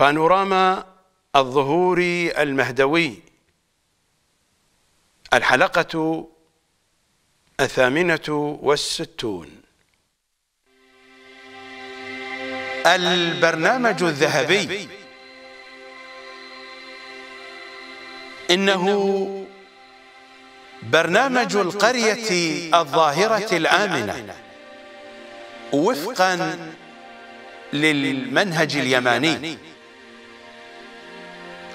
بانوراما الظهور المهدوي الحلقة الثامنة والستون البرنامج الذهبي إنه برنامج القرية الظاهرة الآمنة وفقا للمنهج اليماني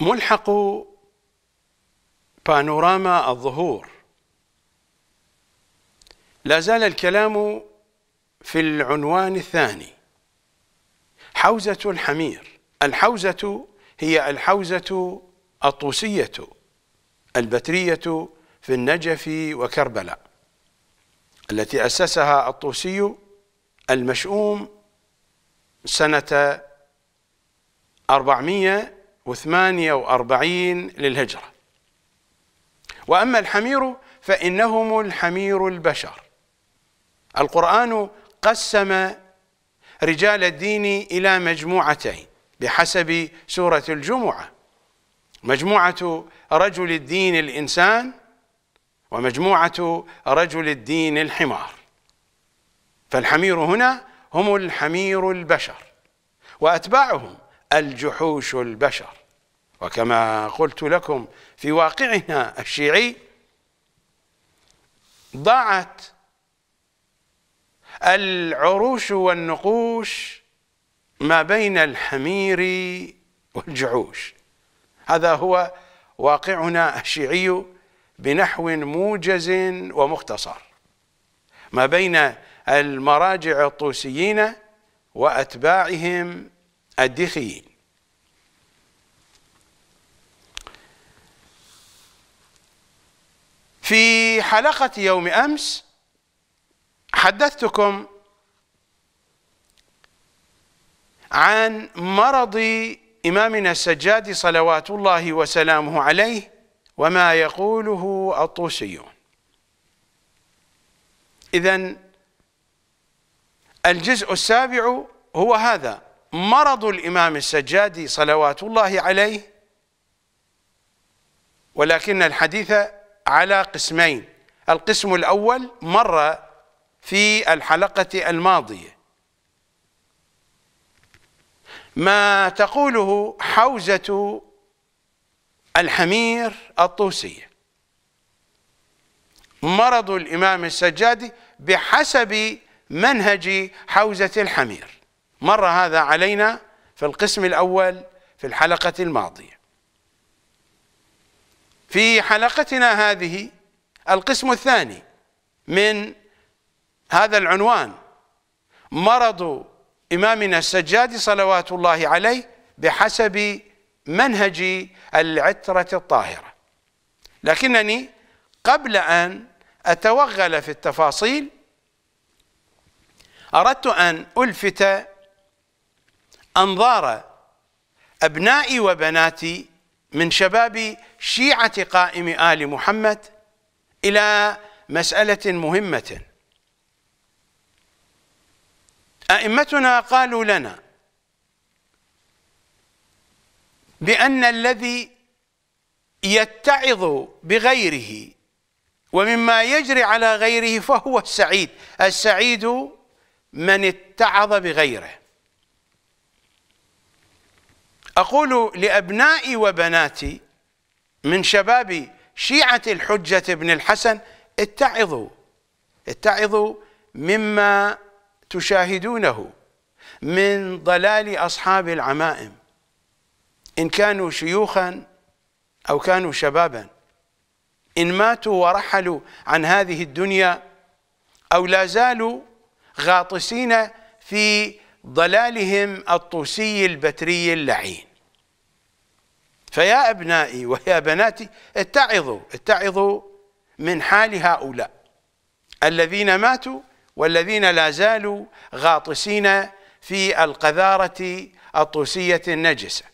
ملحق بانوراما الظهور لا زال الكلام في العنوان الثاني حوزة الحمير الحوزة هي الحوزة الطوسية البترية في النجف وكربلاء التي أسسها الطوسي المشؤوم سنة 400 وثمانية وأربعين للهجرة وأما الحمير فإنهم الحمير البشر القرآن قسم رجال الدين إلى مجموعتين بحسب سورة الجمعة مجموعة رجل الدين الإنسان ومجموعة رجل الدين الحمار فالحمير هنا هم الحمير البشر وأتباعهم الجحوش البشر وكما قلت لكم في واقعنا الشيعي ضاعت العروش والنقوش ما بين الحمير والجعوش هذا هو واقعنا الشيعي بنحو موجز ومختصر ما بين المراجع الطوسيين وأتباعهم الدخيين في حلقة يوم أمس حدثتكم عن مرض إمامنا السجاد صلوات الله وسلامه عليه وما يقوله الطوسيون إذا الجزء السابع هو هذا مرض الإمام السجاد صلوات الله عليه ولكن الحديث على قسمين القسم الأول مر في الحلقة الماضية ما تقوله حوزة الحمير الطوسية مرض الإمام السجادي بحسب منهج حوزة الحمير مر هذا علينا في القسم الأول في الحلقة الماضية في حلقتنا هذه القسم الثاني من هذا العنوان مرض إمامنا السجاد صلوات الله عليه بحسب منهج العترة الطاهرة لكنني قبل أن أتوغل في التفاصيل أردت أن ألفت أنظار أبنائي وبناتي من شباب شيعة قائم آل محمد إلى مسألة مهمة أئمتنا قالوا لنا بأن الذي يتعظ بغيره ومما يجري على غيره فهو السعيد السعيد من اتعظ بغيره أقول لأبنائي وبناتي من شباب شيعة الحجة بن الحسن اتعظوا اتعظوا مما تشاهدونه من ضلال أصحاب العمائم إن كانوا شيوخا أو كانوا شبابا إن ماتوا ورحلوا عن هذه الدنيا أو لا زالوا غاطسين في ضلالهم الطوسي البتري اللعين فيا أبنائي ويا بناتي اتعظوا اتعظوا من حال هؤلاء الذين ماتوا والذين لا زالوا غاطسين في القذارة الطوسية النجسة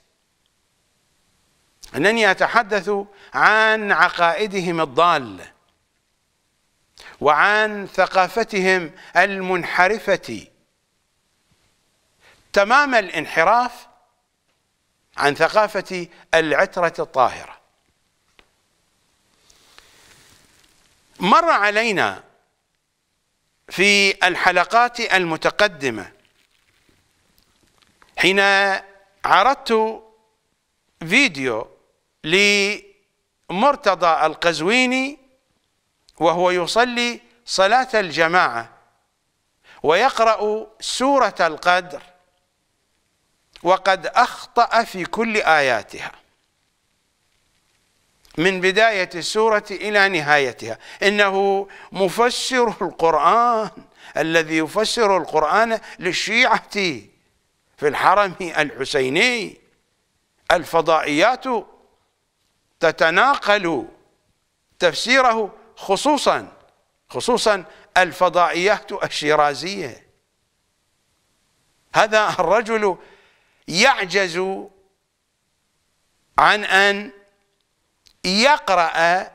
أنني أتحدث عن عقائدهم الضالة وعن ثقافتهم المنحرفة تمام الانحراف عن ثقافة العترة الطاهرة مر علينا في الحلقات المتقدمة حين عرضت فيديو لمرتضى القزويني وهو يصلي صلاة الجماعة ويقرأ سورة القدر وقد أخطأ في كل آياتها من بداية السورة إلى نهايتها إنه مفسر القرآن الذي يفسر القرآن للشيعة في الحرم الحسيني الفضائيات تتناقل تفسيره خصوصا خصوصا الفضائيات الشيرازية هذا الرجل يعجز عن أن يقرأ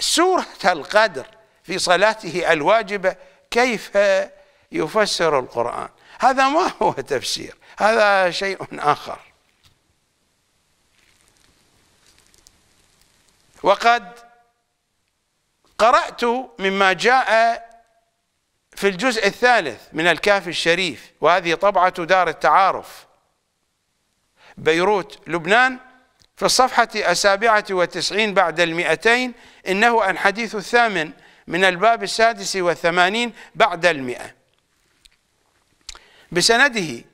سورة القدر في صلاته الواجبة كيف يفسر القرآن هذا ما هو تفسير هذا شيء آخر وقد قرأت مما جاء في الجزء الثالث من الكاف الشريف وهذه طبعة دار التعارف بيروت لبنان في الصفحة السابعة وتسعين بعد المئتين إنه الحديث الثامن من الباب السادس والثمانين بعد المئة بسنده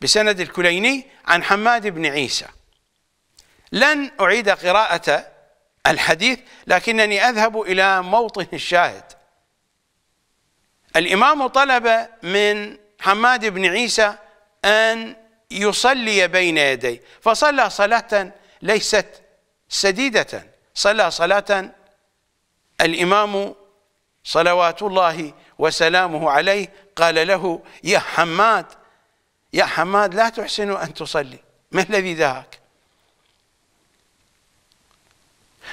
بسند الكليني عن حماد بن عيسى لن أعيد قراءة الحديث لكنني أذهب إلى موطن الشاهد الإمام طلب من حماد بن عيسى أن يصلي بين يديه فصلى صلاة ليست سديدة صلى صلاة الإمام صلوات الله وسلامه عليه قال له يا حماد يا حماد لا تحسن أن تصلي ما الذي ذاك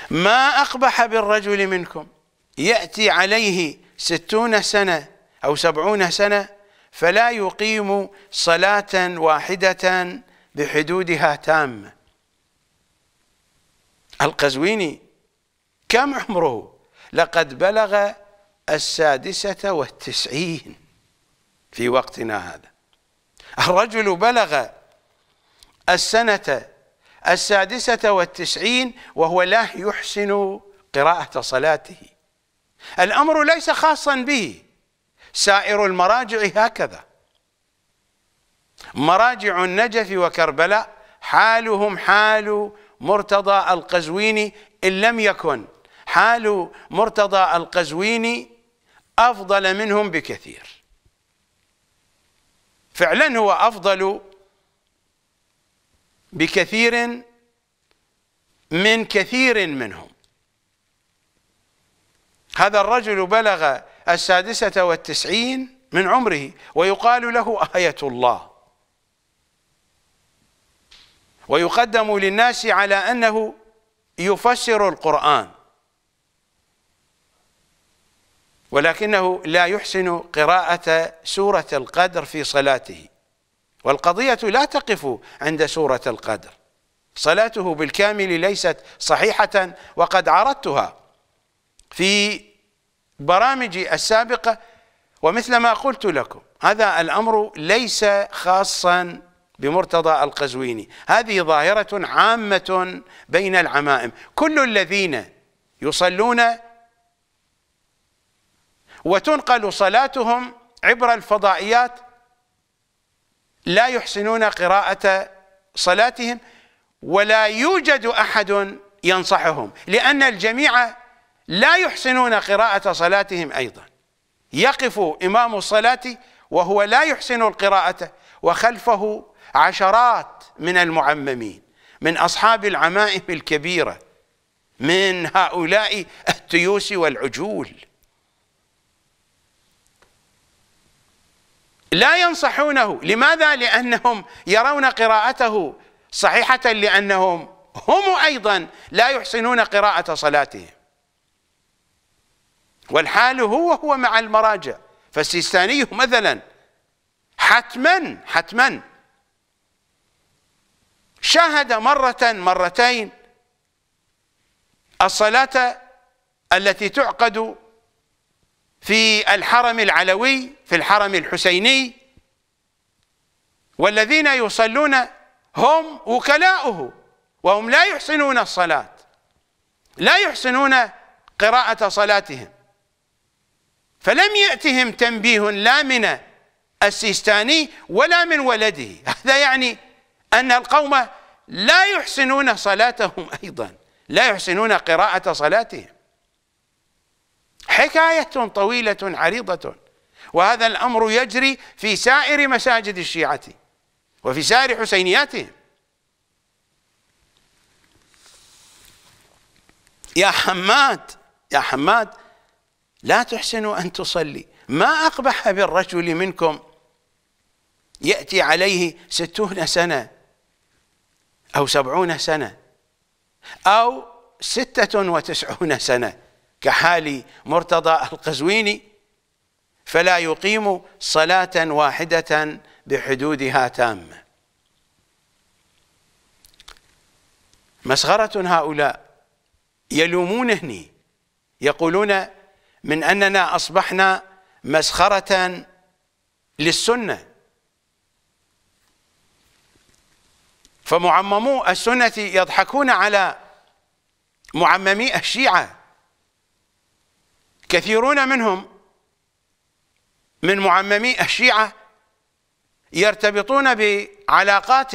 ما أقبح بالرجل منكم يأتي عليه ستون سنة أو سبعون سنة فلا يقيم صلاة واحدة بحدودها تامة القزويني كم عمره لقد بلغ السادسة والتسعين في وقتنا هذا الرجل بلغ السنة السادسة والتسعين وهو لا يحسن قراءة صلاته الأمر ليس خاصا به سائر المراجع هكذا مراجع النجف وكربلاء حالهم حال مرتضى القزويني إن لم يكن حال مرتضى القزويني أفضل منهم بكثير فعلا هو أفضل بكثير من كثير منهم هذا الرجل بلغ السادسة والتسعين من عمره ويقال له آية الله ويقدم للناس على أنه يفسر القرآن ولكنه لا يحسن قراءة سورة القدر في صلاته والقضية لا تقف عند سورة القدر صلاته بالكامل ليست صحيحة وقد عرضتها في برامجي السابقة ومثل ما قلت لكم هذا الأمر ليس خاصا بمرتضى القزويني هذه ظاهرة عامة بين العمائم كل الذين يصلون وتنقل صلاتهم عبر الفضائيات لا يحسنون قراءة صلاتهم ولا يوجد أحد ينصحهم لأن الجميع لا يحسنون قراءة صلاتهم أيضا يقف إمام الصلاة وهو لا يحسن القراءة وخلفه عشرات من المعممين من أصحاب العمائم الكبيرة من هؤلاء التيوس والعجول لا ينصحونه لماذا؟ لأنهم يرون قراءته صحيحة لأنهم هم أيضا لا يحسنون قراءة صلاتهم والحال هو هو مع المراجع فالسيستاني مثلا حتما حتما شاهد مرة مرتين الصلاة التي تعقد في الحرم العلوي في الحرم الحسيني والذين يصلون هم وكلاؤه وهم لا يحسنون الصلاة لا يحسنون قراءة صلاتهم فلم يأتهم تنبيه لا من السيستاني ولا من ولده هذا يعني أن القوم لا يحسنون صلاتهم أيضا لا يحسنون قراءة صلاتهم حكاية طويلة عريضة وهذا الأمر يجري في سائر مساجد الشيعة وفي سائر حسينياتهم يا حماد يا حماد لا تحسنوا أن تصلي ما أقبح بالرجل منكم يأتي عليه ستون سنة أو سبعون سنة أو ستة وتسعون سنة كحال مرتضى القزويني فلا يقيم صلاة واحدة بحدودها تامة مسخرة هؤلاء يلومونني يقولون من أننا أصبحنا مسخرة للسنة فمعممو السنة يضحكون على معممي الشيعة كثيرون منهم من معممي الشيعة يرتبطون بعلاقات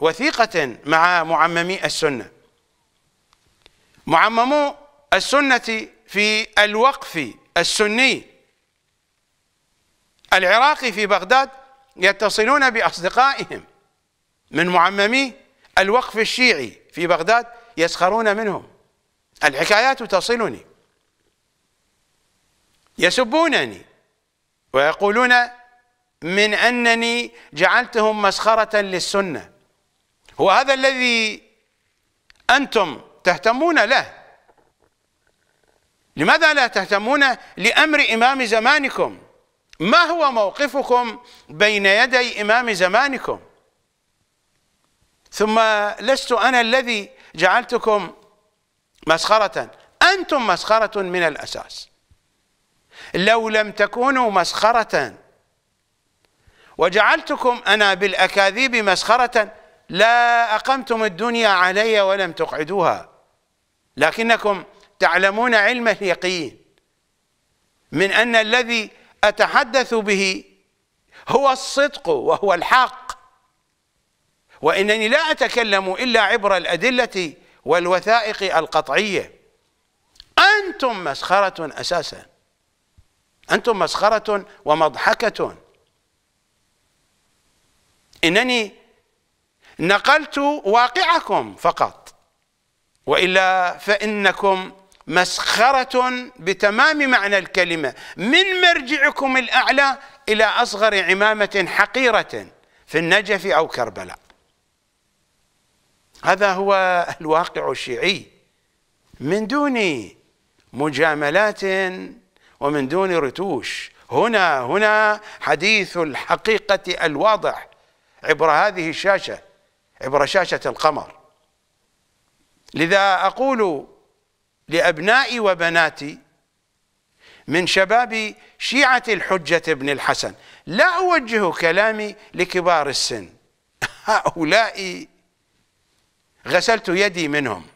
وثيقة مع معممي السنة معممو السنة في الوقف السني العراقي في بغداد يتصلون بأصدقائهم من معممي الوقف الشيعي في بغداد يسخرون منهم الحكايات تصلني يسبونني ويقولون من أنني جعلتهم مسخرة للسنة هو هذا الذي أنتم تهتمون له لماذا لا تهتمون لأمر إمام زمانكم ما هو موقفكم بين يدي إمام زمانكم ثم لست أنا الذي جعلتكم مسخرة أنتم مسخرة من الأساس لو لم تكونوا مسخرة وجعلتكم أنا بالأكاذيب مسخرة لا أقمتم الدنيا علي ولم تقعدوها لكنكم تعلمون علم اليقين من أن الذي أتحدث به هو الصدق وهو الحق وإنني لا أتكلم إلا عبر الأدلة والوثائق القطعية أنتم مسخرة أساسا أنتم مسخرة ومضحكة إنني نقلت واقعكم فقط وإلا فإنكم مسخرة بتمام معنى الكلمة من مرجعكم الأعلى إلى أصغر عمامة حقيرة في النجف أو كربلاء هذا هو الواقع الشيعي من دون مجاملات ومن دون رتوش هنا هنا حديث الحقيقة الواضح عبر هذه الشاشة عبر شاشة القمر لذا أقول لأبنائي وبناتي من شباب شيعة الحجة ابن الحسن لا أوجه كلامي لكبار السن هؤلاء غسلت يدي منهم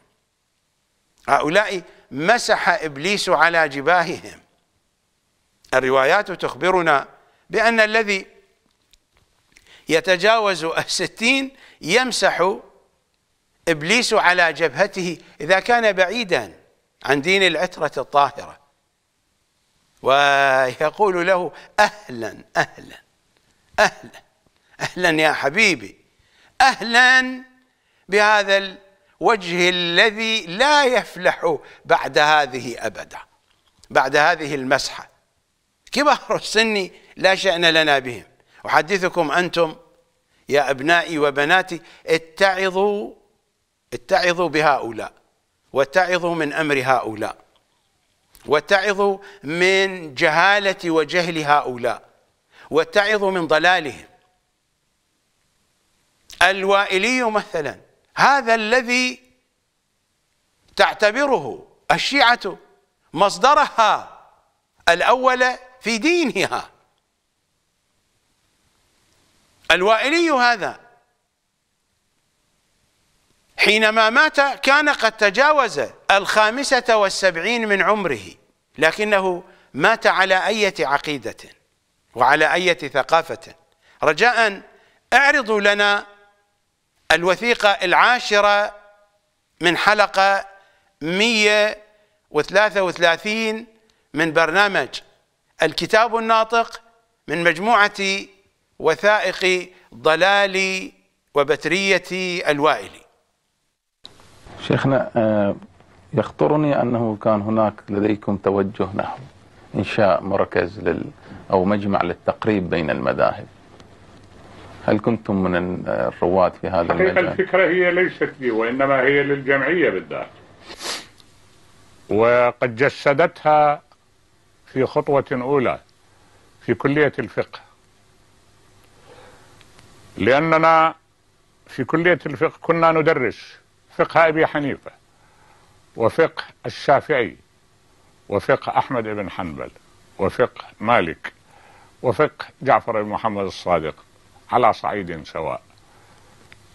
هؤلاء مسح إبليس على جباههم الروايات تخبرنا بأن الذي يتجاوز الستين يمسح إبليس على جبهته إذا كان بعيداً عن دين العترة الطاهرة ويقول له أهلا أهلا أهلا أهلا يا حبيبي أهلا بهذا الوجه الذي لا يفلح بعد هذه أبدا بعد هذه المسحة كبار السن لا شأن لنا بهم أحدثكم أنتم يا أبنائي وبناتي اتعظوا اتعظوا بهؤلاء وتعظوا من أمر هؤلاء وتعظوا من جهالة وجهل هؤلاء وتعظوا من ضلالهم الوائلي مثلا هذا الذي تعتبره الشيعة مصدرها الأول في دينها الوائلي هذا حينما مات كان قد تجاوز الخامسة والسبعين من عمره لكنه مات على أية عقيدة وعلى أية ثقافة رجاء اعرضوا لنا الوثيقة العاشرة من حلقة 133 من برنامج الكتاب الناطق من مجموعة وثائق ضلال وبترية الوائلي شيخنا آه، يخطرني أنه كان هناك لديكم توجه نحو إنشاء مركز لل أو مجمع للتقريب بين المذاهب هل كنتم من آه، الرواد في هذا المجال؟ حقيقة الفكرة هي ليست لي وإنما هي للجمعية بالذات وقد جسدتها في خطوة أولى في كلية الفقه لأننا في كلية الفقه كنا ندرس فقه أبي حنيفة وفقه الشافعي وفقه أحمد بن حنبل وفقه مالك وفقه جعفر بن محمد الصادق على صعيد سواء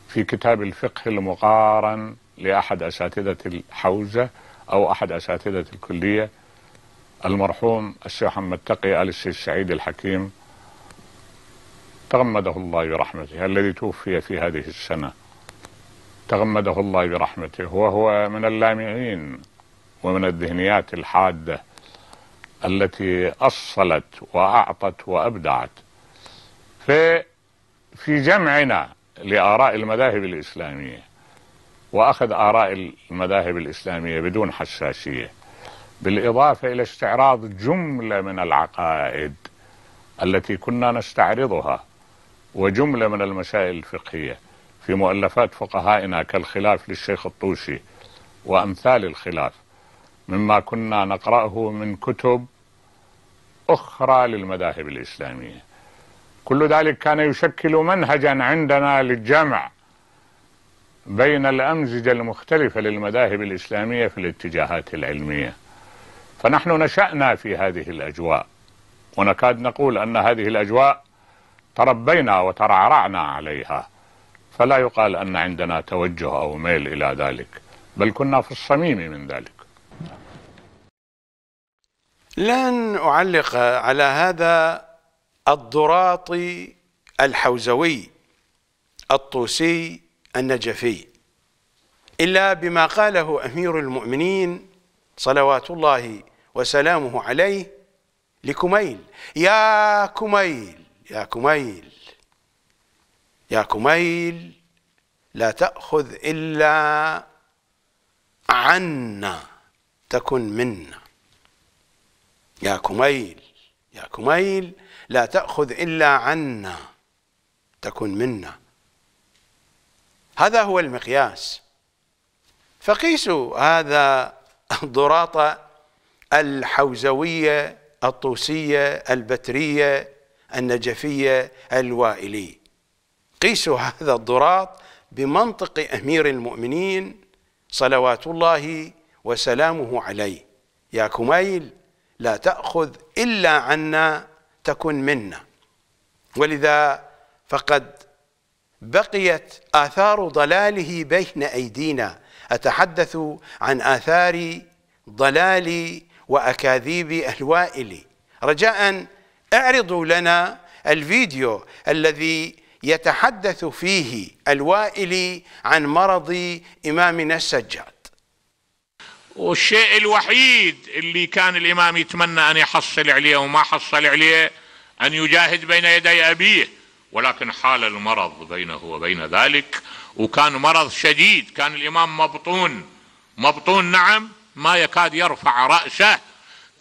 في كتاب الفقه المقارن لأحد أساتذة الحوزة أو أحد أساتذة الكلية المرحوم الشيخ محمد تقي آل الشيخ سعيد الحكيم تغمده الله برحمته الذي توفي في هذه السنه تغمده الله برحمته وهو من اللامعين ومن الذهنيات الحاده التي اصلت واعطت وابدعت في في جمعنا لاراء المذاهب الاسلاميه واخذ اراء المذاهب الاسلاميه بدون حساسيه بالاضافه الى استعراض جمله من العقائد التي كنا نستعرضها وجمله من المسائل الفقهيه في مؤلفات فقهائنا كالخلاف للشيخ الطوسي وأمثال الخلاف مما كنا نقرأه من كتب أخرى للمذاهب الإسلامية كل ذلك كان يشكل منهجا عندنا للجمع بين الأمزجة المختلفة للمذاهب الإسلامية في الاتجاهات العلمية فنحن نشأنا في هذه الأجواء ونكاد نقول أن هذه الأجواء تربينا وترعرعنا عليها فلا يقال أن عندنا توجه أو ميل إلى ذلك بل كنا في الصميم من ذلك لن أعلق على هذا الضراطي الحوزوي الطوسي النجفي إلا بما قاله أمير المؤمنين صلوات الله وسلامه عليه لكميل يا كميل يا كميل يا كميل لا تأخذ إلا عنا تكن منا يا كميل يا كميل لا تأخذ إلا عنا تكن منا هذا هو المقياس فقيسوا هذا الضراطة الحوزوية الطوسية البترية النجفية الوائلية قيسوا هذا الضراط بمنطق أمير المؤمنين صلوات الله وسلامه عليه يا كميل لا تأخذ إلا عنا تكن منا ولذا فقد بقيت آثار ضلاله بين أيدينا أتحدث عن آثار ضلال وأكاذيب الوائل رجاء اعرضوا لنا الفيديو الذي يتحدث فيه الوائلي عن مرض إمامنا السجاد والشيء الوحيد اللي كان الإمام يتمنى أن يحصل عليه وما حصل عليه أن يجاهد بين يدي أبيه ولكن حال المرض بينه وبين ذلك وكان مرض شديد كان الإمام مبطون مبطون نعم ما يكاد يرفع رأسه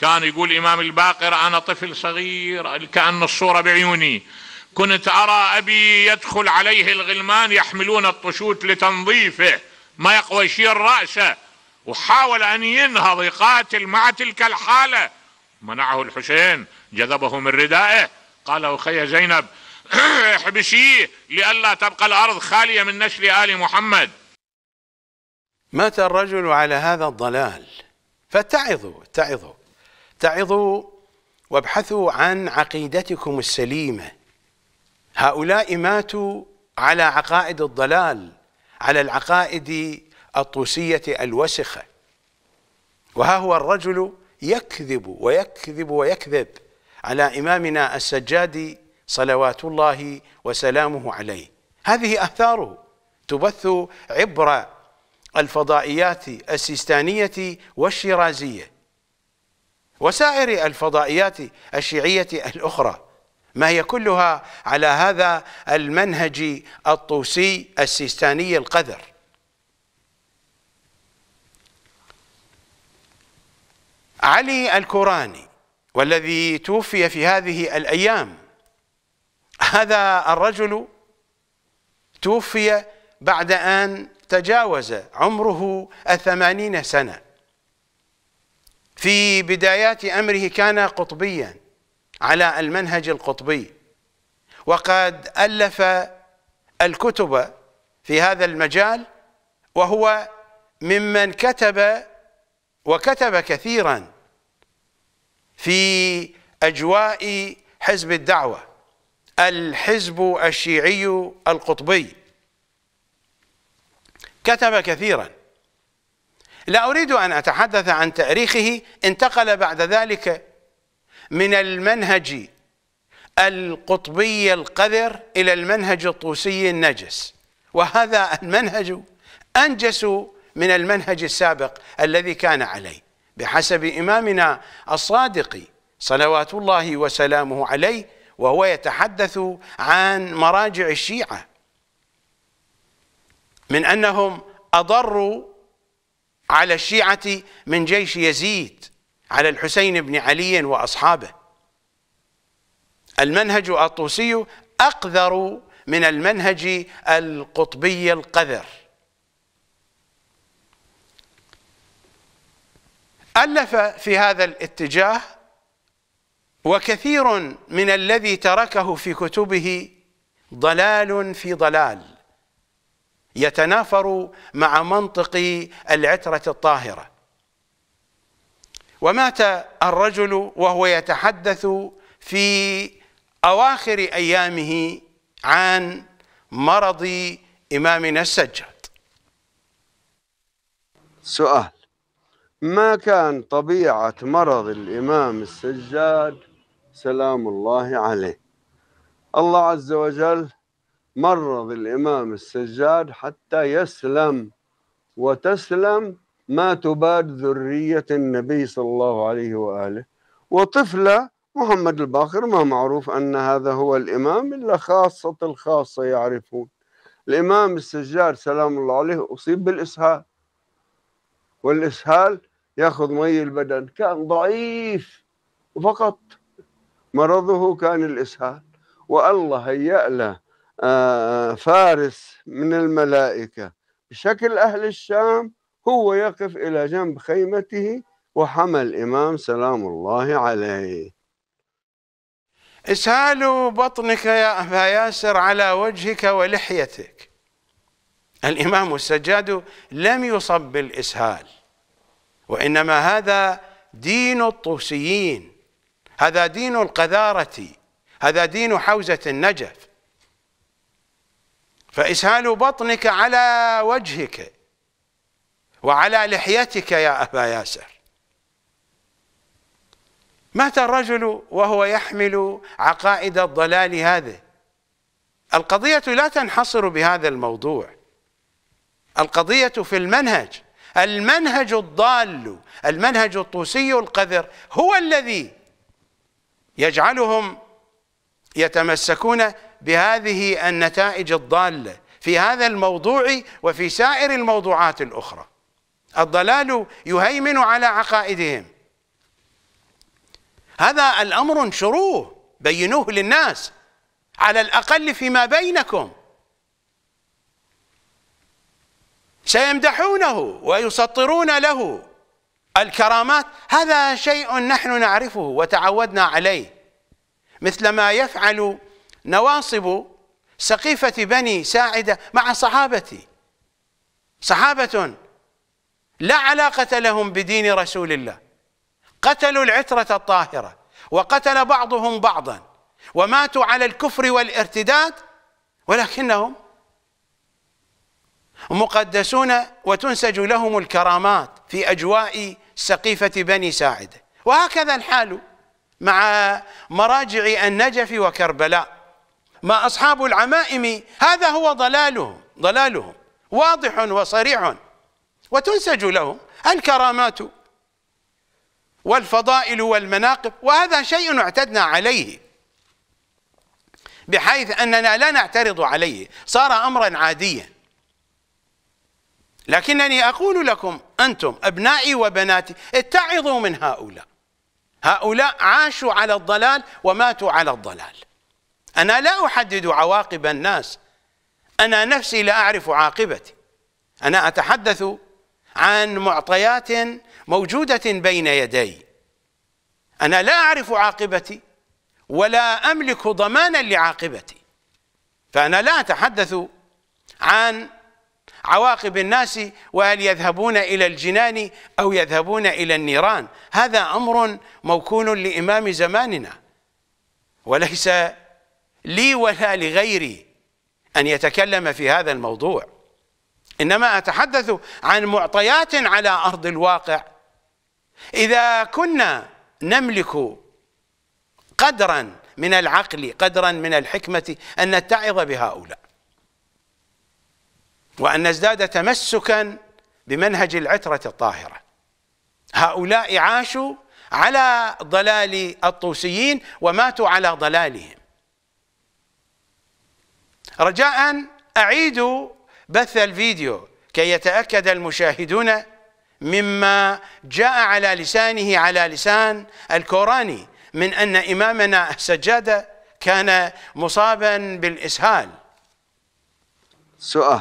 كان يقول إمام الباقر أنا طفل صغير كأن الصورة بعيوني كنت أرى أبي يدخل عليه الغلمان يحملون الطشوت لتنظيفه ما يقوى يشير رأسه وحاول أن ينهض يقاتل مع تلك الحالة منعه الحسين جذبه من ردائه قال أخي زينب احبسيه لئلا تبقى الأرض خالية من نسل آل محمد مات الرجل على هذا الضلال فتعظوا تعظوا تعظوا وابحثوا عن عقيدتكم السليمه هؤلاء ماتوا على عقائد الضلال على العقائد الطوسية الوسخة وها هو الرجل يكذب ويكذب ويكذب على إمامنا السجاد صلوات الله وسلامه عليه هذه أثاره تبث عبر الفضائيات السيستانية والشيرازية وسائر الفضائيات الشيعية الأخرى ما هي كلها على هذا المنهج الطوسي السيستاني القذر علي الكوراني والذي توفي في هذه الأيام هذا الرجل توفي بعد أن تجاوز عمره الثمانين سنة في بدايات أمره كان قطبياً على المنهج القطبي وقد ألف الكتب في هذا المجال وهو ممن كتب وكتب كثيرا في أجواء حزب الدعوة الحزب الشيعي القطبي كتب كثيرا لا أريد أن أتحدث عن تاريخه انتقل بعد ذلك من المنهج القطبي القذر إلى المنهج الطوسي النجس وهذا المنهج أنجس من المنهج السابق الذي كان عليه بحسب إمامنا الصادق صلوات الله وسلامه عليه وهو يتحدث عن مراجع الشيعة من أنهم أضروا على الشيعة من جيش يزيد على الحسين بن علي وأصحابه المنهج الطوسي أقذر من المنهج القطبي القذر ألف في هذا الاتجاه وكثير من الذي تركه في كتبه ضلال في ضلال يتنافر مع منطق العترة الطاهرة ومات الرجل وهو يتحدث في أواخر أيامه عن مرض إمامنا السجاد سؤال ما كان طبيعة مرض الإمام السجاد سلام الله عليه الله عز وجل مرض الإمام السجاد حتى يسلم وتسلم ما تباد ذرية النبي صلى الله عليه وآله وطفلة محمد الباقر ما معروف أن هذا هو الإمام إلا خاصة الخاصة يعرفون الإمام السجاد سلام الله عليه أصيب بالإسهال والإسهال يأخذ مي البدن كان ضعيف وفقط مرضه كان الإسهال والله هيأ له آه، فارس من الملائكة بشكل أهل الشام هو يقف إلى جنب خيمته وحمى الإمام سلام الله عليه اسهال بطنك يا أبا ياسر على وجهك ولحيتك الإمام السجاد لم يصب بالإسهال وإنما هذا دين الطوسيين هذا دين القذارة هذا دين حوزة النجف فإسهال بطنك على وجهك وعلى لحيتك يا أبا ياسر مات الرجل وهو يحمل عقائد الضلال هذه القضية لا تنحصر بهذا الموضوع القضية في المنهج المنهج الضال المنهج الطوسي القذر هو الذي يجعلهم يتمسكون بهذه النتائج الضاله في هذا الموضوع وفي سائر الموضوعات الاخرى الضلال يهيمن على عقائدهم هذا الأمر انشروه بينوه للناس على الأقل فيما بينكم سيمدحونه ويسطرون له الكرامات هذا شيء نحن نعرفه وتعودنا عليه مثل ما يفعل نواصب سقيفة بني ساعدة مع صحابتي صحابة لا علاقة لهم بدين رسول الله قتلوا العترة الطاهرة وقتل بعضهم بعضا وماتوا على الكفر والارتداد ولكنهم مقدسون وتنسج لهم الكرامات في أجواء سقيفة بني ساعدة وهكذا الحال مع مراجع النجف وكربلاء ما أصحاب العمائم هذا هو ضلالهم ضلالهم واضح وصريح وتنسج لهم الكرامات والفضائل والمناقب وهذا شيء اعتدنا عليه بحيث أننا لا نعترض عليه صار أمرا عاديا لكنني أقول لكم أنتم أبنائي وبناتي اتعظوا من هؤلاء هؤلاء عاشوا على الضلال وماتوا على الضلال أنا لا أحدد عواقب الناس أنا نفسي لا أعرف عاقبتي أنا أتحدث عن معطيات موجودة بين يدي أنا لا أعرف عاقبتي ولا أملك ضمانا لعاقبتي فأنا لا أتحدث عن عواقب الناس وهل يذهبون إلى الجنان أو يذهبون إلى النيران هذا أمر موكول لإمام زماننا وليس لي ولا لغيري أن يتكلم في هذا الموضوع انما اتحدث عن معطيات على ارض الواقع اذا كنا نملك قدرا من العقل قدرا من الحكمه ان نتعظ بهؤلاء وان نزداد تمسكا بمنهج العتره الطاهره هؤلاء عاشوا على ضلال الطوسيين وماتوا على ضلالهم رجاء اعيدوا بث الفيديو كي يتأكد المشاهدون مما جاء على لسانه على لسان الكوراني من أن إمامنا السجادة كان مصابا بالإسهال سؤال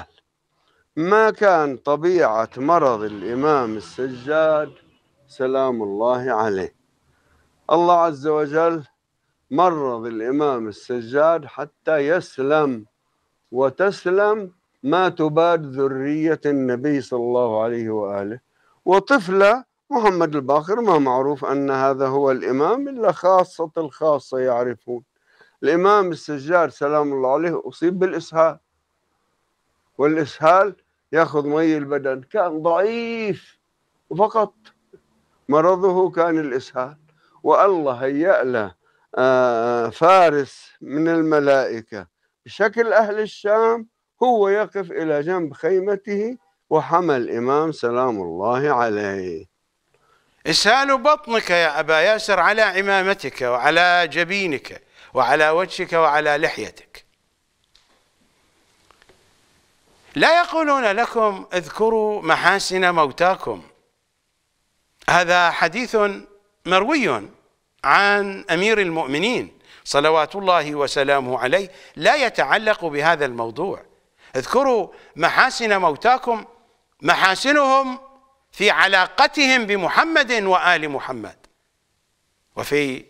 ما كان طبيعة مرض الإمام السجاد سلام الله عليه الله عز وجل مرض الإمام السجاد حتى يسلم وتسلم ما تباد ذرية النبي صلى الله عليه وآله وطفلة محمد الباقر ما معروف أن هذا هو الإمام إلا خاصة الخاصة يعرفون الإمام السجاد سلام الله عليه أصيب بالإسهال والإسهال يأخذ مي البدن كان ضعيف وفقط مرضه كان الإسهال والله هيأ له آه، فارس من الملائكة بشكل أهل الشام هو يقف إلى جنب خيمته وحمى الإمام سلام الله عليه اسهال بطنك يا أبا ياسر على عمامتك وعلى جبينك وعلى وجهك وعلى لحيتك لا يقولون لكم اذكروا محاسن موتاكم هذا حديث مروي عن أمير المؤمنين صلوات الله وسلامه عليه لا يتعلق بهذا الموضوع اذكروا محاسن موتاكم محاسنهم في علاقتهم بمحمد وآل محمد وفي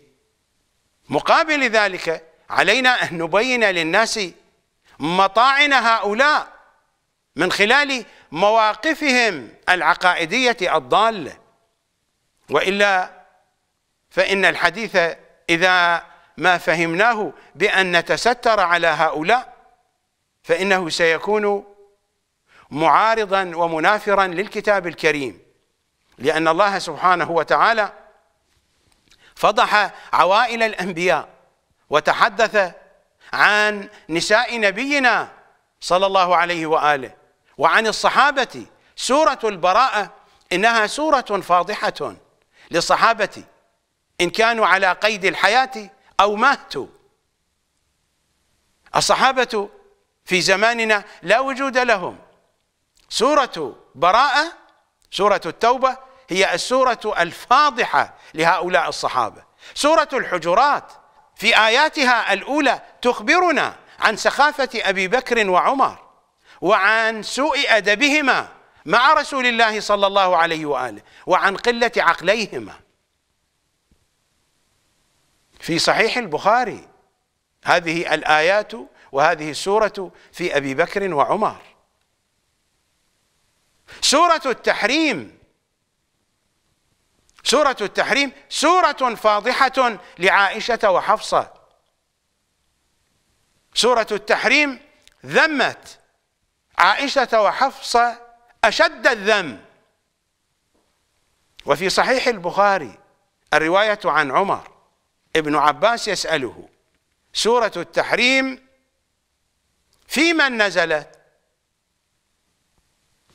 مقابل ذلك علينا أن نبين للناس مطاعن هؤلاء من خلال مواقفهم العقائدية الضالة وإلا فإن الحديث إذا ما فهمناه بأن نتستر على هؤلاء فإنه سيكون معارضا ومنافرا للكتاب الكريم لأن الله سبحانه وتعالى فضح عوائل الأنبياء وتحدث عن نساء نبينا صلى الله عليه وآله وعن الصحابة سورة البراءة إنها سورة فاضحة للصحابة إن كانوا على قيد الحياة أو ماتوا الصحابة في زماننا لا وجود لهم سورة براءة سورة التوبة هي السورة الفاضحة لهؤلاء الصحابة سورة الحجرات في آياتها الأولى تخبرنا عن سخافة أبي بكر وعمر وعن سوء أدبهما مع رسول الله صلى الله عليه وآله وعن قلة عقليهما في صحيح البخاري هذه الآيات وهذه السورة في أبي بكر وعمر سورة التحريم سورة التحريم سورة فاضحة لعائشة وحفصة سورة التحريم ذمت عائشة وحفصة أشد الذم وفي صحيح البخاري الرواية عن عمر ابن عباس يسأله سورة التحريم في من نزلت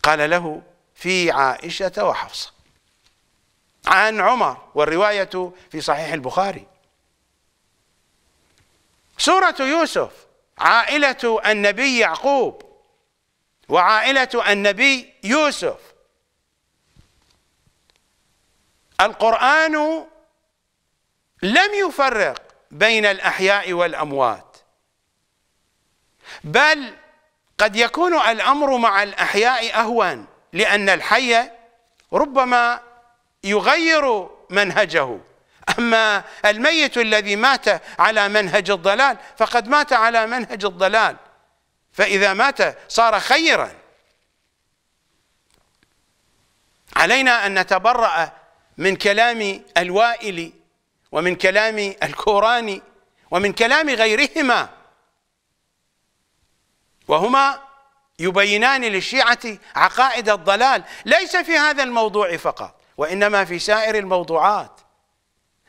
قال له في عائشة وحفصة عن عمر والرواية في صحيح البخاري سورة يوسف عائلة النبي يعقوب وعائلة النبي يوسف القرآن لم يفرق بين الأحياء والأموات بل قد يكون الأمر مع الأحياء أهون لأن الحي ربما يغير منهجه أما الميت الذي مات على منهج الضلال فقد مات على منهج الضلال فإذا مات صار خيرا علينا أن نتبرأ من كلام الوائل ومن كلام الكوراني ومن كلام غيرهما وهما يبينان للشيعة عقائد الضلال ليس في هذا الموضوع فقط وإنما في سائر الموضوعات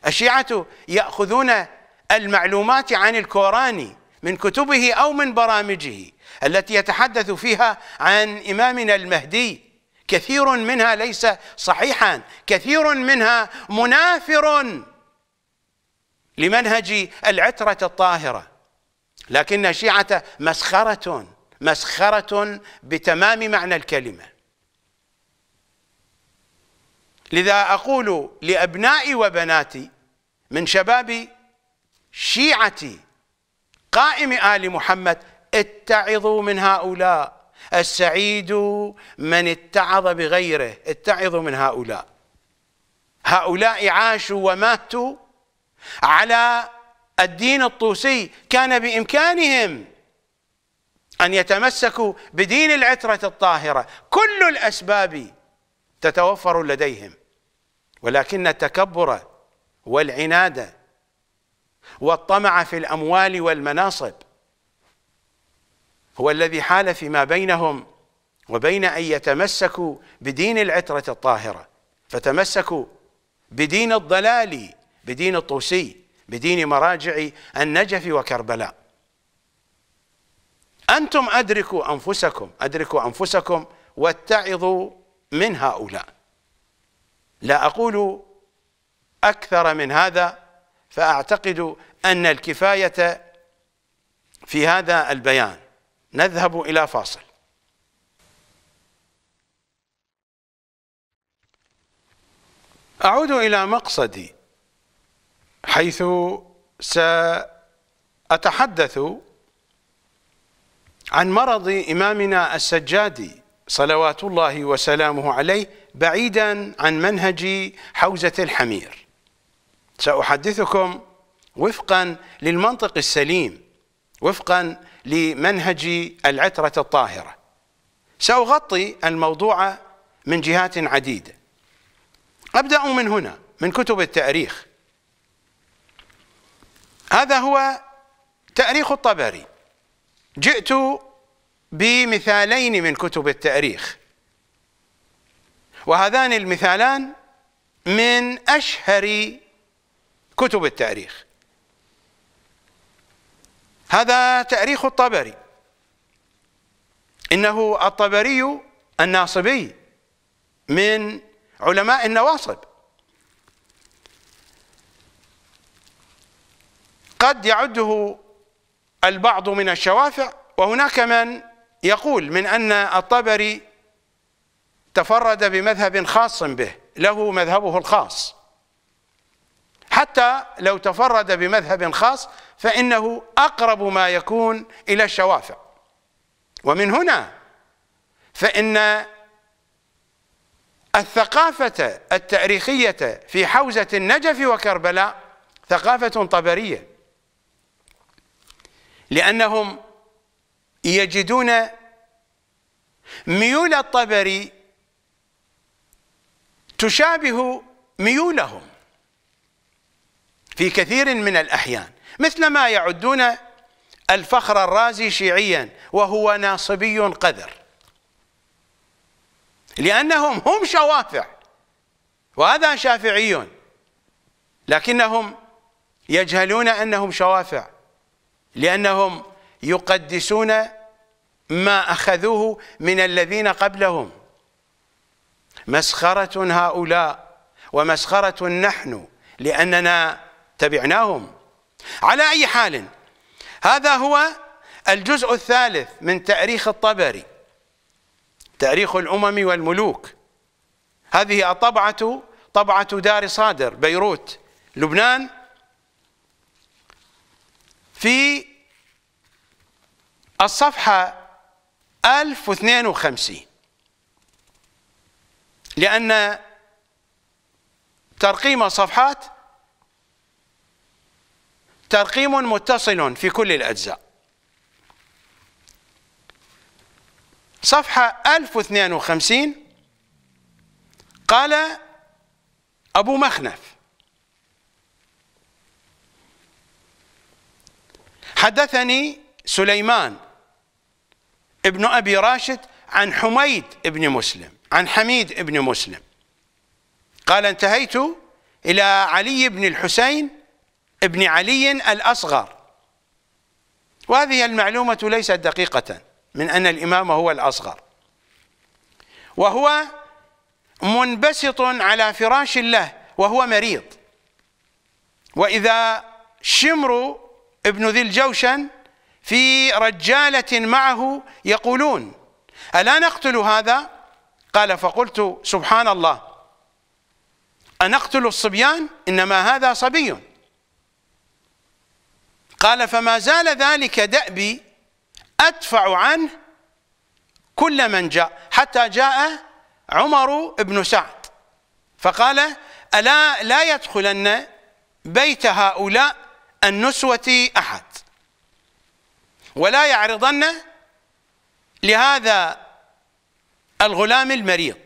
الشيعة يأخذون المعلومات عن الكوراني من كتبه أو من برامجه التي يتحدث فيها عن إمامنا المهدي كثير منها ليس صحيحا كثير منها منافر لمنهج العترة الطاهرة لكن الشيعة مسخرة مسخرة بتمام معنى الكلمة لذا أقول لأبنائي وبناتي من شباب شيعتي قائم آل محمد اتعظوا من هؤلاء السعيد من اتعظ بغيره اتعظوا من هؤلاء هؤلاء عاشوا وماتوا على الدين الطوسي كان بإمكانهم أن يتمسكوا بدين العترة الطاهرة كل الأسباب تتوفر لديهم ولكن التكبر والعناد والطمع في الأموال والمناصب هو الذي حال فيما بينهم وبين أن يتمسكوا بدين العترة الطاهرة فتمسكوا بدين الضلال بدين الطوسي بدين مراجع النجف وكربلاء أنتم أدركوا أنفسكم أدركوا أنفسكم واتعظوا من هؤلاء لا أقول أكثر من هذا فأعتقد أن الكفاية في هذا البيان نذهب إلى فاصل أعود إلى مقصدي حيث سأتحدث عن مرض إمامنا السجادي صلوات الله وسلامه عليه بعيدا عن منهج حوزة الحمير سأحدثكم وفقا للمنطق السليم وفقا لمنهج العترة الطاهرة سأغطي الموضوع من جهات عديدة أبدأ من هنا من كتب التاريخ هذا هو تاريخ الطبري جئت بمثالين من كتب التاريخ وهذان المثالان من اشهر كتب التاريخ هذا تاريخ الطبري انه الطبري الناصبي من علماء النواصب قد يعده البعض من الشوافع وهناك من يقول من أن الطبري تفرد بمذهب خاص به له مذهبه الخاص حتى لو تفرد بمذهب خاص فإنه أقرب ما يكون إلى الشوافع ومن هنا فإن الثقافة التاريخية في حوزة النجف وكربلاء ثقافة طبرية لأنهم يجدون ميول الطبري تشابه ميولهم في كثير من الأحيان مثل ما يعدون الفخر الرازي شيعيا وهو ناصبي قذر لأنهم هم شوافع وهذا شافعي لكنهم يجهلون أنهم شوافع لأنهم يقدسون ما أخذوه من الذين قبلهم مسخرة هؤلاء ومسخرة نحن لأننا تبعناهم على أي حال هذا هو الجزء الثالث من تاريخ الطبري تاريخ الأمم والملوك هذه الطبعة طبعة دار صادر بيروت لبنان في الصفحة 1052 لأن ترقيم الصفحات ترقيم متصل في كل الأجزاء صفحة 1052 قال أبو مخنف حدثني سليمان ابن أبي راشد عن حميد ابن مسلم عن حميد ابن مسلم قال انتهيت إلى علي بن الحسين ابن علي الأصغر وهذه المعلومة ليست دقيقة من أن الإمام هو الأصغر وهو منبسط على فراش له وهو مريض وإذا شمر ابن ذي الجوشن في رجالة معه يقولون ألا نقتل هذا قال فقلت سبحان الله أنقتل الصبيان إنما هذا صبي قال فما زال ذلك دأبي أدفع عنه كل من جاء حتى جاء عمر بن سعد فقال ألا لا يدخلن بيت هؤلاء النسوة أحد ولا يعرضن لهذا الغلام المريض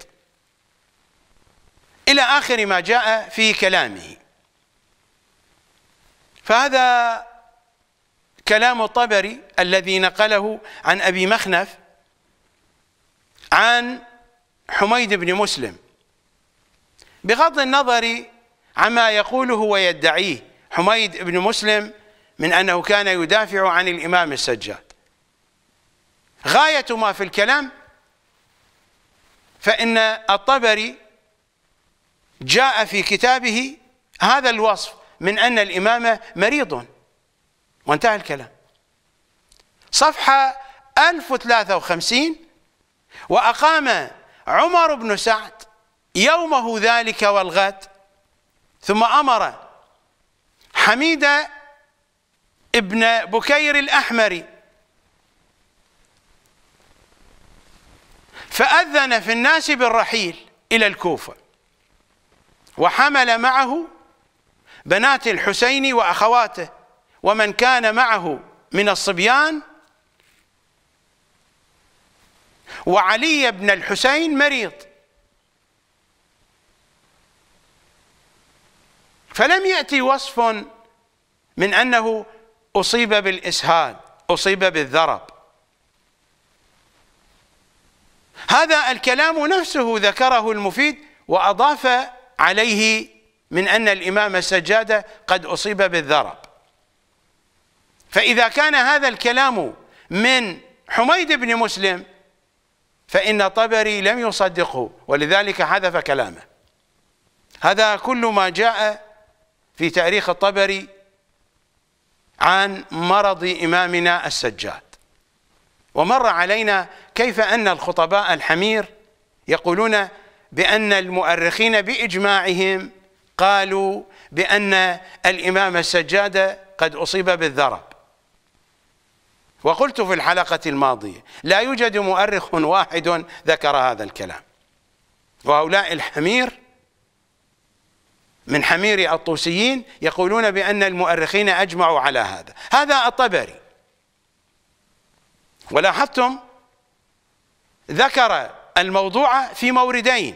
إلى آخر ما جاء في كلامه فهذا كلام الطبري الذي نقله عن أبي مخنف عن حميد بن مسلم بغض النظر عما يقوله ويدعيه حميد بن مسلم من أنه كان يدافع عن الإمام السجاد غاية ما في الكلام فإن الطبري جاء في كتابه هذا الوصف من أن الإمام مريض وانتهى الكلام صفحة 1053 وأقام عمر بن سعد يومه ذلك والغد ثم أمر حميد ابن بكير الأحمري فأذن في الناس بالرحيل إلى الكوفة وحمل معه بنات الحسين وأخواته ومن كان معه من الصبيان وعلي بن الحسين مريض فلم يأتي وصف من أنه أصيب بالإسهال أصيب بالذرب هذا الكلام نفسه ذكره المفيد وأضاف عليه من أن الإمام السجادة قد أصيب بالذرب فإذا كان هذا الكلام من حميد بن مسلم فإن طبري لم يصدقه ولذلك حذف كلامه هذا كل ما جاء في تاريخ الطبري عن مرض إمامنا السجاد ومر علينا كيف أن الخطباء الحمير يقولون بأن المؤرخين بإجماعهم قالوا بأن الإمام السجاد قد أصيب بالذرب وقلت في الحلقة الماضية لا يوجد مؤرخ واحد ذكر هذا الكلام وهؤلاء الحمير من حمير الطوسيين يقولون بأن المؤرخين أجمعوا على هذا هذا الطبري ولاحظتم ذكر الموضوع في موردين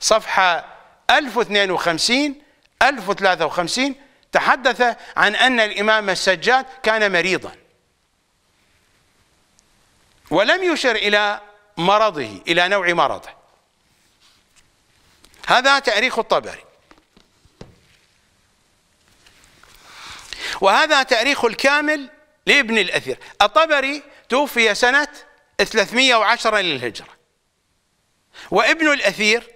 صفحة 1052 1053 تحدث عن أن الإمام السجاد كان مريضا ولم يشر إلى مرضه إلى نوع مرضه هذا تأريخ الطبري وهذا تاريخ الكامل لابن الأثير الطبري توفي سنة 310 للهجرة وابن الأثير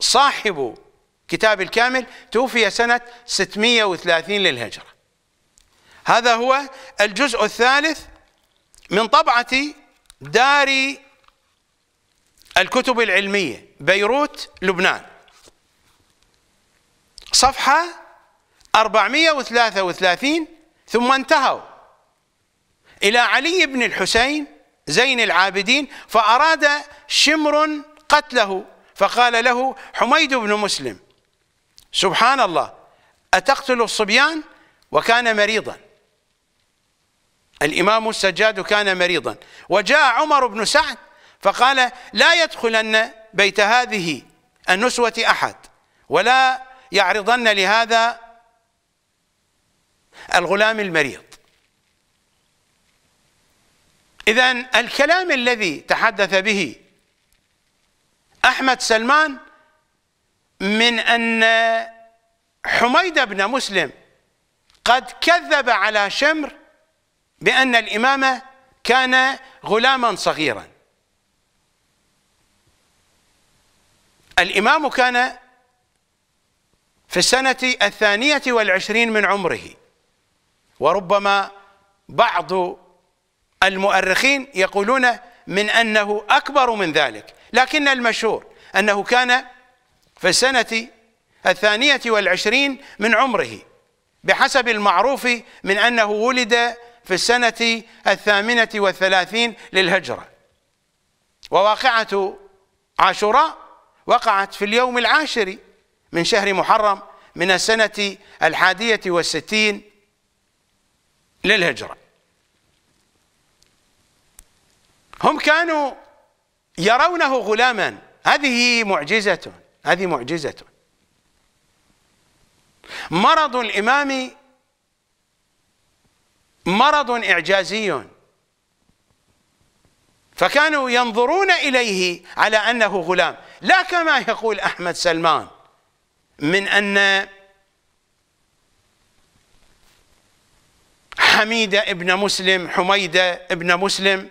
صاحب كتاب الكامل توفي سنة 630 للهجرة هذا هو الجزء الثالث من طبعة دار الكتب العلمية بيروت لبنان صفحة 433 ثم انتهوا إلى علي بن الحسين زين العابدين فأراد شمر قتله فقال له حميد بن مسلم سبحان الله أتقتل الصبيان وكان مريضا الإمام السجاد كان مريضا وجاء عمر بن سعد فقال لا يدخلن بيت هذه النسوة أحد ولا يعرضن لهذا الغلام المريض إذا الكلام الذي تحدث به أحمد سلمان من أن حميد بن مسلم قد كذب على شمر بأن الإمامة كان غلاما صغيرا الإمام كان في السنة الثانية والعشرين من عمره وربما بعض المؤرخين يقولون من أنه أكبر من ذلك لكن المشهور أنه كان في السنة الثانية والعشرين من عمره بحسب المعروف من أنه ولد في السنة الثامنة والثلاثين للهجرة وواقعة عاشوراء وقعت في اليوم العاشر من شهر محرم من السنة الحادية والستين للهجرة هم كانوا يرونه غلاما هذه معجزة هذه معجزة مرض الإمام مرض إعجازي فكانوا ينظرون إليه على أنه غلام لا كما يقول أحمد سلمان من أن حميدة ابن مسلم حميدة ابن مسلم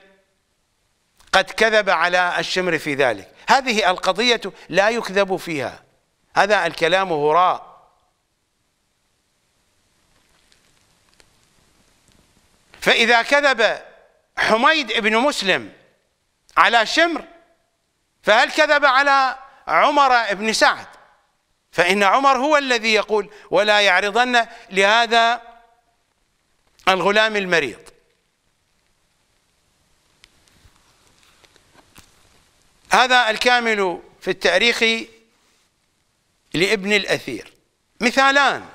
قد كذب على الشمر في ذلك هذه القضية لا يكذب فيها هذا الكلام هراء فإذا كذب حميد ابن مسلم على شمر فهل كذب على عمر ابن سعد فإن عمر هو الذي يقول ولا يعرضن لهذا الغلام المريض هذا الكامل في التاريخ لابن الأثير مثالان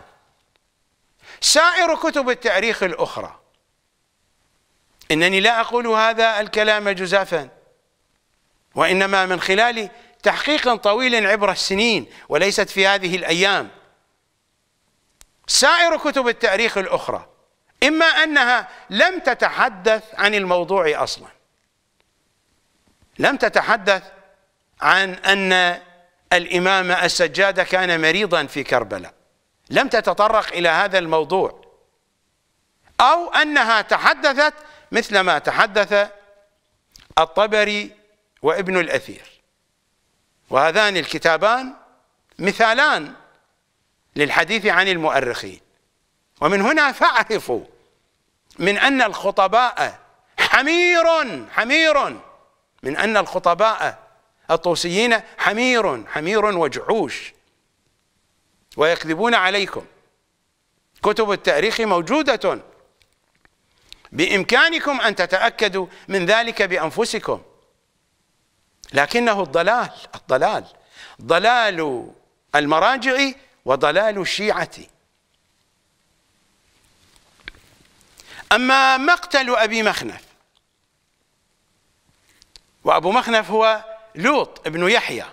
سائر كتب التاريخ الأخرى إنني لا أقول هذا الكلام جزافا وإنما من خلال تحقيق طويل عبر السنين وليست في هذه الأيام سائر كتب التاريخ الأخرى إما أنها لم تتحدث عن الموضوع أصلا لم تتحدث عن أن الإمام السجاد كان مريضا في كربلاء لم تتطرق إلى هذا الموضوع أو أنها تحدثت مثل ما تحدث الطبري وابن الأثير وهذان الكتابان مثالان للحديث عن المؤرخين ومن هنا فاعرفوا من أن الخطباء حمير حمير من أن الخطباء الطوسيين حمير حمير وجحوش ويكذبون عليكم كتب التاريخ موجودة بإمكانكم أن تتأكدوا من ذلك بأنفسكم لكنه الضلال الضلال ضلال المراجع وضلال الشيعة أما مقتل أبي مخنف وأبو مخنف هو لوط ابن يحيى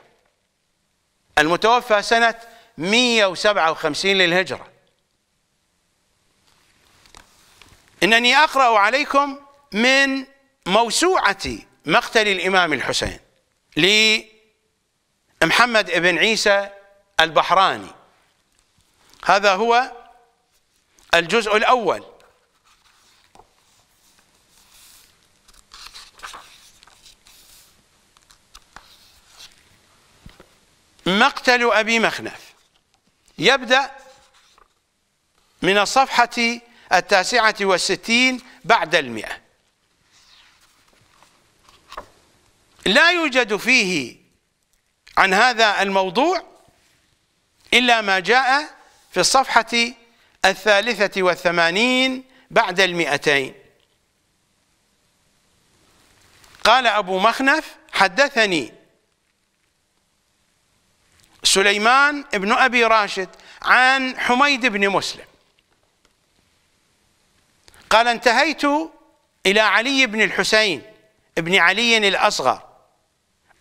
المتوفى سنة 157 للهجرة إنني أقرأ عليكم من موسوعة مقتل الإمام الحسين لمحمد بن عيسى البحراني هذا هو الجزء الأول مقتل أبي مخنف يبدأ من الصفحة التاسعة والستين بعد المئة لا يوجد فيه عن هذا الموضوع إلا ما جاء في الصفحة الثالثة والثمانين بعد المئتين قال أبو مخنف حدثني سليمان بن أبي راشد عن حميد بن مسلم قال انتهيت إلى علي بن الحسين بن علي الأصغر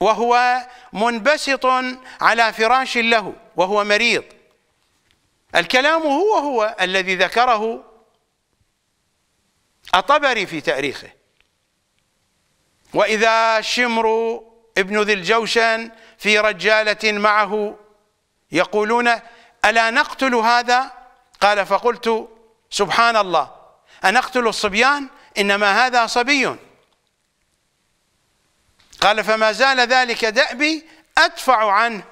وهو منبسط على فراش له وهو مريض الكلام هو هو الذي ذكره الطبري في تاريخه وإذا شمر ابن ذي الجوشن في رجالة معه يقولون ألا نقتل هذا قال فقلت سبحان الله أنقتل الصبيان إنما هذا صبي قال فما زال ذلك دأبي أدفع عنه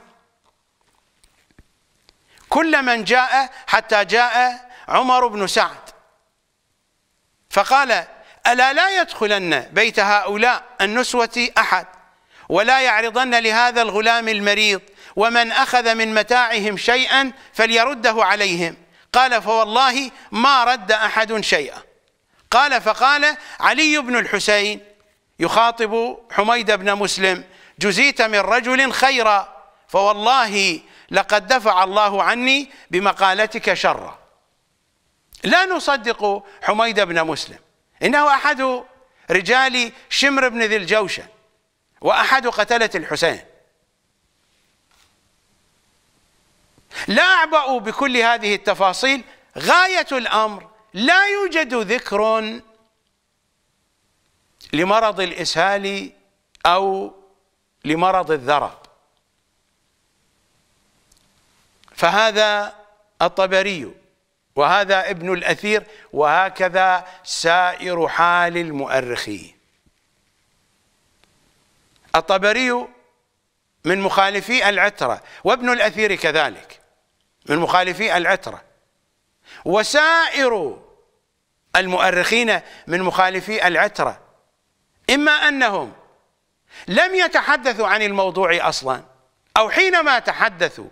كل من جاء حتى جاء عمر بن سعد فقال ألا لا يدخلن بيت هؤلاء النسوة أحد ولا يعرضن لهذا الغلام المريض ومن أخذ من متاعهم شيئا فليرده عليهم قال فوالله ما رد أحد شيئا قال فقال علي بن الحسين يخاطب حميد بن مسلم جزيت من رجل خيرا فوالله لقد دفع الله عني بمقالتك شرا لا نصدق حميد بن مسلم إنه أحد رجال شمر بن ذي الجوشن وأحد قتلة الحسين لا أعبأ بكل هذه التفاصيل غاية الأمر لا يوجد ذكر لمرض الإسهال أو لمرض الذرب فهذا الطبري وهذا ابن الأثير وهكذا سائر حال المؤرخين الطبري من مخالفي العترة وابن الأثير كذلك من مخالفي العترة وسائر المؤرخين من مخالفي العترة إما أنهم لم يتحدثوا عن الموضوع أصلا أو حينما تحدثوا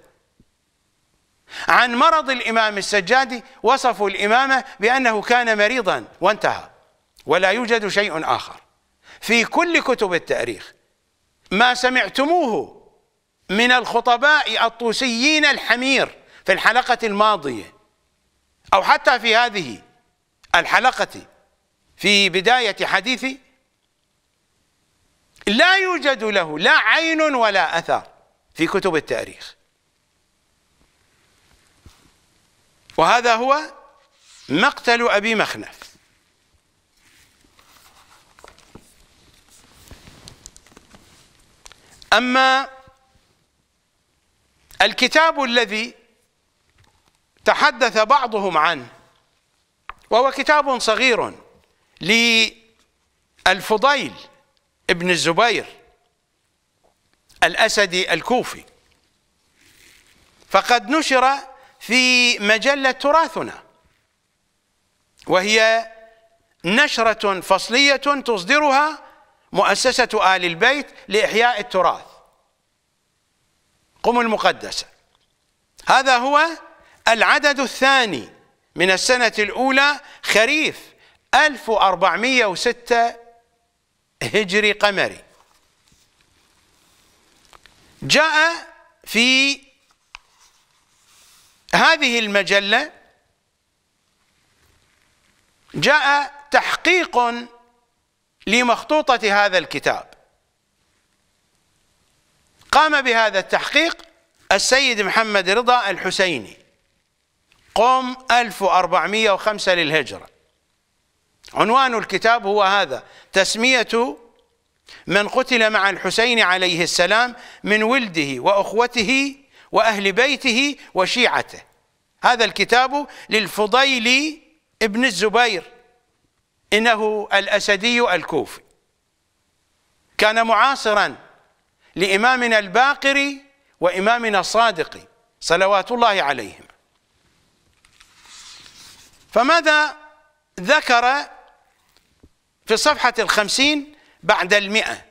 عن مرض الإمام السجادي وصفوا الإمامة بأنه كان مريضا وانتهى ولا يوجد شيء آخر في كل كتب التاريخ ما سمعتموه من الخطباء الطوسيين الحمير في الحلقة الماضية أو حتى في هذه الحلقة في بداية حديثي لا يوجد له لا عين ولا أثر في كتب التاريخ وهذا هو مقتل أبي مخنف أما الكتاب الذي تحدث بعضهم عنه وهو كتاب صغير للفضيل ابن الزبير الأسدي الكوفي فقد نشر في مجلة تراثنا وهي نشرة فصلية تصدرها مؤسسة آل البيت لإحياء التراث قم المقدسة هذا هو العدد الثاني من السنة الأولى خريف 1406 هجري قمري جاء في هذه المجلة جاء تحقيق لمخطوطة هذا الكتاب قام بهذا التحقيق السيد محمد رضا الحسيني قم 1405 للهجرة عنوان الكتاب هو هذا تسمية من قتل مع الحسين عليه السلام من ولده وأخوته وأهل بيته وشيعته هذا الكتاب للفضيل ابن الزبير إنه الأسدي الكوفي كان معاصرا لإمامنا الباقري وإمامنا الصادق صلوات الله عليهم فماذا ذكر في الصفحة الخمسين بعد المئة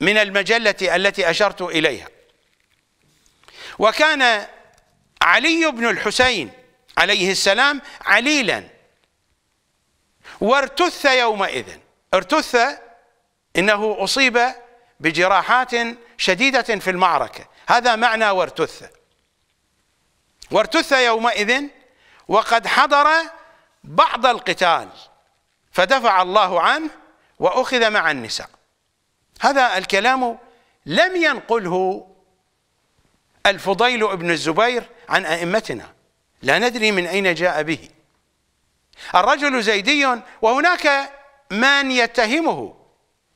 من المجلة التي أشرت إليها وكان علي بن الحسين عليه السلام عليلا وارتث يومئذ ارتث انه اصيب بجراحات شديده في المعركه هذا معنى وارتث وارتث يومئذ وقد حضر بعض القتال فدفع الله عنه واخذ مع النساء هذا الكلام لم ينقله الفضيل بن الزبير عن ائمتنا لا ندري من اين جاء به الرجل زيدي وهناك من يتهمه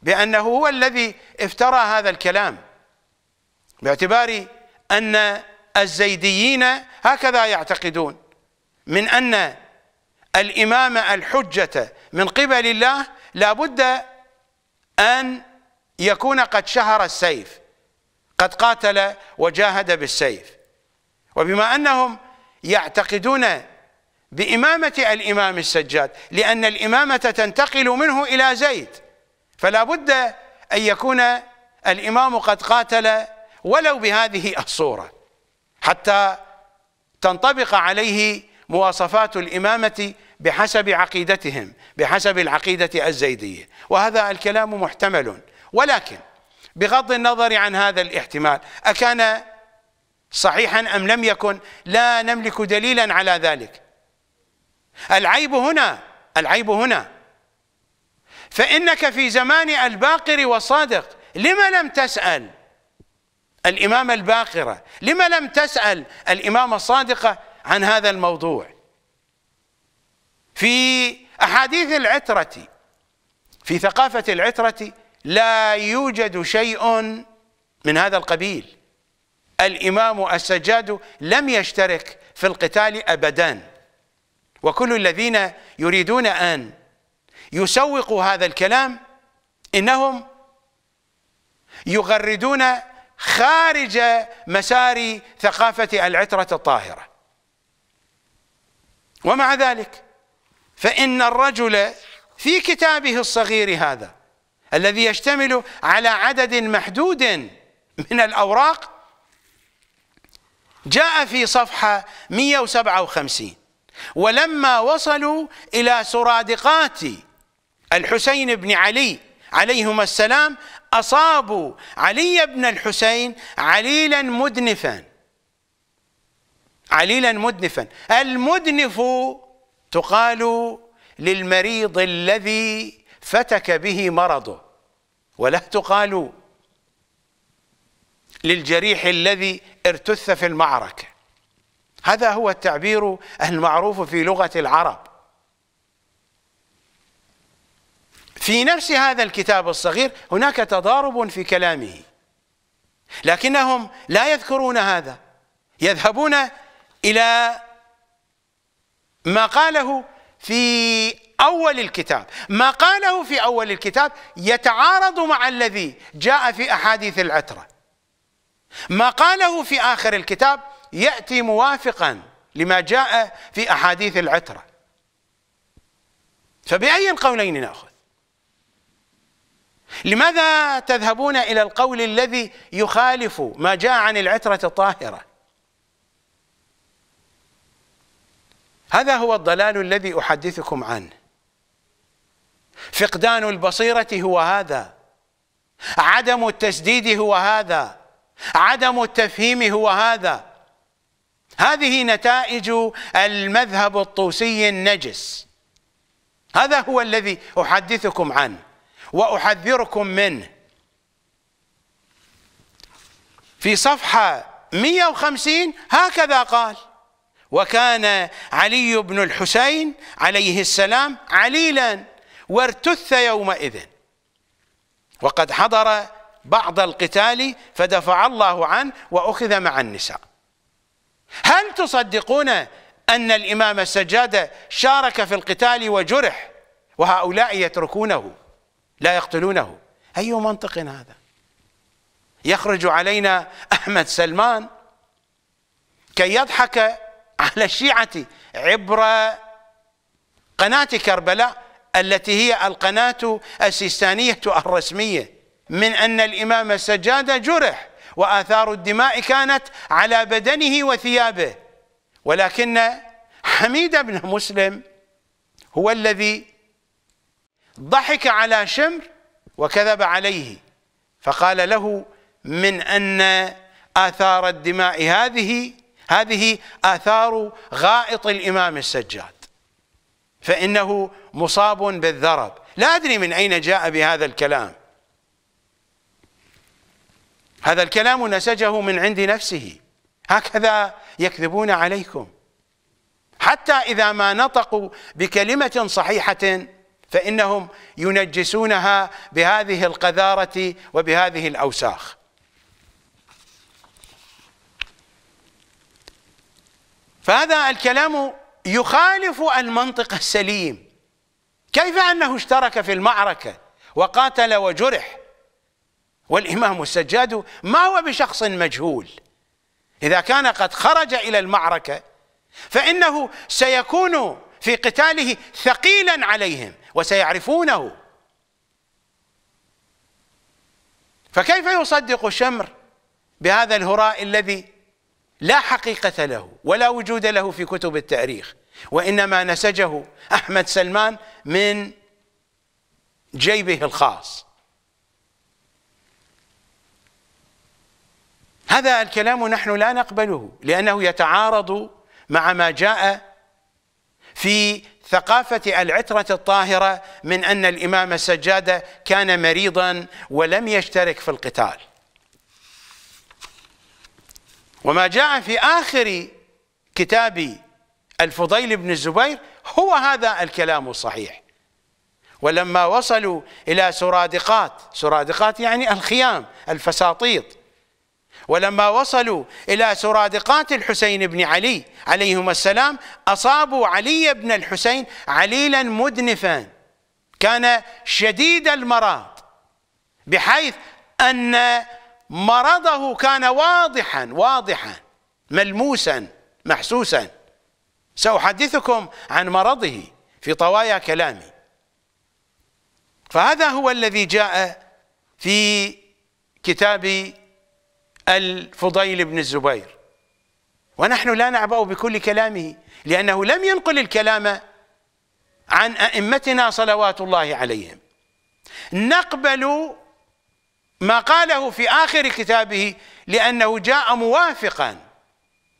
بأنه هو الذي افترى هذا الكلام باعتبار أن الزيديين هكذا يعتقدون من أن الإمام الحجة من قبل الله لابد أن يكون قد شهر السيف قد قاتل وجاهد بالسيف وبما أنهم يعتقدون بإمامة الإمام السجاد لأن الإمامة تنتقل منه إلى زيد فلا بد أن يكون الإمام قد قاتل ولو بهذه الصورة حتى تنطبق عليه مواصفات الإمامة بحسب عقيدتهم بحسب العقيدة الزيدية وهذا الكلام محتمل ولكن بغض النظر عن هذا الاحتمال أكان صحيحا أم لم يكن لا نملك دليلا على ذلك العيب هنا العيب هنا فإنك في زمان الباقر والصادق لما لم تسأل الإمام الباقرة لما لم تسأل الإمام الصادقة عن هذا الموضوع في أحاديث العترة في ثقافة العترة لا يوجد شيء من هذا القبيل الإمام السجاد لم يشترك في القتال أبداً وكل الذين يريدون أن يسوقوا هذا الكلام إنهم يغردون خارج مسار ثقافة العترة الطاهرة ومع ذلك فإن الرجل في كتابه الصغير هذا الذي يشتمل على عدد محدود من الأوراق جاء في صفحة 157 ولما وصلوا إلى سرادقات الحسين بن علي عليهما السلام أصابوا علي بن الحسين عليلا مدنفا عليلا مدنفا المدنف تقال للمريض الذي فتك به مرضه ولا تقال للجريح الذي ارتث في المعركة هذا هو التعبير المعروف في لغة العرب في نفس هذا الكتاب الصغير هناك تضارب في كلامه لكنهم لا يذكرون هذا يذهبون إلى ما قاله في أول الكتاب ما قاله في أول الكتاب يتعارض مع الذي جاء في أحاديث العترة ما قاله في آخر الكتاب يأتي موافقا لما جاء في أحاديث العترة فبأي القولين نأخذ لماذا تذهبون إلى القول الذي يخالف ما جاء عن العترة الطاهرة هذا هو الضلال الذي أحدثكم عنه فقدان البصيرة هو هذا عدم التسديد هو هذا عدم التفهيم هو هذا هذه نتائج المذهب الطوسي النجس هذا هو الذي أحدثكم عنه وأحذركم منه في صفحة 150 هكذا قال وكان علي بن الحسين عليه السلام عليلا وارتث يومئذ وقد حضر بعض القتال فدفع الله عنه وأخذ مع النساء هل تصدقون أن الإمام السجاد شارك في القتال وجرح وهؤلاء يتركونه لا يقتلونه أي منطق هذا يخرج علينا أحمد سلمان كي يضحك على الشيعة عبر قناة كربلاء التي هي القناة السيستانية الرسمية من أن الإمام السجاد جرح وآثار الدماء كانت على بدنه وثيابه ولكن حميد بن مسلم هو الذي ضحك على شمر وكذب عليه فقال له من أن آثار الدماء هذه هذه آثار غائط الإمام السجاد فإنه مصاب بالذرب لا أدري من أين جاء بهذا الكلام هذا الكلام نسجه من عند نفسه هكذا يكذبون عليكم حتى إذا ما نطقوا بكلمة صحيحة فإنهم ينجسونها بهذه القذارة وبهذه الأوساخ فهذا الكلام يخالف المنطق السليم كيف أنه اشترك في المعركة وقاتل وجرح والإمام السجاد ما هو بشخص مجهول إذا كان قد خرج إلى المعركة فإنه سيكون في قتاله ثقيلا عليهم وسيعرفونه فكيف يصدق شمر بهذا الهراء الذي لا حقيقة له ولا وجود له في كتب التاريخ وإنما نسجه أحمد سلمان من جيبه الخاص هذا الكلام نحن لا نقبله لأنه يتعارض مع ما جاء في ثقافة العترة الطاهرة من أن الإمام السجادة كان مريضا ولم يشترك في القتال وما جاء في آخر كتاب الفضيل بن الزبير هو هذا الكلام الصحيح ولما وصلوا إلى سرادقات سرادقات يعني الخيام الفساطيط ولما وصلوا إلى سرادقات الحسين بن علي عليهما السلام أصابوا علي بن الحسين عليلا مدنفا كان شديد المرض بحيث أن مرضه كان واضحا واضحا ملموسا محسوسا سأحدثكم عن مرضه في طوايا كلامي فهذا هو الذي جاء في كتاب الفضيل بن الزبير ونحن لا نعبأ بكل كلامه لأنه لم ينقل الكلام عن أئمتنا صلوات الله عليهم نقبل ما قاله في آخر كتابه لأنه جاء موافقا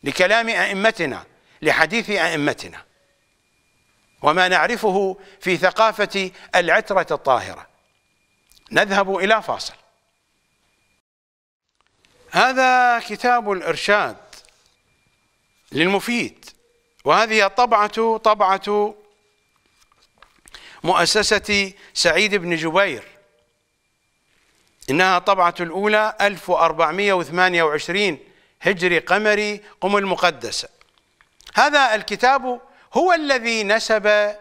لكلام أئمتنا لحديث أئمتنا وما نعرفه في ثقافة العترة الطاهرة نذهب إلى فاصل هذا كتاب الإرشاد للمفيد وهذه طبعة طبعة مؤسسة سعيد بن جبير إنها طبعة الأولى 1428 هجري قمري قم المقدسة هذا الكتاب هو الذي نسب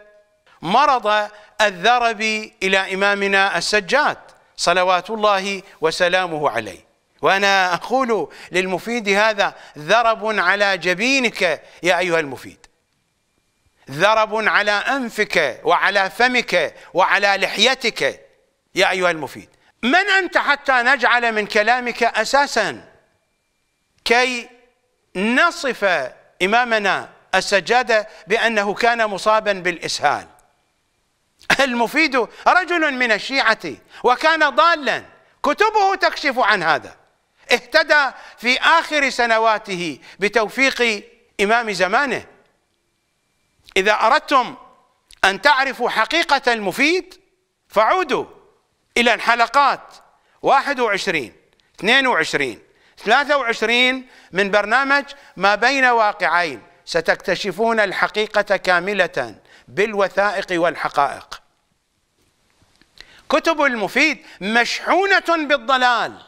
مرض الذربي إلى إمامنا السجاد صلوات الله وسلامه عليه وأنا أقول للمفيد هذا ذرب على جبينك يا أيها المفيد ذرب على أنفك وعلى فمك وعلى لحيتك يا أيها المفيد من أنت حتى نجعل من كلامك أساسا كي نصف إمامنا السجادة بأنه كان مصابا بالإسهال المفيد رجل من الشيعة وكان ضالا كتبه تكشف عن هذا اهتدى في آخر سنواته بتوفيق إمام زمانه إذا أردتم أن تعرفوا حقيقة المفيد فعودوا إلى الحلقات 21 22 23 من برنامج ما بين واقعين ستكتشفون الحقيقة كاملة بالوثائق والحقائق كتب المفيد مشحونة بالضلال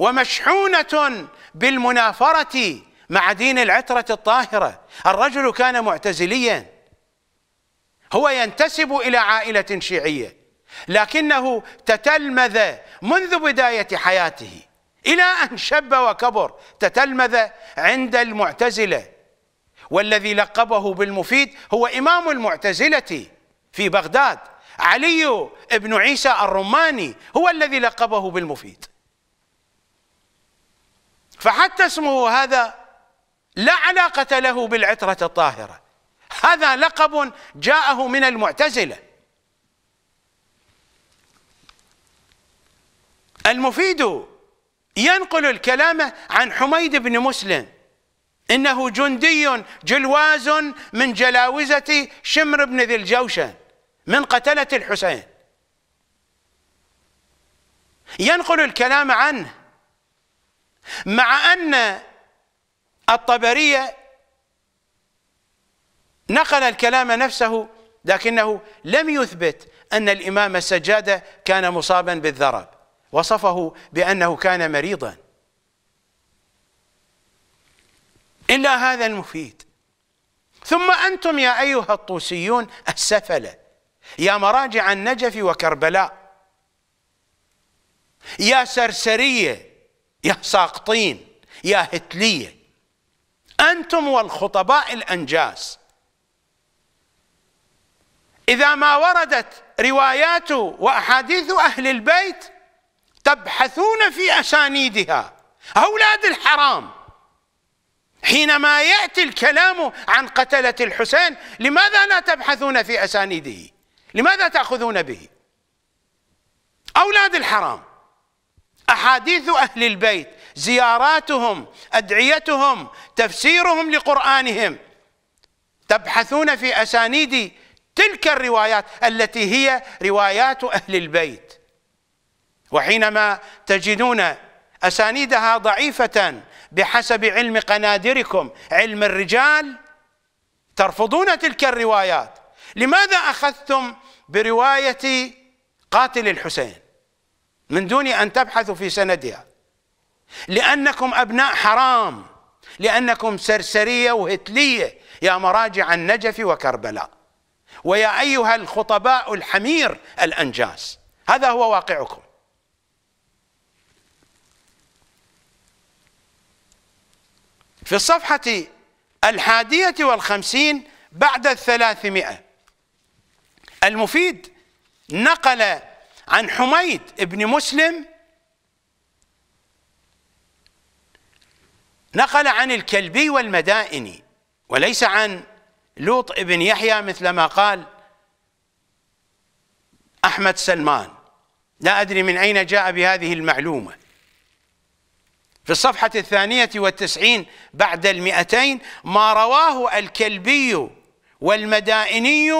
ومشحونه بالمنافره مع دين العتره الطاهره الرجل كان معتزليا هو ينتسب الى عائله شيعيه لكنه تتلمذ منذ بدايه حياته الى ان شب وكبر تتلمذ عند المعتزله والذي لقبه بالمفيد هو امام المعتزله في بغداد علي بن عيسى الرماني هو الذي لقبه بالمفيد فحتى اسمه هذا لا علاقة له بالعترة الطاهرة هذا لقب جاءه من المعتزلة المفيد ينقل الكلام عن حميد بن مسلم إنه جندي جلواز من جلاوزة شمر بن ذي الجوشن من قتلة الحسين ينقل الكلام عنه مع أن الطبرية نقل الكلام نفسه لكنه لم يثبت أن الإمام السجادة كان مصابا بالذرب وصفه بأنه كان مريضا إلا هذا المفيد ثم أنتم يا أيها الطوسيون السفلة يا مراجع النجف وكربلاء يا سرسريه يا ساقطين يا هتليه انتم والخطباء الانجاز اذا ما وردت روايات واحاديث اهل البيت تبحثون في اسانيدها اولاد الحرام حينما ياتي الكلام عن قتله الحسين لماذا لا تبحثون في اسانيده لماذا تاخذون به اولاد الحرام أحاديث أهل البيت زياراتهم أدعيتهم تفسيرهم لقرآنهم تبحثون في أسانيد تلك الروايات التي هي روايات أهل البيت وحينما تجدون أسانيدها ضعيفة بحسب علم قنادركم علم الرجال ترفضون تلك الروايات لماذا أخذتم برواية قاتل الحسين من دون أن تبحثوا في سندها لأنكم أبناء حرام لأنكم سرسرية وهتلية يا مراجع النجف وكربلاء ويا أيها الخطباء الحمير الأنجاس هذا هو واقعكم في الصفحة الحادية والخمسين بعد الثلاثمائة المفيد نقل عن حميد بن مسلم نقل عن الكلبي والمدائني وليس عن لوط بن يحيى مثل ما قال أحمد سلمان لا أدري من أين جاء بهذه المعلومة في الصفحة الثانية والتسعين بعد المئتين ما رواه الكلبي والمدائني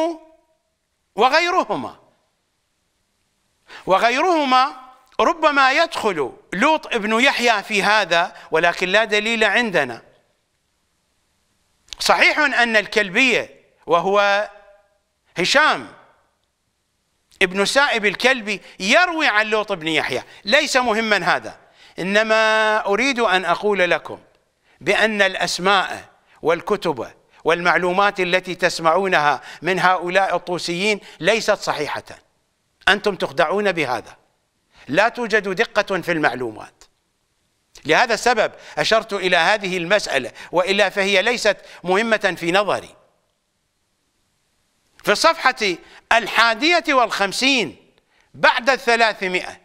وغيرهما وغيرهما ربما يدخل لوط ابن يحيى في هذا ولكن لا دليل عندنا صحيح أن الكلبية وهو هشام ابن سائب الكلبي يروي عن لوط ابن يحيى ليس مهما هذا إنما أريد أن أقول لكم بأن الأسماء والكتب والمعلومات التي تسمعونها من هؤلاء الطوسيين ليست صحيحة أنتم تخدعون بهذا لا توجد دقة في المعلومات لهذا السبب أشرت إلى هذه المسألة وإلا فهي ليست مهمة في نظري في الصفحة الحادية والخمسين بعد الثلاثمائة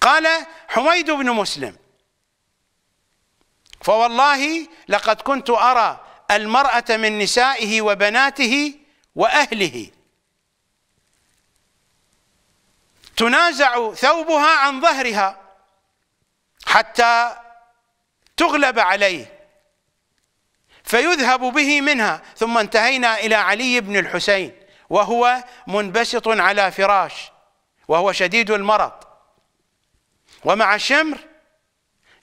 قال حميد بن مسلم فوالله لقد كنت أرى المرأة من نسائه وبناته وأهله تنازع ثوبها عن ظهرها حتى تغلب عليه فيذهب به منها ثم انتهينا إلى علي بن الحسين وهو منبسط على فراش وهو شديد المرض ومع شمر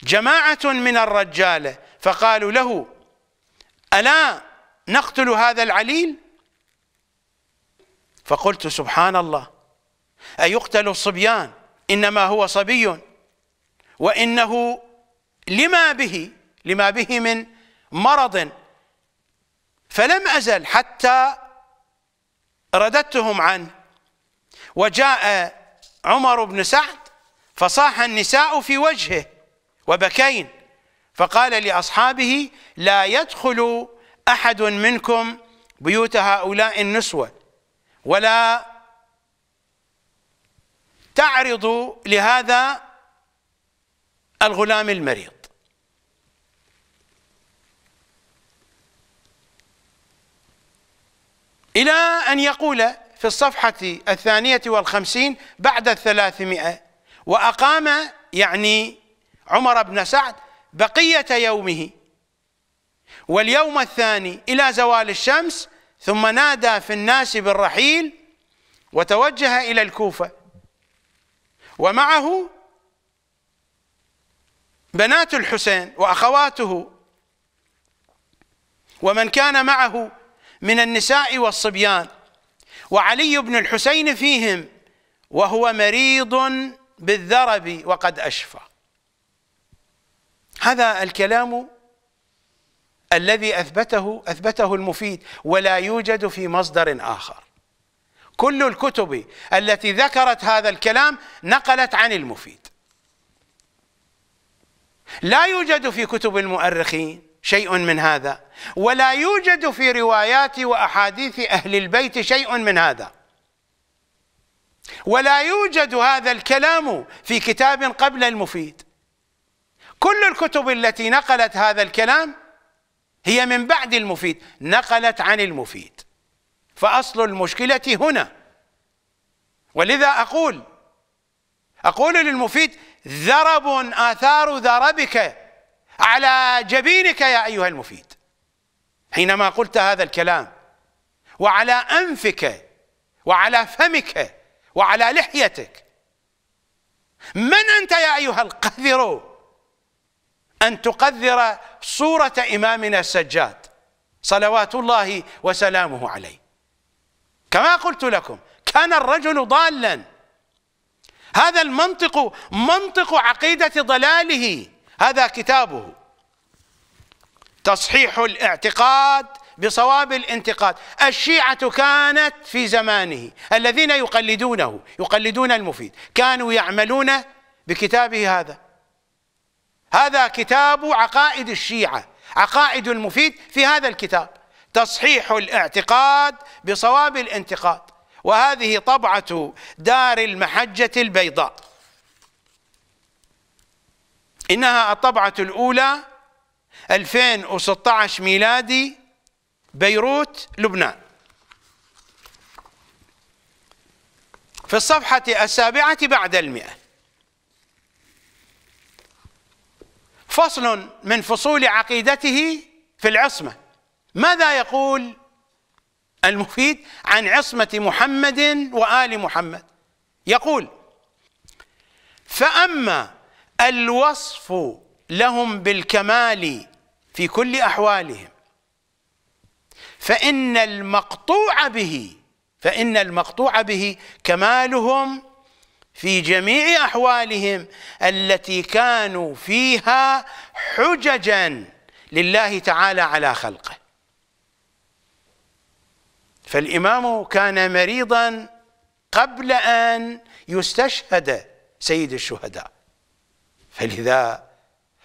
جماعة من الرجالة فقالوا له ألا نقتل هذا العليل فقلت سبحان الله أيقتل الصبيان إنما هو صبي وإنه لما به لما به من مرض فلم أزل حتى رددتهم عنه وجاء عمر بن سعد فصاح النساء في وجهه وبكين فقال لأصحابه لا يدخل أحد منكم بيوت هؤلاء النسوة ولا تعرض لهذا الغلام المريض إلى أن يقول في الصفحة الثانية والخمسين بعد الثلاثمائة وأقام يعني عمر بن سعد بقية يومه واليوم الثاني إلى زوال الشمس ثم نادى في الناس بالرحيل وتوجه إلى الكوفة ومعه بنات الحسين واخواته ومن كان معه من النساء والصبيان وعلي بن الحسين فيهم وهو مريض بالذرب وقد اشفى هذا الكلام الذي اثبته اثبته المفيد ولا يوجد في مصدر اخر كل الكتب التي ذكرت هذا الكلام نقلت عن المفيد لا يوجد في كتب المؤرخين شيء من هذا ولا يوجد في روايات وأحاديث أهل البيت شيء من هذا ولا يوجد هذا الكلام في كتاب قبل المفيد كل الكتب التي نقلت هذا الكلام هي من بعد المفيد نقلت عن المفيد فأصل المشكلة هنا ولذا أقول أقول للمفيد ذرب آثار ذربك على جبينك يا أيها المفيد حينما قلت هذا الكلام وعلى أنفك وعلى فمك وعلى لحيتك من أنت يا أيها القذر أن تقذر صورة إمامنا السجاد صلوات الله وسلامه عليه كما قلت لكم كان الرجل ضالا هذا المنطق منطق عقيدة ضلاله هذا كتابه تصحيح الاعتقاد بصواب الانتقاد الشيعة كانت في زمانه الذين يقلدونه يقلدون المفيد كانوا يعملون بكتابه هذا هذا كتاب عقائد الشيعة عقائد المفيد في هذا الكتاب تصحيح الاعتقاد بصواب الانتقاد وهذه طبعة دار المحجة البيضاء إنها الطبعة الأولى 2016 ميلادي بيروت لبنان في الصفحة السابعة بعد المئة فصل من فصول عقيدته في العصمة ماذا يقول المفيد عن عصمة محمد وآل محمد يقول فأما الوصف لهم بالكمال في كل أحوالهم فإن المقطوع به فإن المقطوع به كمالهم في جميع أحوالهم التي كانوا فيها حججا لله تعالى على خلقه فالإمام كان مريضا قبل أن يستشهد سيد الشهداء فلذا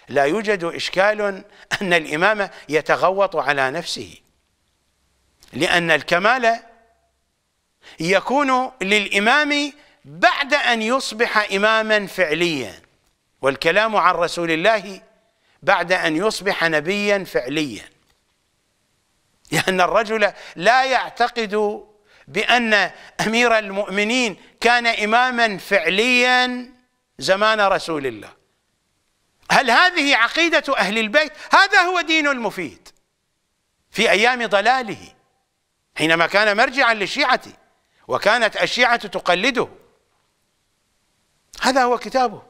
لا يوجد إشكال أن الإمام يتغوط على نفسه لأن الكمال يكون للإمام بعد أن يصبح إماما فعليا والكلام عن رسول الله بعد أن يصبح نبيا فعليا لأن الرجل لا يعتقد بأن أمير المؤمنين كان إماما فعليا زمان رسول الله هل هذه عقيدة أهل البيت هذا هو دين المفيد في أيام ضلاله حينما كان مرجعا للشيعة وكانت الشيعة تقلده هذا هو كتابه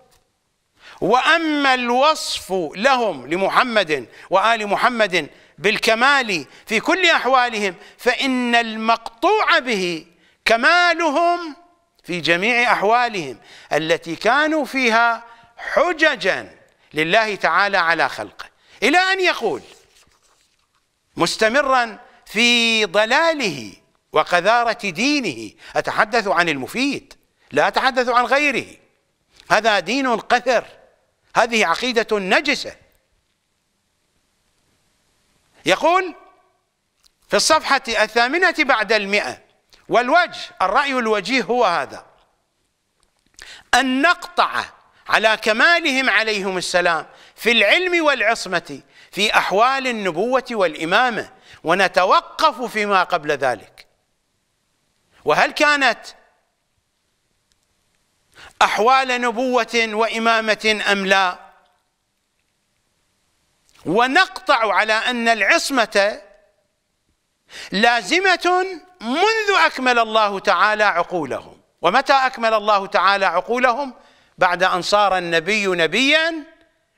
وأما الوصف لهم لمحمد وآل محمد بالكمال في كل احوالهم فان المقطوع به كمالهم في جميع احوالهم التي كانوا فيها حججا لله تعالى على خلقه الى ان يقول مستمرا في ضلاله وقذاره دينه اتحدث عن المفيد لا اتحدث عن غيره هذا دين قذر هذه عقيده نجسه يقول في الصفحة الثامنة بعد المئة والوجه الرأي الوجيه هو هذا أن نقطع على كمالهم عليهم السلام في العلم والعصمة في أحوال النبوة والإمامة ونتوقف فيما قبل ذلك وهل كانت أحوال نبوة وإمامة أم لا ونقطع على أن العصمة لازمة منذ أكمل الله تعالى عقولهم ومتى أكمل الله تعالى عقولهم بعد أن صار النبي نبيا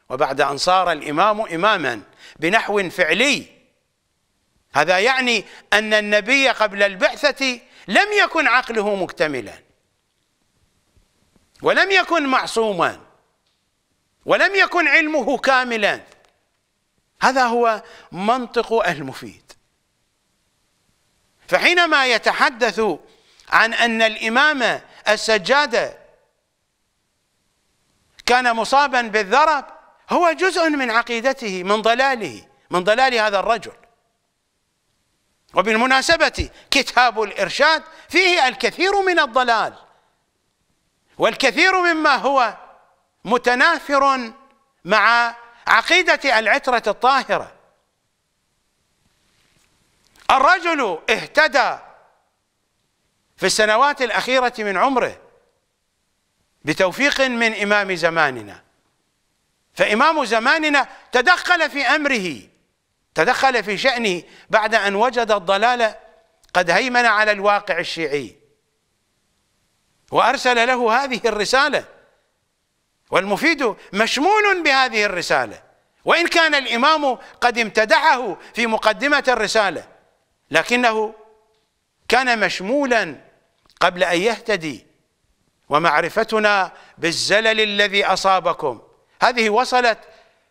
وبعد أن صار الإمام إماما بنحو فعلي هذا يعني أن النبي قبل البعثة لم يكن عقله مكتملا ولم يكن معصوما ولم يكن علمه كاملا هذا هو منطق المفيد فحينما يتحدث عن أن الإمام السجادة كان مصابا بالذرب هو جزء من عقيدته من ضلاله من ضلال هذا الرجل وبالمناسبة كتاب الإرشاد فيه الكثير من الضلال والكثير مما هو متنافر مع عقيدة العترة الطاهرة الرجل اهتدى في السنوات الأخيرة من عمره بتوفيق من إمام زماننا فإمام زماننا تدخل في أمره تدخل في شأنه بعد أن وجد الضلال قد هيمن على الواقع الشيعي وأرسل له هذه الرسالة والمفيد مشمول بهذه الرسالة وإن كان الإمام قد امتدحه في مقدمة الرسالة لكنه كان مشمولا قبل أن يهتدي ومعرفتنا بالزلل الذي أصابكم هذه وصلت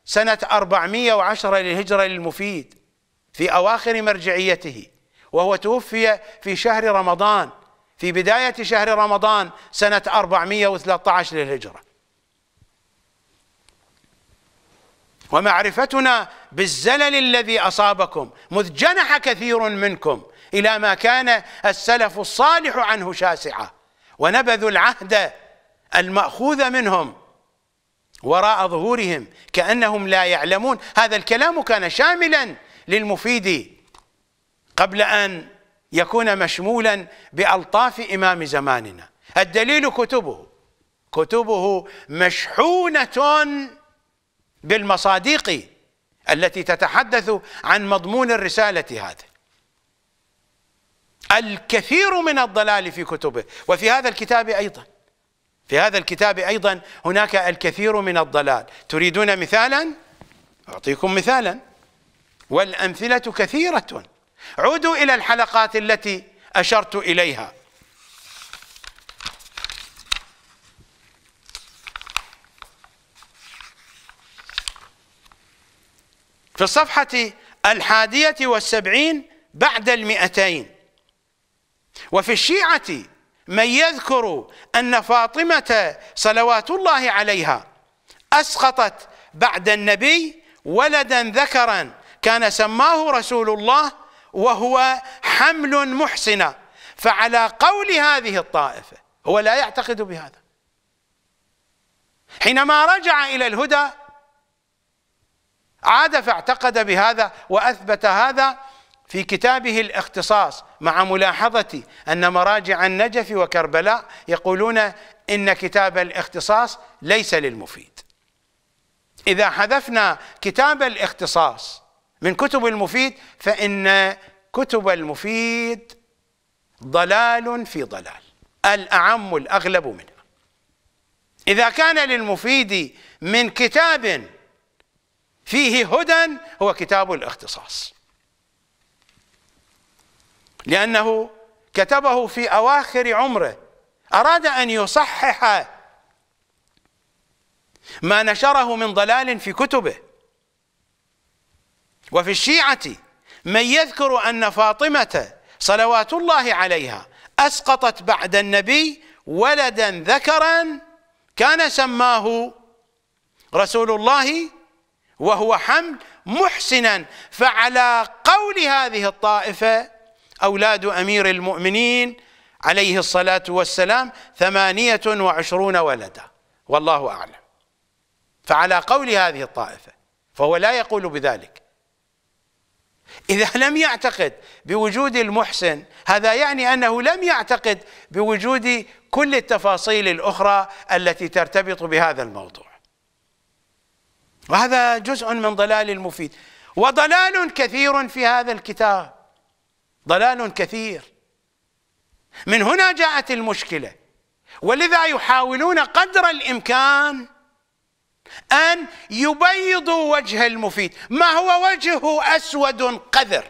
سنة 410 للهجرة للمفيد في أواخر مرجعيته وهو توفي في شهر رمضان في بداية شهر رمضان سنة 413 للهجرة ومعرفتنا بالزلل الذي اصابكم مذ جنح كثير منكم الى ما كان السلف الصالح عنه شاسعه ونبذوا العهد الماخوذ منهم وراء ظهورهم كانهم لا يعلمون هذا الكلام كان شاملا للمفيد قبل ان يكون مشمولا بالطاف امام زماننا الدليل كتبه كتبه مشحونه بالمصادق التي تتحدث عن مضمون الرسالة هذا الكثير من الضلال في كتبه وفي هذا الكتاب أيضا في هذا الكتاب أيضا هناك الكثير من الضلال تريدون مثالا أعطيكم مثالا والأمثلة كثيرة عودوا إلى الحلقات التي أشرت إليها في الصفحة الحادية والسبعين بعد المئتين وفي الشيعة من يذكر أن فاطمة صلوات الله عليها أسقطت بعد النبي ولدا ذكرا كان سماه رسول الله وهو حمل محسنة فعلى قول هذه الطائفة هو لا يعتقد بهذا حينما رجع إلى الهدى عاد فاعتقد بهذا واثبت هذا في كتابه الاختصاص مع ملاحظة أن مراجع النجف وكربلاء يقولون إن كتاب الاختصاص ليس للمفيد إذا حذفنا كتاب الاختصاص من كتب المفيد فإن كتب المفيد ضلال في ضلال الأعم الأغلب منها إذا كان للمفيد من كتاب فيه هدى هو كتاب الاختصاص لأنه كتبه في أواخر عمره أراد أن يصحح ما نشره من ضلال في كتبه وفي الشيعة من يذكر أن فاطمة صلوات الله عليها أسقطت بعد النبي ولدا ذكرا كان سماه رسول الله وهو حمد محسنا فعلى قول هذه الطائفة أولاد أمير المؤمنين عليه الصلاة والسلام ثمانية وعشرون ولدا والله أعلم فعلى قول هذه الطائفة فهو لا يقول بذلك إذا لم يعتقد بوجود المحسن هذا يعني أنه لم يعتقد بوجود كل التفاصيل الأخرى التي ترتبط بهذا الموضوع وهذا جزء من ضلال المفيد وضلال كثير في هذا الكتاب ضلال كثير من هنا جاءت المشكله ولذا يحاولون قدر الامكان ان يبيضوا وجه المفيد ما هو وجهه اسود قذر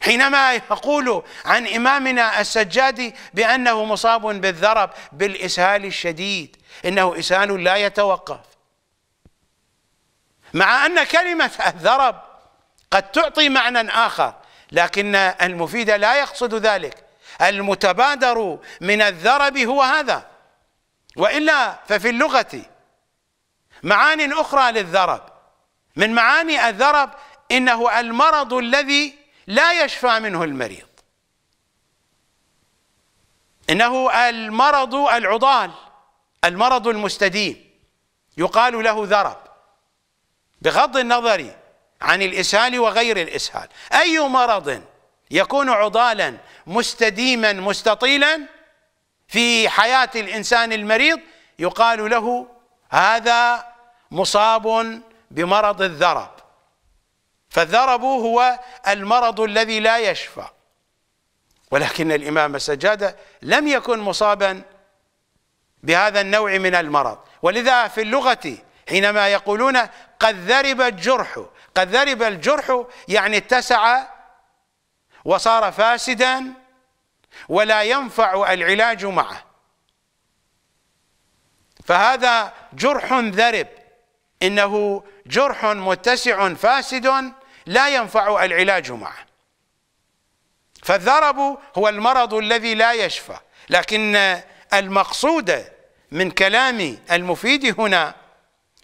حينما يقول عن امامنا السجادي بانه مصاب بالذرب بالاسهال الشديد انه اسهال لا يتوقف مع أن كلمة الذرب قد تعطي معنى آخر لكن المفيد لا يقصد ذلك المتبادر من الذرب هو هذا وإلا ففي اللغة معان أخرى للذرب من معاني الذرب إنه المرض الذي لا يشفى منه المريض إنه المرض العضال المرض المستديم يقال له ذرب بغض النظر عن الإسهال وغير الإسهال أي مرض يكون عضالا مستديما مستطيلا في حياة الإنسان المريض يقال له هذا مصاب بمرض الذرب فالذرب هو المرض الذي لا يشفى ولكن الإمام السجادة لم يكن مصابا بهذا النوع من المرض ولذا في اللغة حينما يقولون قد ذرب الجرح قد ذرب الجرح يعني اتسع وصار فاسدا ولا ينفع العلاج معه فهذا جرح ذرب انه جرح متسع فاسد لا ينفع العلاج معه فالذرب هو المرض الذي لا يشفى لكن المقصود من كلام المفيد هنا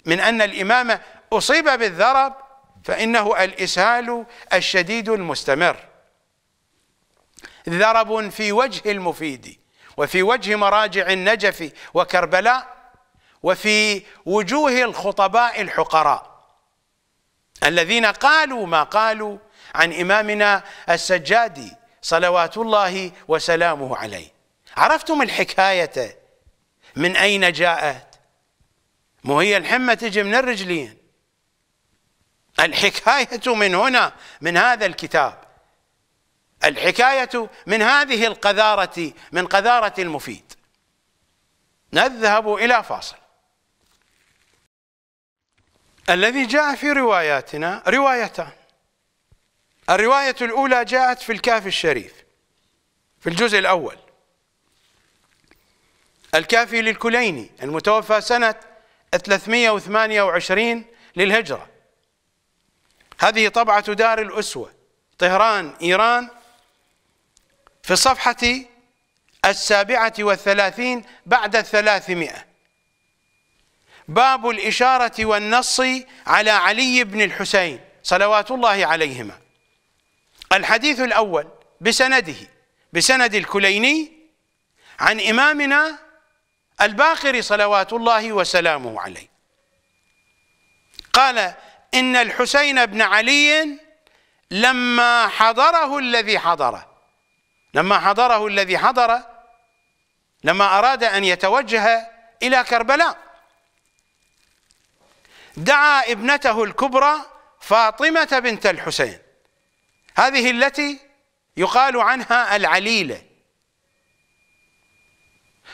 من ان الامامه أصيب بالذرب فإنه الإسهال الشديد المستمر ذرب في وجه المفيد وفي وجه مراجع النجف وكربلاء وفي وجوه الخطباء الحقراء الذين قالوا ما قالوا عن إمامنا السجادي صلوات الله وسلامه عليه عرفتم الحكاية من أين جاءت مو هي الحمة تجي من الرجلين الحكاية من هنا من هذا الكتاب الحكاية من هذه القذارة من قذارة المفيد نذهب إلى فاصل الذي جاء في رواياتنا روايتان الرواية الأولى جاءت في الكافي الشريف في الجزء الأول الكافي للكليني المتوفى سنة 328 للهجرة هذه طبعة دار الأسوة طهران إيران في الصفحة السابعة والثلاثين بعد الثلاثمائة باب الإشارة والنص على علي بن الحسين صلوات الله عليهما الحديث الأول بسنده بسند الكليني عن إمامنا الباقر صلوات الله وسلامه عليه قال إن الحسين بن علي لما حضره الذي حضره لما حضره الذي حضره لما أراد أن يتوجه إلى كربلاء دعا ابنته الكبرى فاطمة بنت الحسين هذه التي يقال عنها العليلة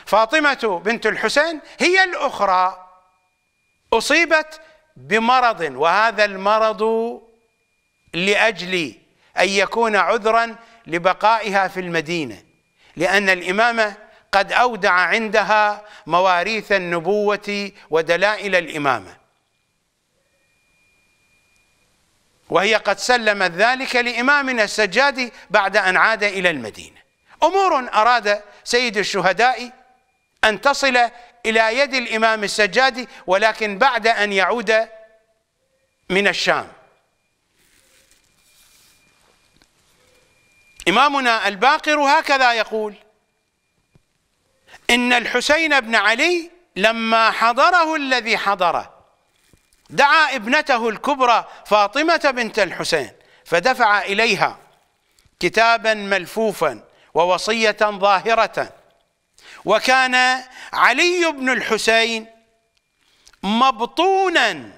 فاطمة بنت الحسين هي الأخرى أصيبت بمرض وهذا المرض لاجل ان يكون عذرا لبقائها في المدينه لان الامامه قد اودع عندها مواريث النبوه ودلائل الامامه وهي قد سلمت ذلك لامامنا السجادي بعد ان عاد الى المدينه امور اراد سيد الشهداء ان تصل إلى يد الإمام السجادي ولكن بعد أن يعود من الشام إمامنا الباقر هكذا يقول إن الحسين بن علي لما حضره الذي حضره دعا ابنته الكبرى فاطمة بنت الحسين فدفع إليها كتابا ملفوفا ووصية ظاهرة وكان علي بن الحسين مبطونا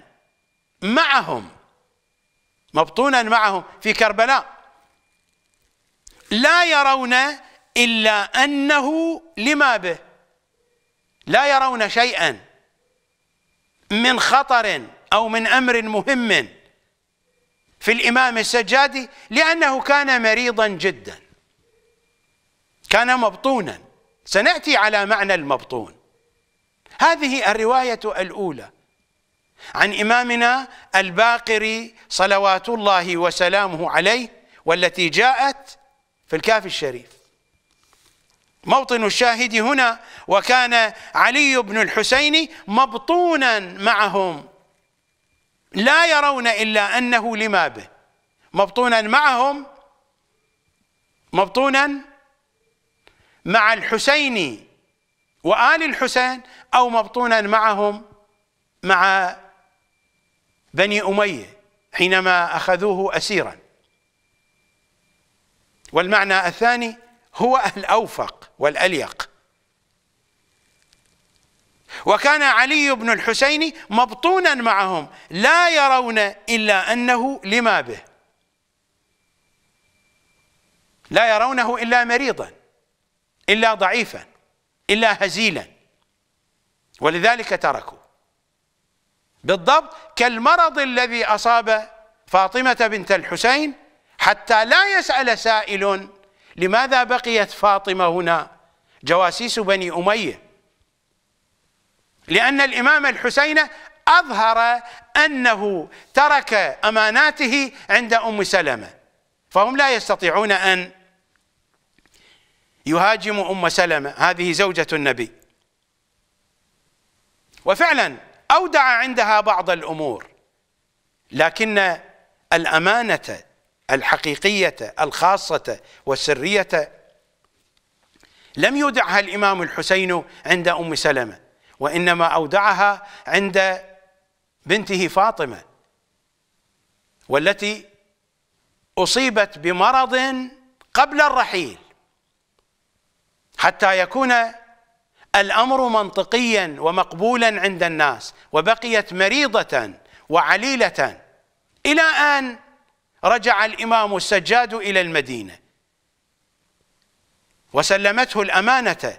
معهم مبطونا معهم في كربلاء لا يرون إلا أنه لما به لا يرون شيئا من خطر أو من أمر مهم في الإمام السجادي لأنه كان مريضا جدا كان مبطونا سناتي على معنى المبطون هذه الروايه الاولى عن امامنا الباقري صلوات الله وسلامه عليه والتي جاءت في الكافي الشريف موطن الشاهد هنا وكان علي بن الحسين مبطونا معهم لا يرون الا انه لما به مبطونا معهم مبطونا مع الحسين وآل الحسين أو مبطونا معهم مع بني أمية حينما أخذوه أسيرا والمعنى الثاني هو الأوفق والأليق وكان علي بن الحسين مبطونا معهم لا يرون إلا أنه لما به لا يرونه إلا مريضا إلا ضعيفا إلا هزيلا ولذلك تركوا بالضبط كالمرض الذي أصاب فاطمة بنت الحسين حتى لا يسأل سائل لماذا بقيت فاطمة هنا جواسيس بني أمية لأن الإمام الحسين أظهر أنه ترك أماناته عند أم سلمة فهم لا يستطيعون أن يهاجم أم سلمة هذه زوجة النبي وفعلا أودع عندها بعض الأمور لكن الأمانة الحقيقية الخاصة والسرية لم يودعها الإمام الحسين عند أم سلمة وإنما أودعها عند بنته فاطمة والتي أصيبت بمرض قبل الرحيل حتى يكون الامر منطقيا ومقبولا عند الناس وبقيت مريضه وعليله الى ان رجع الامام السجاد الى المدينه وسلمته الامانه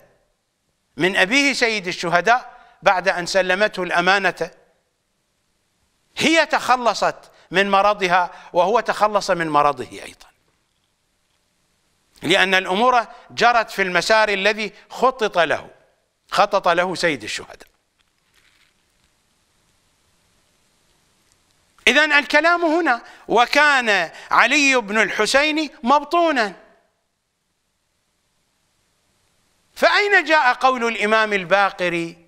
من ابيه سيد الشهداء بعد ان سلمته الامانه هي تخلصت من مرضها وهو تخلص من مرضه ايضا لأن الأمور جرت في المسار الذي خطط له خطط له سيد الشهداء إذا الكلام هنا وكان علي بن الحسين مبطونا فأين جاء قول الإمام الباقري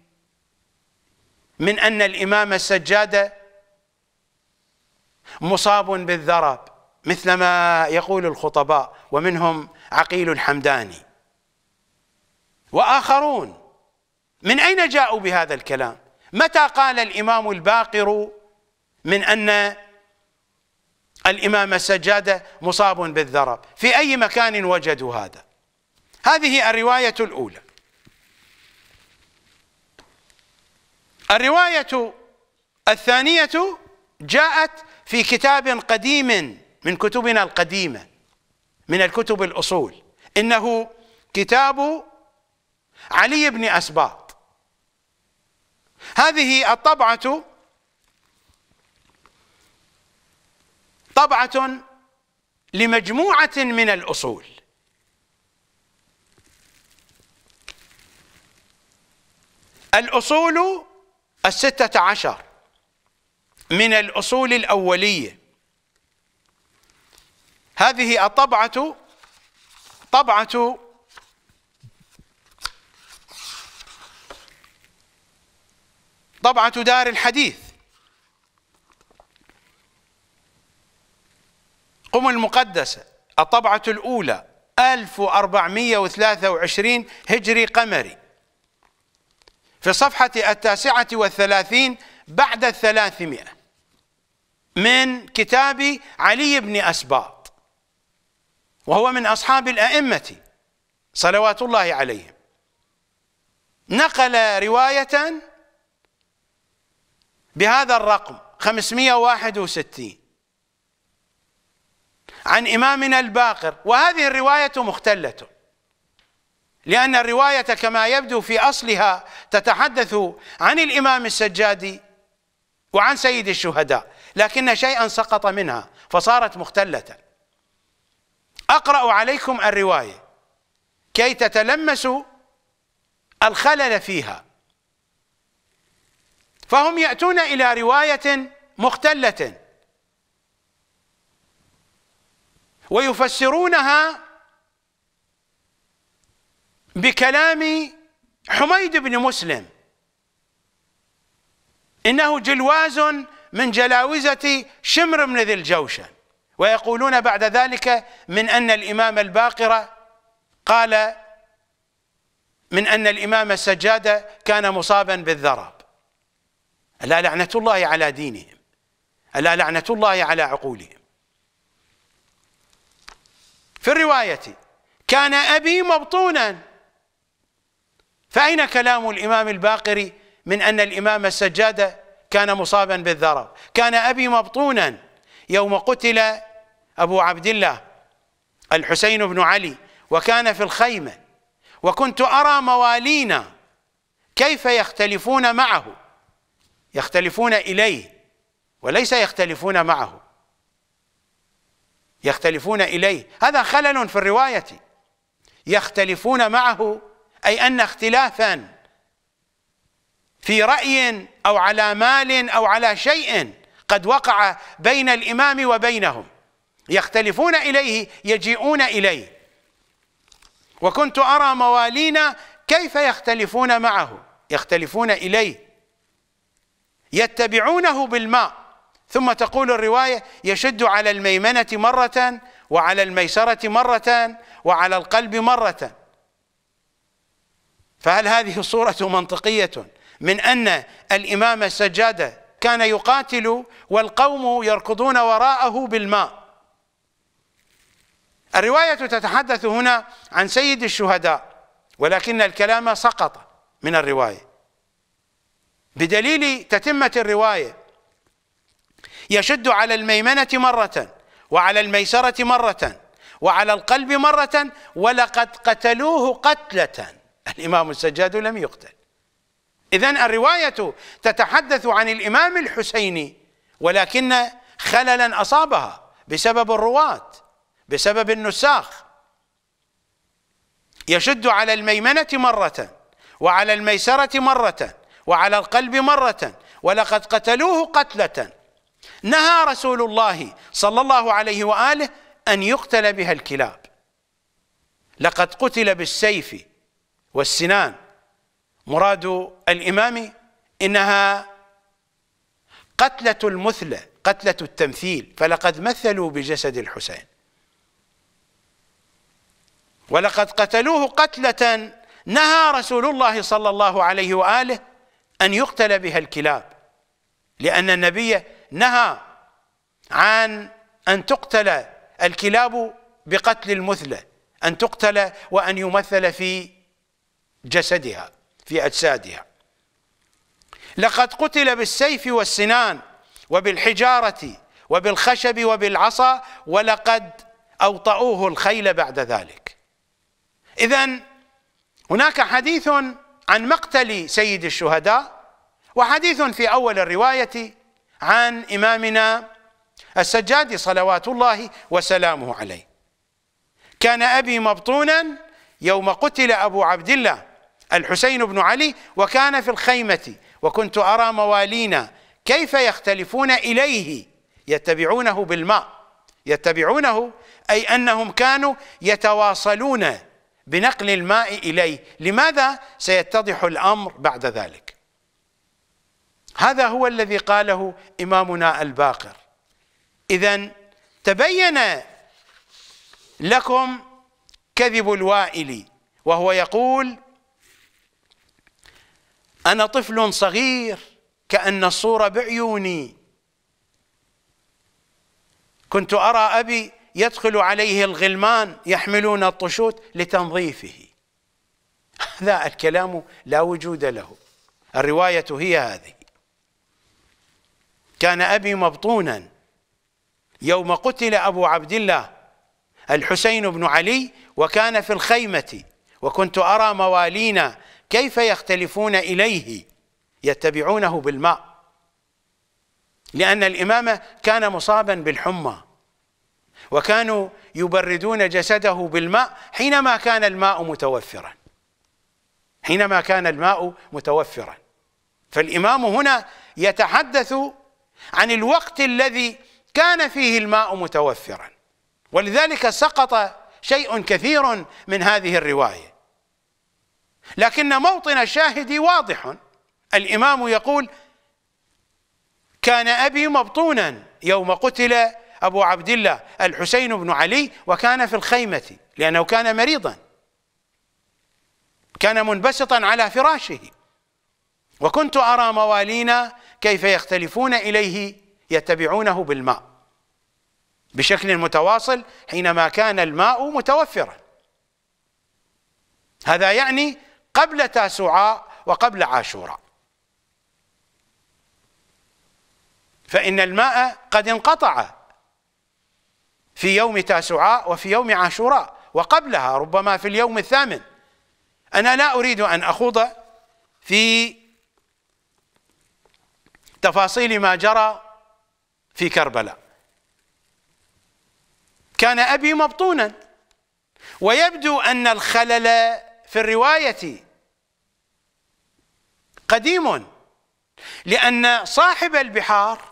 من أن الإمام السجاد مصاب بالذرب مثلما يقول الخطباء ومنهم عقيل الحمداني وآخرون من أين جاءوا بهذا الكلام متى قال الإمام الباقر من أن الإمام السجادة مصاب بالذرب في أي مكان وجدوا هذا هذه الرواية الأولى الرواية الثانية جاءت في كتاب قديم من كتبنا القديمة من الكتب الأصول إنه كتاب علي بن أسباط هذه الطبعة طبعة لمجموعة من الأصول الأصول الستة عشر من الأصول الأولية هذه الطبعة طبعة طبعة دار الحديث قم المقدسة الطبعة الأولى 1423 هجري قمري في صفحة التاسعة والثلاثين بعد الثلاثمائة من كتاب علي بن أسباط وهو من أصحاب الأئمة صلوات الله عليهم نقل رواية بهذا الرقم 561 عن إمامنا الباقر وهذه الرواية مختلة لأن الرواية كما يبدو في أصلها تتحدث عن الإمام السجادي وعن سيد الشهداء لكن شيئا سقط منها فصارت مختلة أقرأ عليكم الرواية كي تتلمسوا الخلل فيها فهم يأتون إلى رواية مختلة ويفسرونها بكلام حميد بن مسلم إنه جلواز من جلاوزة شمر بن ذي الجوشن ويقولون بعد ذلك من أن الإمام الباقرة قال من أن الإمام السجادة كان مصابا بالذراب ألا لعنة الله على دينهم ألا لعنة الله على عقولهم في الرواية كان أبي مبطونا فأين كلام الإمام الباقري من أن الإمام السجادة كان مصابا بالذرب كان أبي مبطونا يوم قتل أبو عبد الله الحسين بن علي وكان في الخيمة وكنت أرى موالينا كيف يختلفون معه يختلفون إليه وليس يختلفون معه يختلفون إليه هذا خلل في الرواية يختلفون معه أي أن اختلافا في رأي أو على مال أو على شيء قد وقع بين الإمام وبينهم يختلفون إليه يجيئون إليه وكنت أرى موالينا كيف يختلفون معه يختلفون إليه يتبعونه بالماء ثم تقول الرواية يشد على الميمنة مرة وعلى الميسرة مرة وعلى القلب مرة فهل هذه الصورة منطقية من أن الإمام السجادة كان يقاتل والقوم يركضون وراءه بالماء الرواية تتحدث هنا عن سيد الشهداء ولكن الكلام سقط من الرواية بدليل تتمة الرواية يشد على الميمنة مرة وعلى الميسرة مرة وعلى القلب مرة ولقد قتلوه قتلة الإمام السجاد لم يقتل إذا الرواية تتحدث عن الإمام الحسيني ولكن خللا أصابها بسبب الرواة بسبب النساخ يشد على الميمنة مرة وعلى الميسرة مرة وعلى القلب مرة ولقد قتلوه قتلة نهى رسول الله صلى الله عليه وآله أن يقتل بها الكلاب لقد قتل بالسيف والسنان مراد الإمام إنها قتلة المثلة قتلة التمثيل فلقد مثلوا بجسد الحسين ولقد قتلوه قتلة نهى رسول الله صلى الله عليه واله ان يقتل بها الكلاب لان النبي نهى عن ان تقتل الكلاب بقتل المثلى ان تقتل وان يمثل في جسدها في اجسادها لقد قتل بالسيف والسنان وبالحجاره وبالخشب وبالعصا ولقد أوطأوه الخيل بعد ذلك إذا هناك حديث عن مقتل سيد الشهداء وحديث في أول الرواية عن إمامنا السجاد صلوات الله وسلامه عليه كان أبي مبطونا يوم قتل أبو عبد الله الحسين بن علي وكان في الخيمة وكنت أرى موالينا كيف يختلفون إليه يتبعونه بالماء يتبعونه أي أنهم كانوا يتواصلون بنقل الماء إليه لماذا سيتضح الأمر بعد ذلك هذا هو الذي قاله إمامنا الباقر إذا تبين لكم كذب الوائل وهو يقول أنا طفل صغير كأن الصورة بعيوني كنت أرى أبي يدخل عليه الغلمان يحملون الطشوت لتنظيفه هذا الكلام لا وجود له الرواية هي هذه كان أبي مبطونا يوم قتل أبو عبد الله الحسين بن علي وكان في الخيمة وكنت أرى موالينا كيف يختلفون إليه يتبعونه بالماء لأن الإمام كان مصابا بالحمى وكانوا يبردون جسده بالماء حينما كان الماء متوفرا حينما كان الماء متوفرا فالإمام هنا يتحدث عن الوقت الذي كان فيه الماء متوفرا ولذلك سقط شيء كثير من هذه الرواية لكن موطن الشاهد واضح الإمام يقول كان أبي مبطونا يوم قتل أبو عبد الله الحسين بن علي وكان في الخيمة لأنه كان مريضا كان منبسطا على فراشه وكنت أرى موالينا كيف يختلفون إليه يتبعونه بالماء بشكل متواصل حينما كان الماء متوفرا هذا يعني قبل تاسوعاء وقبل عاشوراء فإن الماء قد انقطع في يوم تاسعاء وفي يوم عاشوراء وقبلها ربما في اليوم الثامن أنا لا أريد أن أخوض في تفاصيل ما جرى في كربلاء كان أبي مبطونا ويبدو أن الخلل في الرواية قديم لأن صاحب البحار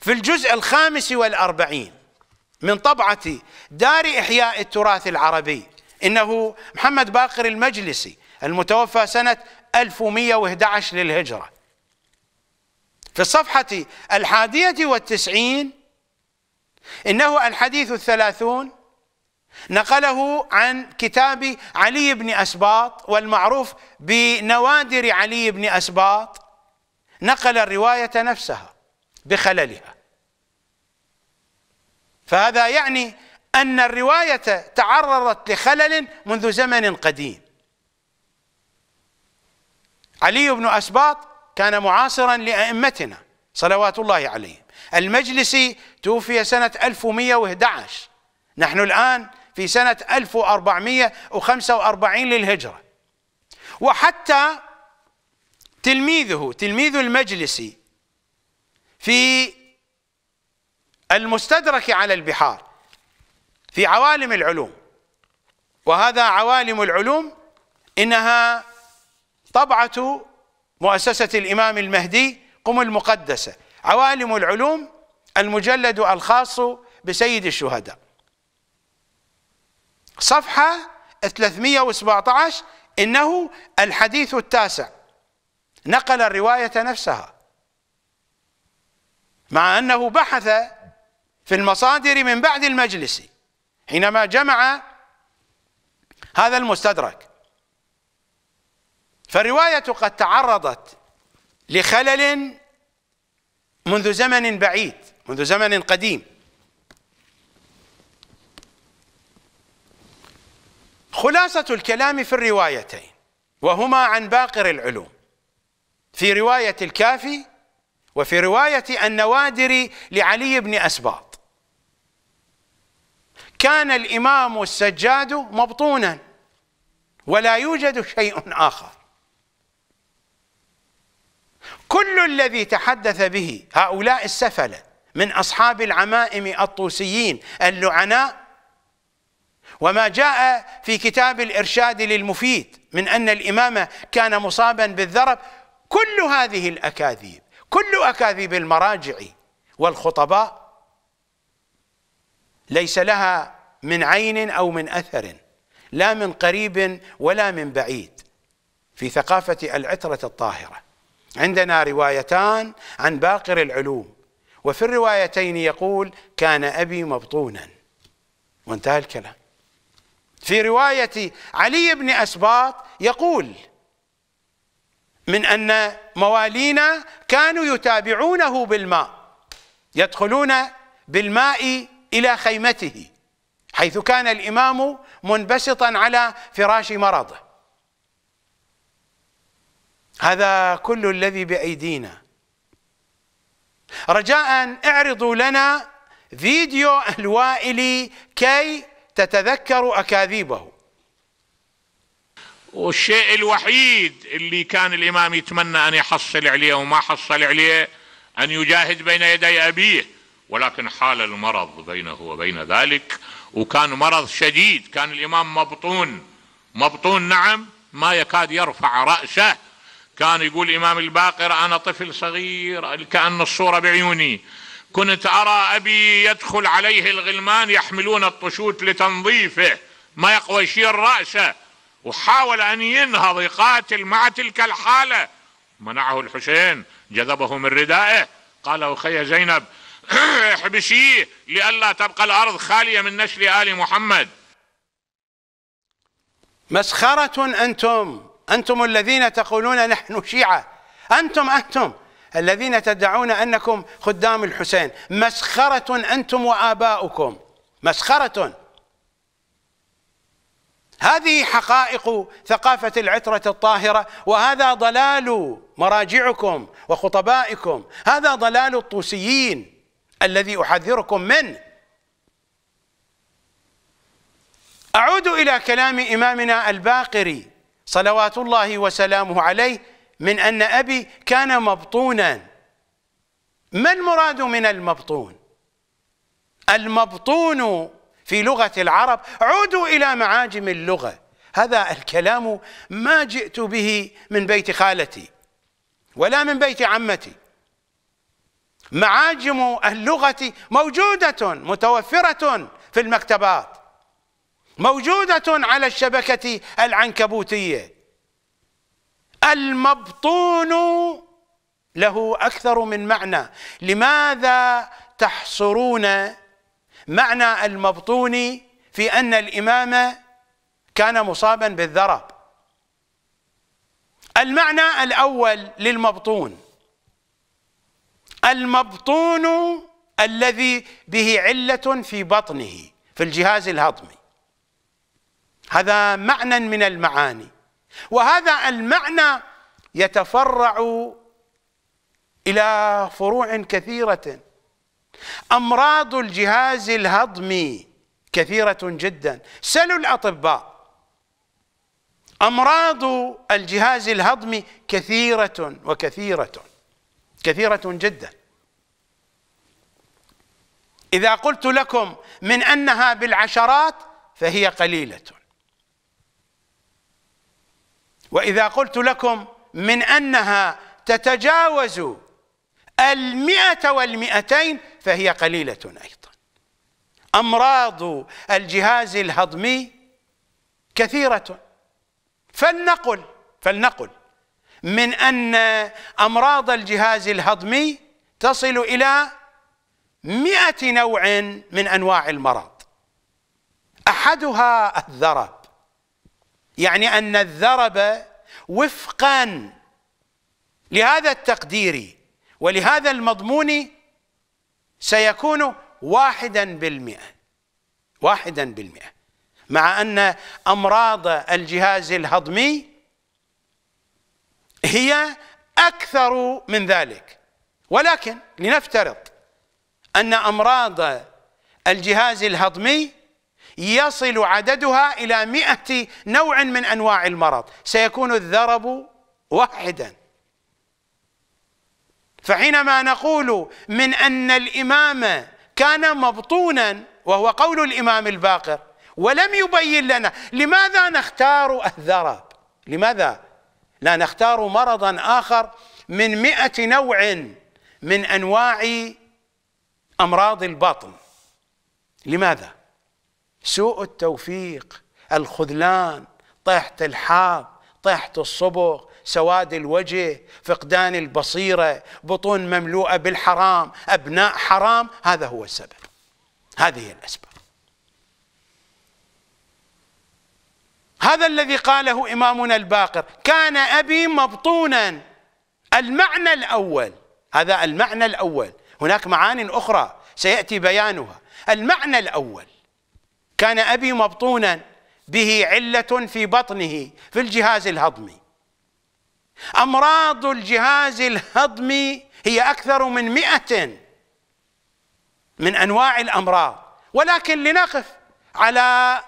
في الجزء الخامس والأربعين من طبعة دار إحياء التراث العربي إنه محمد باقر المجلسي المتوفى سنة 1111 للهجرة في الصفحة الحادية والتسعين إنه الحديث الثلاثون نقله عن كتاب علي بن أسباط والمعروف بنوادر علي بن أسباط نقل الرواية نفسها بخللها فهذا يعني أن الرواية تعرضت لخلل منذ زمن قديم علي بن أسباط كان معاصرا لأئمتنا صلوات الله عليهم المجلسي توفي سنة 1111 نحن الآن في سنة 1445 للهجرة وحتى تلميذه تلميذ المجلسي في المستدرك على البحار في عوالم العلوم وهذا عوالم العلوم إنها طبعة مؤسسة الإمام المهدي قم المقدسة عوالم العلوم المجلد الخاص بسيد الشهداء صفحة 317 إنه الحديث التاسع نقل الرواية نفسها مع أنه بحث في المصادر من بعد المجلس حينما جمع هذا المستدرك فالرواية قد تعرضت لخلل منذ زمن بعيد منذ زمن قديم خلاصة الكلام في الروايتين وهما عن باقر العلوم في رواية الكافي وفي رواية النوادر لعلي بن أسباط كان الإمام السجاد مبطونا ولا يوجد شيء آخر كل الذي تحدث به هؤلاء السفلة من أصحاب العمائم الطوسيين اللعناء وما جاء في كتاب الإرشاد للمفيد من أن الإمام كان مصابا بالذرب كل هذه الأكاذيب كل أكاذيب المراجع والخطباء ليس لها من عين أو من أثر لا من قريب ولا من بعيد في ثقافة العترة الطاهرة عندنا روايتان عن باقر العلوم وفي الروايتين يقول كان أبي مبطونا وانتهى الكلام في رواية علي بن أسباط يقول من أن موالينا كانوا يتابعونه بالماء يدخلون بالماء إلى خيمته حيث كان الإمام منبسطا على فراش مرضه هذا كل الذي بأيدينا رجاء اعرضوا لنا فيديو الوائلي كي تتذكروا أكاذيبه والشيء الوحيد اللي كان الإمام يتمنى أن يحصل عليه وما حصل عليه أن يجاهد بين يدي أبيه ولكن حال المرض بينه وبين ذلك وكان مرض شديد كان الإمام مبطون مبطون نعم ما يكاد يرفع رأسه كان يقول الإمام الباقر أنا طفل صغير كأن الصورة بعيوني كنت أرى أبي يدخل عليه الغلمان يحملون الطشوت لتنظيفه ما يقوى يشير رأسه وحاول أن ينهض يقاتل مع تلك الحالة منعه الحسين جذبه من ردائه قال أخي زينب احبشيه لئلا تبقى الأرض خالية من نسل آل محمد مسخرة أنتم أنتم الذين تقولون نحن شيعة أنتم أنتم الذين تدعون أنكم خدام الحسين مسخرة أنتم وآباؤكم مسخرة هذه حقائق ثقافة العترة الطاهرة وهذا ضلال مراجعكم وخطبائكم هذا ضلال الطوسيين الذي أحذركم منه أعود إلى كلام إمامنا الباقري صلوات الله وسلامه عليه من أن أبي كان مبطونا ما المراد من المبطون المبطون في لغة العرب عودوا إلى معاجم اللغة هذا الكلام ما جئت به من بيت خالتي ولا من بيت عمتي معاجم اللغة موجودة متوفرة في المكتبات موجودة على الشبكة العنكبوتية المبطون له أكثر من معنى لماذا تحصرون معنى المبطون في أن الإمام كان مصابا بالذرب المعنى الأول للمبطون المبطون الذي به علة في بطنه في الجهاز الهضمي هذا معنى من المعاني وهذا المعنى يتفرع إلى فروع كثيرة أمراض الجهاز الهضمي كثيرة جدا سلوا الأطباء أمراض الجهاز الهضمي كثيرة وكثيرة كثيرة جدا إذا قلت لكم من أنها بالعشرات فهي قليلة وإذا قلت لكم من أنها تتجاوز المئة والمئتين فهي قليلة أيضا أمراض الجهاز الهضمي كثيرة فلنقل فلنقل من أن أمراض الجهاز الهضمي تصل إلى مئة نوع من أنواع المرض أحدها الذرب يعني أن الذرب وفقا لهذا التقدير ولهذا المضمون سيكون واحدا بالمئة واحدا بالمئة مع أن أمراض الجهاز الهضمي هي اكثر من ذلك ولكن لنفترض ان امراض الجهاز الهضمي يصل عددها الى مئة نوع من انواع المرض سيكون الذرب واحدا فحينما نقول من ان الامام كان مبطونا وهو قول الامام الباقر ولم يبين لنا لماذا نختار الذرب لماذا لا نختار مرضا آخر من مئة نوع من أنواع أمراض البطن لماذا؟ سوء التوفيق الخذلان طيحة الحاض طيحة الصبغ سواد الوجه فقدان البصيرة بطون مملوءة بالحرام أبناء حرام هذا هو السبب هذه الأسباب هذا الذي قاله إمامنا الباقر كان أبي مبطونا المعنى الأول هذا المعنى الأول هناك معان أخرى سيأتي بيانها المعنى الأول كان أبي مبطونا به علة في بطنه في الجهاز الهضمي أمراض الجهاز الهضمي هي أكثر من مئة من أنواع الأمراض ولكن لنقف على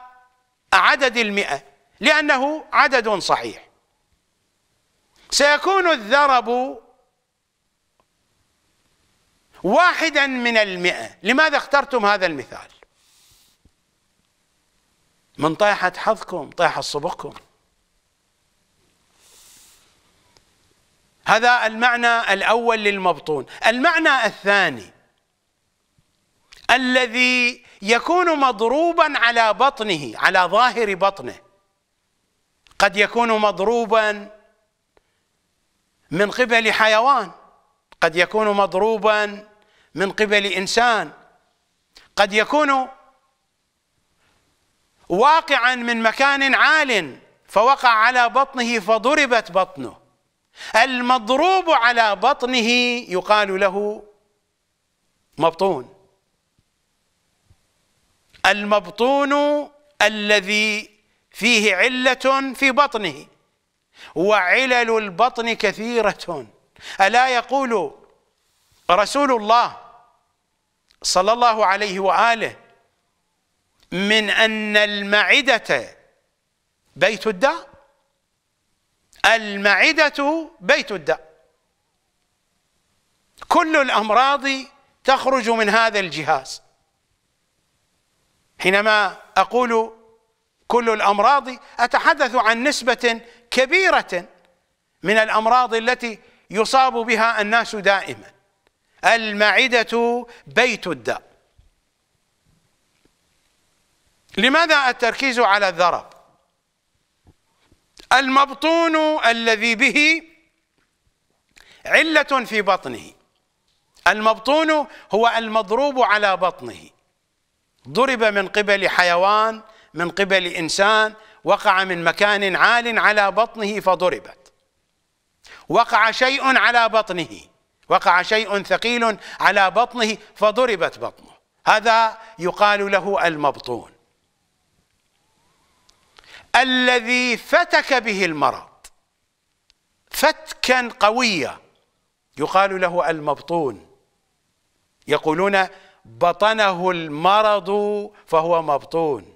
عدد المئة لأنه عدد صحيح سيكون الذرب واحدا من المئة لماذا اخترتم هذا المثال من طيحة حظكم طيحة صبغكم هذا المعنى الأول للمبطون المعنى الثاني الذي يكون مضروبا على بطنه على ظاهر بطنه قد يكون مضروبا من قبل حيوان قد يكون مضروبا من قبل انسان قد يكون واقعا من مكان عال فوقع على بطنه فضربت بطنه المضروب على بطنه يقال له مبطون المبطون الذي فيه علة في بطنه وعلل البطن كثيرة ألا يقول رسول الله صلى الله عليه وآله من أن المعدة بيت الداء المعدة بيت الداء كل الأمراض تخرج من هذا الجهاز حينما أقول كل الامراض اتحدث عن نسبه كبيره من الامراض التي يصاب بها الناس دائما المعده بيت الداء لماذا التركيز على الذرب المبطون الذي به علة في بطنه المبطون هو المضروب على بطنه ضرب من قبل حيوان من قبل إنسان وقع من مكان عال على بطنه فضربت وقع شيء على بطنه وقع شيء ثقيل على بطنه فضربت بطنه هذا يقال له المبطون الذي فتك به المرض فتكا قويا يقال له المبطون يقولون بطنه المرض فهو مبطون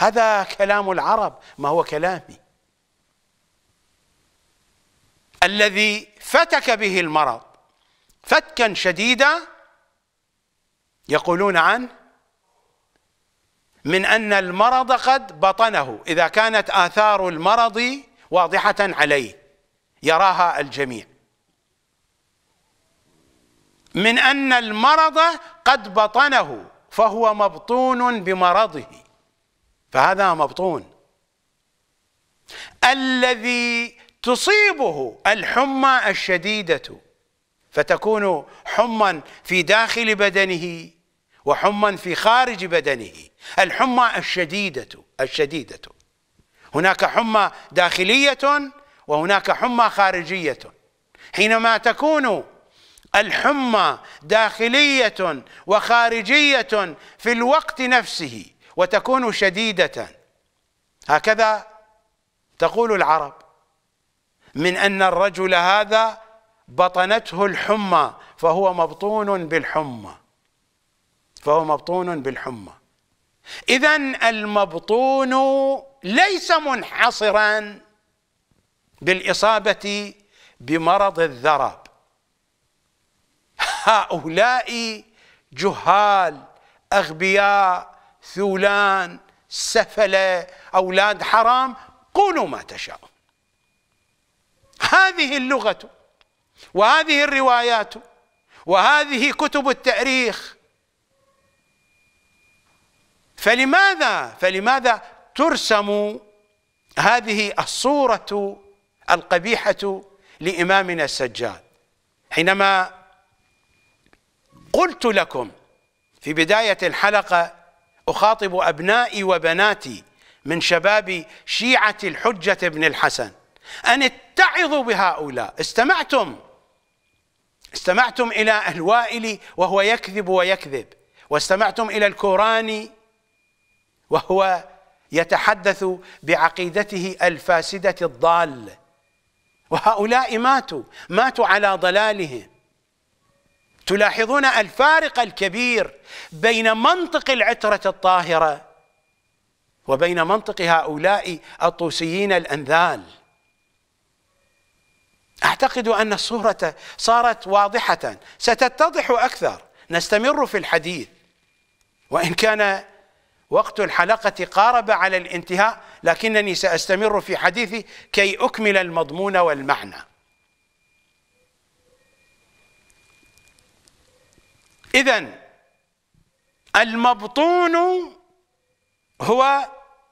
هذا كلام العرب ما هو كلامي الذي فتك به المرض فتكا شديدا يقولون عنه من أن المرض قد بطنه إذا كانت آثار المرض واضحة عليه يراها الجميع من أن المرض قد بطنه فهو مبطون بمرضه فهذا مبطون الذي تصيبه الحمى الشديدة فتكون حما في داخل بدنه وحما في خارج بدنه الحمى الشديدة الشديدة هناك حمى داخلية وهناك حمى خارجية حينما تكون الحمى داخلية وخارجية في الوقت نفسه وتكون شديدة هكذا تقول العرب من أن الرجل هذا بطنته الحمى فهو مبطون بالحمى فهو مبطون بالحمى إذا المبطون ليس منحصرا بالإصابة بمرض الذرب هؤلاء جهال أغبياء ثولان سفلة أولاد حرام قولوا ما تشاء هذه اللغة وهذه الروايات وهذه كتب التاريخ فلماذا فلماذا ترسم هذه الصورة القبيحة لإمامنا السجاد حينما قلت لكم في بداية الحلقة أخاطب أبنائي وبناتي من شباب شيعة الحجة بن الحسن أن اتعظوا بهؤلاء استمعتم استمعتم إلى الوائل وهو يكذب ويكذب واستمعتم إلى الكوراني وهو يتحدث بعقيدته الفاسدة الضال وهؤلاء ماتوا ماتوا على ضلالهم تلاحظون الفارق الكبير بين منطق العترة الطاهرة وبين منطق هؤلاء الطوسيين الأنذال أعتقد أن الصورة صارت واضحة ستتضح أكثر نستمر في الحديث وإن كان وقت الحلقة قارب على الانتهاء لكنني سأستمر في حديثي كي أكمل المضمون والمعنى إذا المبطون هو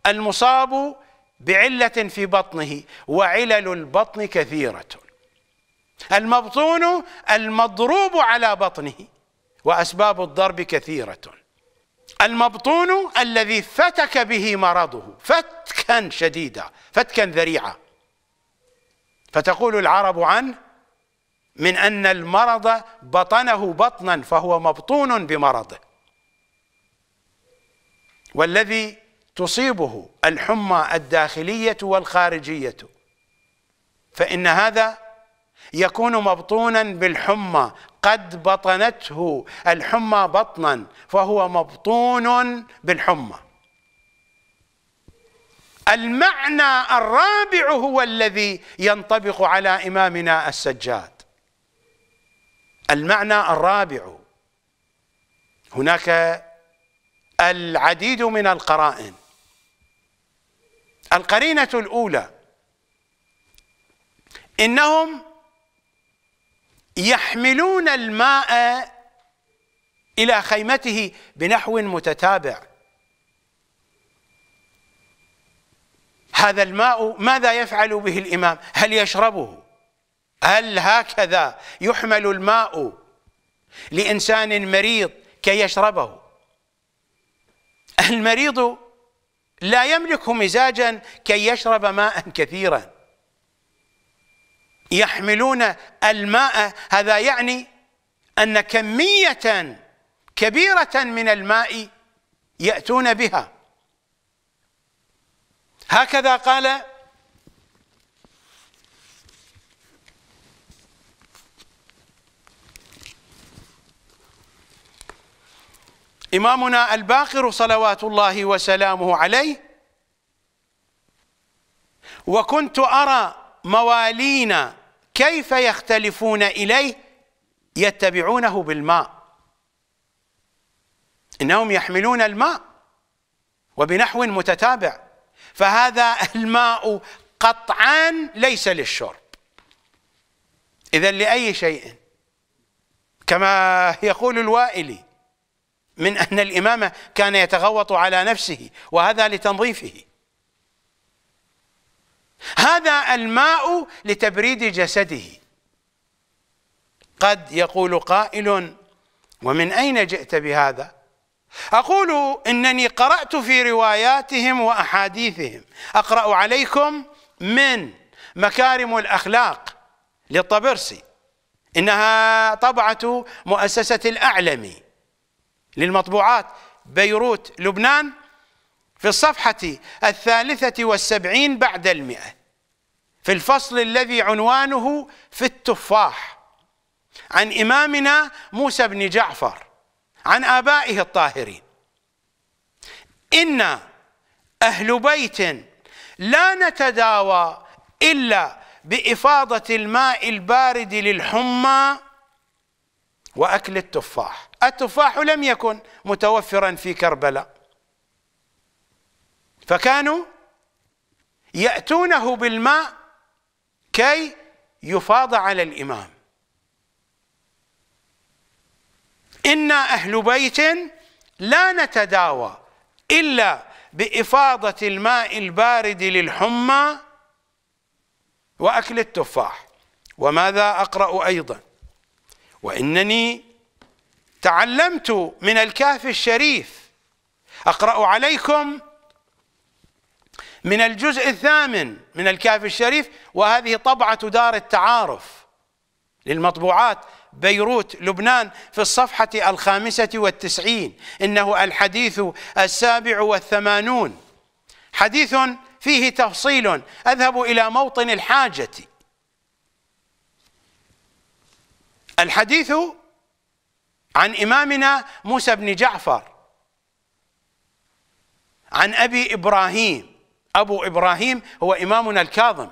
المصاب بعلة في بطنه وعلل البطن كثيرة المبطون المضروب على بطنه وأسباب الضرب كثيرة المبطون الذي فتك به مرضه فتكا شديدا فتكا ذريعا فتقول العرب عنه من أن المرض بطنه بطنا فهو مبطون بمرضه والذي تصيبه الحمى الداخلية والخارجية فإن هذا يكون مبطونا بالحمى قد بطنته الحمى بطنا فهو مبطون بالحمى المعنى الرابع هو الذي ينطبق على إمامنا السجاد المعنى الرابع هناك العديد من القرائن القرينة الأولى إنهم يحملون الماء إلى خيمته بنحو متتابع هذا الماء ماذا يفعل به الإمام هل يشربه هل هكذا يحمل الماء لإنسان مريض كي يشربه المريض لا يملك مزاجا كي يشرب ماء كثيرا يحملون الماء هذا يعني أن كمية كبيرة من الماء يأتون بها هكذا قال إمامنا الباقر صلوات الله وسلامه عليه وكنت أرى موالينا كيف يختلفون إليه يتبعونه بالماء إنهم يحملون الماء وبنحو متتابع فهذا الماء قطعا ليس للشرب إذا لأي شيء كما يقول الوائلي من أن الإمامة كان يتغوط على نفسه وهذا لتنظيفه هذا الماء لتبريد جسده قد يقول قائل ومن أين جئت بهذا أقول إنني قرأت في رواياتهم وأحاديثهم أقرأ عليكم من مكارم الأخلاق للطبرسي إنها طبعة مؤسسة الأعلمي للمطبوعات بيروت لبنان في الصفحة الثالثة والسبعين بعد المئة في الفصل الذي عنوانه في التفاح عن إمامنا موسى بن جعفر عن آبائه الطاهرين إنا أهل بيت لا نتداوى إلا بإفاضة الماء البارد للحمى وأكل التفاح التفاح لم يكن متوفرا في كربلاء فكانوا يأتونه بالماء كي يفاض على الإمام إنا أهل بيت لا نتداوى إلا بإفاضة الماء البارد للحمى وأكل التفاح وماذا أقرأ أيضا وإنني تعلمت من الكهف الشريف أقرأ عليكم من الجزء الثامن من الكهف الشريف وهذه طبعة دار التعارف للمطبوعات بيروت لبنان في الصفحة الخامسة والتسعين إنه الحديث السابع والثمانون حديث فيه تفصيل أذهب إلى موطن الحاجة الحديث عن إمامنا موسى بن جعفر عن أبي إبراهيم أبو إبراهيم هو إمامنا الكاظم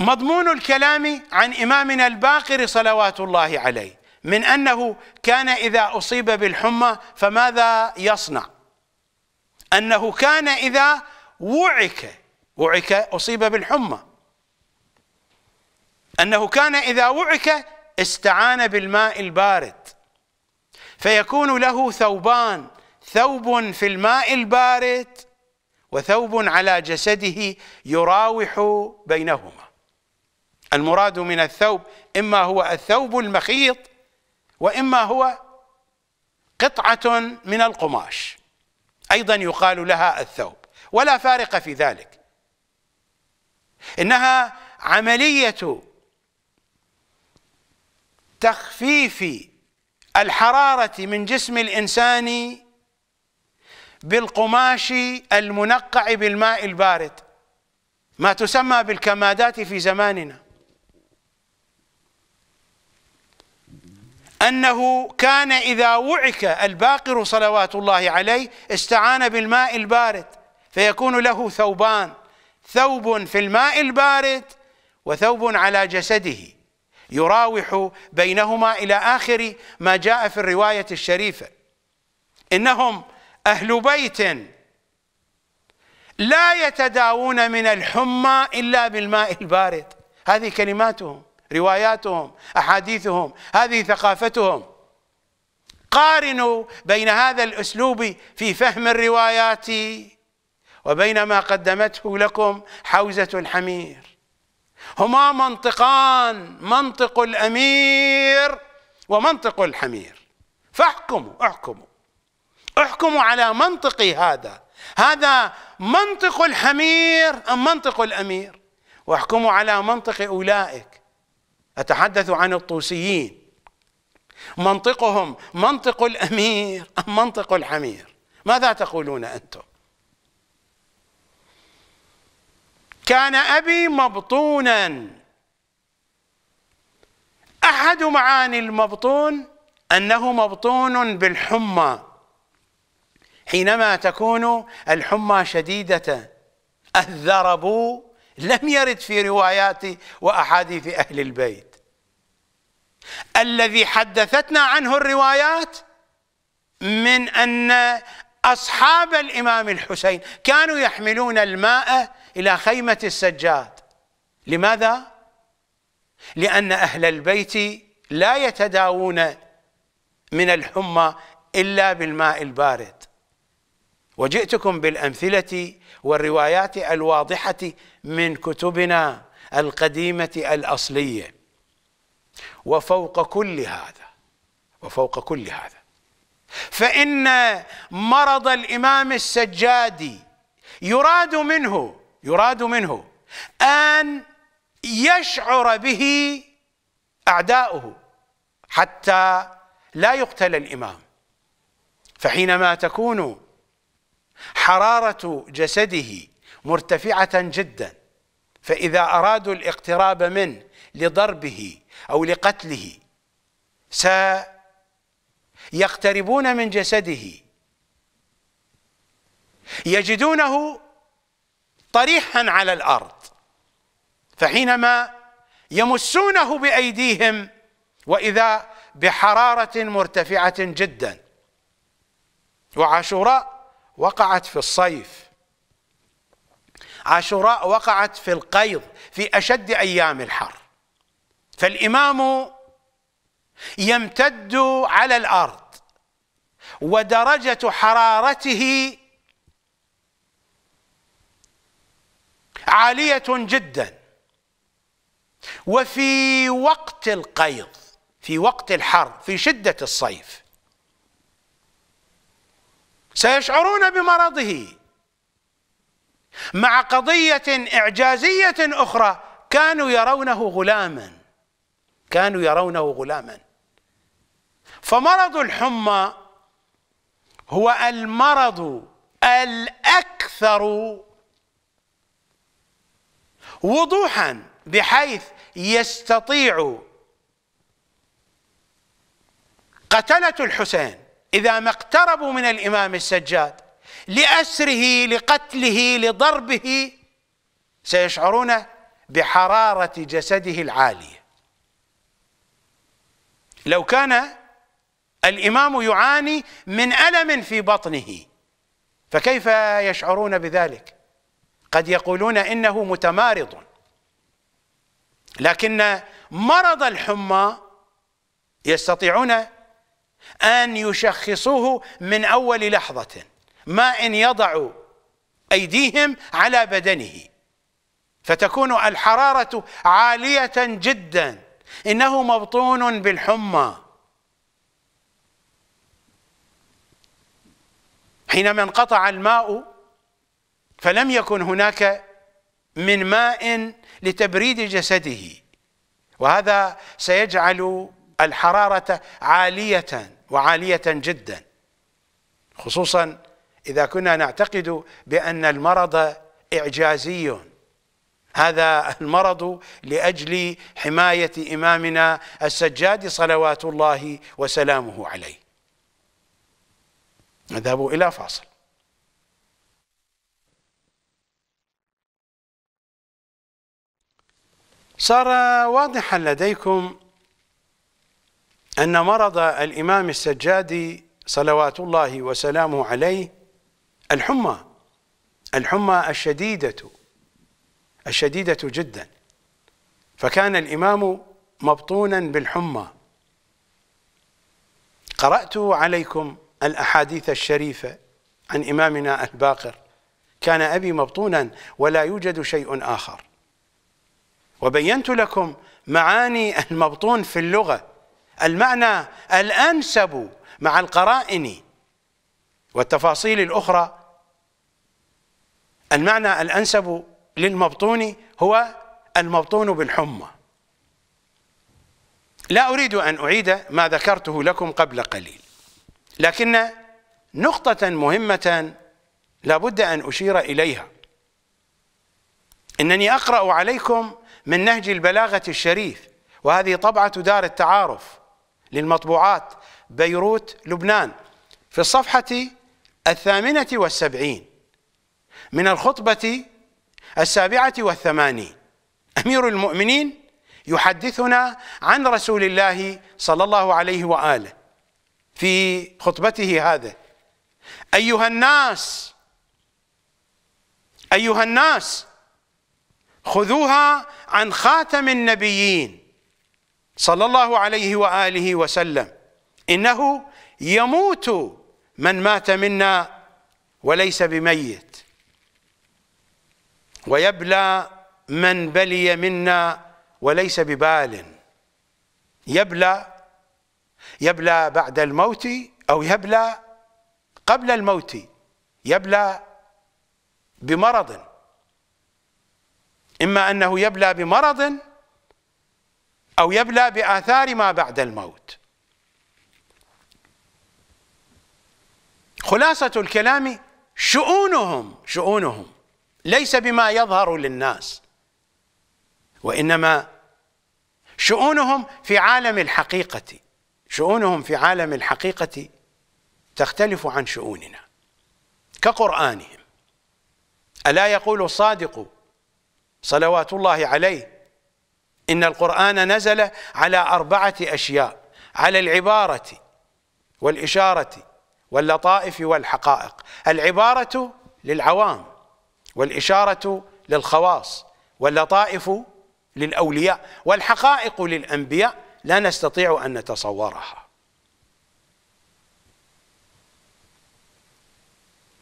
مضمون الكلام عن إمامنا الباقر صلوات الله عليه من أنه كان إذا أصيب بالحمى فماذا يصنع أنه كان إذا وعك وعك أصيب بالحمى أنه كان إذا وعك استعان بالماء البارد فيكون له ثوبان ثوب في الماء البارد وثوب على جسده يراوح بينهما المراد من الثوب إما هو الثوب المخيط وإما هو قطعة من القماش أيضا يقال لها الثوب ولا فارق في ذلك إنها عملية تخفيف الحرارة من جسم الإنسان بالقماش المنقع بالماء البارد ما تسمى بالكمادات في زماننا أنه كان إذا وعك الباقر صلوات الله عليه استعان بالماء البارد فيكون له ثوبان ثوب في الماء البارد وثوب على جسده يراوح بينهما إلى آخر ما جاء في الرواية الشريفة إنهم أهل بيت لا يتداوون من الحمى إلا بالماء البارد هذه كلماتهم رواياتهم أحاديثهم هذه ثقافتهم قارنوا بين هذا الأسلوب في فهم الروايات وبين ما قدمته لكم حوزة الحمير هما منطقان منطق الامير ومنطق الحمير فاحكموا احكموا احكموا على منطقي هذا هذا منطق الحمير ام منطق الامير واحكموا على منطق اولئك اتحدث عن الطوسيين منطقهم منطق الامير ام منطق الحمير ماذا تقولون انتم كان أبي مبطونا أحد معاني المبطون أنه مبطون بالحمى حينما تكون الحمى شديدة الذرب لم يرد في روايات وأحاديث أهل البيت الذي حدثتنا عنه الروايات من أن أصحاب الإمام الحسين كانوا يحملون الماء إلى خيمة السجاد لماذا؟ لأن أهل البيت لا يتداوون من الحمى إلا بالماء البارد وجئتكم بالأمثلة والروايات الواضحة من كتبنا القديمة الأصلية وفوق كل هذا وفوق كل هذا فإن مرض الإمام السجادي يراد منه يراد منه أن يشعر به أعداؤه حتى لا يقتل الإمام فحينما تكون حرارة جسده مرتفعة جدا فإذا أرادوا الاقتراب منه لضربه أو لقتله سيقتربون من جسده يجدونه طريحا على الارض فحينما يمسونه بايديهم واذا بحراره مرتفعه جدا وعاشوراء وقعت في الصيف عاشوراء وقعت في القيض في اشد ايام الحر فالامام يمتد على الارض ودرجه حرارته عالية جدا وفي وقت القيض في وقت الحر في شدة الصيف سيشعرون بمرضه مع قضية إعجازية أخرى كانوا يرونه غلاما كانوا يرونه غلاما فمرض الحمى هو المرض الأكثر وضوحا بحيث يستطيع قتلة الحسين إذا ما اقتربوا من الإمام السجاد لأسره لقتله لضربه سيشعرون بحرارة جسده العالية لو كان الإمام يعاني من ألم في بطنه فكيف يشعرون بذلك قد يقولون انه متمارض لكن مرض الحمى يستطيعون ان يشخصوه من اول لحظه ما ان يضعوا ايديهم على بدنه فتكون الحراره عاليه جدا انه مبطون بالحمى حينما انقطع الماء فلم يكن هناك من ماء لتبريد جسده وهذا سيجعل الحرارة عالية وعالية جدا خصوصا إذا كنا نعتقد بأن المرض إعجازي هذا المرض لأجل حماية إمامنا السجاد صلوات الله وسلامه عليه نذهب إلى فاصل صار واضحا لديكم أن مرض الإمام السجادي صلوات الله وسلامه عليه الحمى الحمى الشديدة الشديدة جدا فكان الإمام مبطونا بالحمى قرأت عليكم الأحاديث الشريفة عن إمامنا الباقر كان أبي مبطونا ولا يوجد شيء آخر وبينت لكم معاني المبطون في اللغة المعنى الأنسب مع القرائن والتفاصيل الأخرى المعنى الأنسب للمبطون هو المبطون بالحمى لا أريد أن أعيد ما ذكرته لكم قبل قليل لكن نقطة مهمة لابد أن أشير إليها إنني أقرأ عليكم من نهج البلاغة الشريف وهذه طبعة دار التعارف للمطبوعات بيروت لبنان في الصفحة الثامنة والسبعين من الخطبة السابعة والثمانين أمير المؤمنين يحدثنا عن رسول الله صلى الله عليه وآله في خطبته هذا أيها الناس أيها الناس خذوها عن خاتم النبيين صلى الله عليه واله وسلم انه يموت من مات منا وليس بميت ويبلى من بلي منا وليس ببال يبلى يبلى بعد الموت او يبلى قبل الموت يبلى بمرض إما أنه يبلى بمرض أو يبلى بآثار ما بعد الموت خلاصة الكلام شؤونهم شؤونهم ليس بما يظهر للناس وإنما شؤونهم في عالم الحقيقة شؤونهم في عالم الحقيقة تختلف عن شؤوننا كقرآنهم ألا يقول الصادق صلوات الله عليه إن القرآن نزل على أربعة أشياء على العبارة والإشارة واللطائف والحقائق العبارة للعوام والإشارة للخواص واللطائف للأولياء والحقائق للأنبياء لا نستطيع أن نتصورها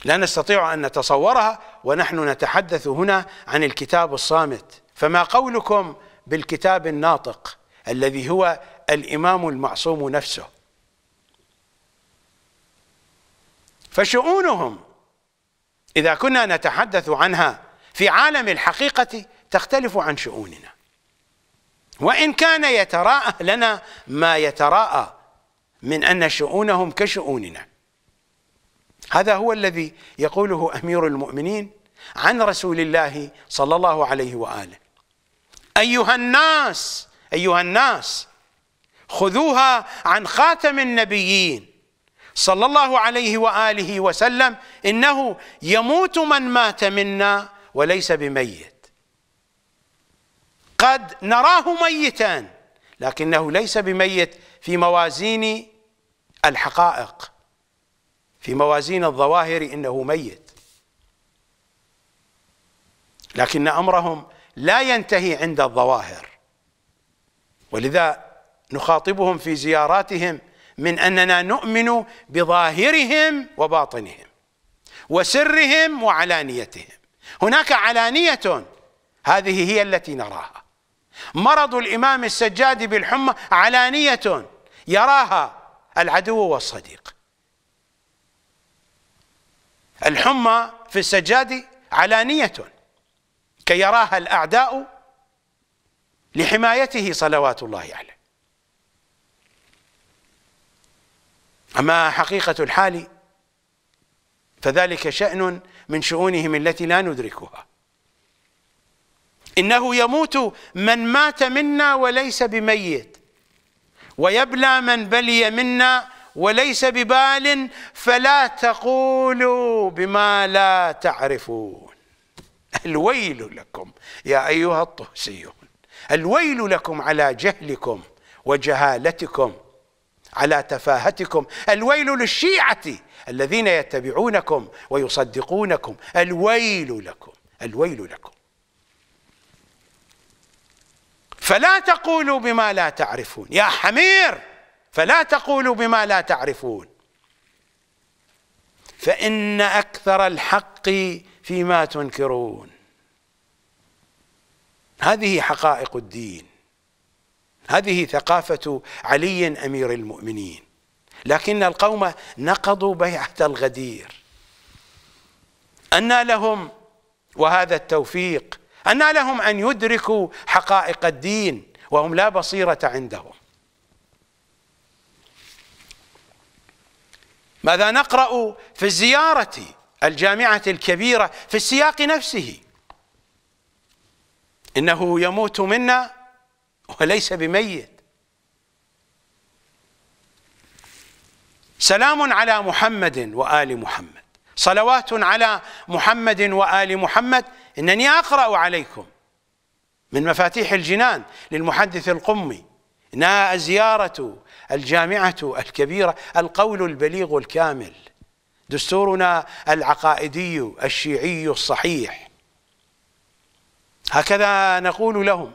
لا نستطيع أن نتصورها ونحن نتحدث هنا عن الكتاب الصامت فما قولكم بالكتاب الناطق الذي هو الإمام المعصوم نفسه فشؤونهم إذا كنا نتحدث عنها في عالم الحقيقة تختلف عن شؤوننا وإن كان يتراءى لنا ما يتراءى من أن شؤونهم كشؤوننا هذا هو الذي يقوله امير المؤمنين عن رسول الله صلى الله عليه واله ايها الناس ايها الناس خذوها عن خاتم النبيين صلى الله عليه واله وسلم انه يموت من مات منا وليس بميت قد نراه ميتا لكنه ليس بميت في موازين الحقائق في موازين الظواهر انه ميت لكن امرهم لا ينتهي عند الظواهر ولذا نخاطبهم في زياراتهم من اننا نؤمن بظاهرهم وباطنهم وسرهم وعلانيتهم هناك علانيه هذه هي التي نراها مرض الامام السجاد بالحمى علانيه يراها العدو والصديق الحمى في السجاد علانية كي يراها الأعداء لحمايته صلوات الله عليه أما حقيقة الحال فذلك شأن من شؤونهم التي لا ندركها إنه يموت من مات منا وليس بميت ويبلى من بلي منا وليس ببال فلا تقولوا بما لا تعرفون الويل لكم يا أيها الطوسيون الويل لكم على جهلكم وجهالتكم على تفاهتكم الويل للشيعة الذين يتبعونكم ويصدقونكم الويل لكم الويل لكم فلا تقولوا بما لا تعرفون يا حمير فلا تقولوا بما لا تعرفون فإن أكثر الحق فيما تنكرون هذه حقائق الدين هذه ثقافة علي أمير المؤمنين لكن القوم نقضوا بيعة الغدير أنى لهم وهذا التوفيق أنى لهم أن يدركوا حقائق الدين وهم لا بصيرة عندهم ماذا نقرأ في الزيارة الجامعة الكبيرة في السياق نفسه إنه يموت منا وليس بميت سلام على محمد وآل محمد صلوات على محمد وآل محمد إنني أقرأ عليكم من مفاتيح الجنان للمحدث القمي إنها الزيارة الجامعة الكبيرة القول البليغ الكامل دستورنا العقائدي الشيعي الصحيح هكذا نقول لهم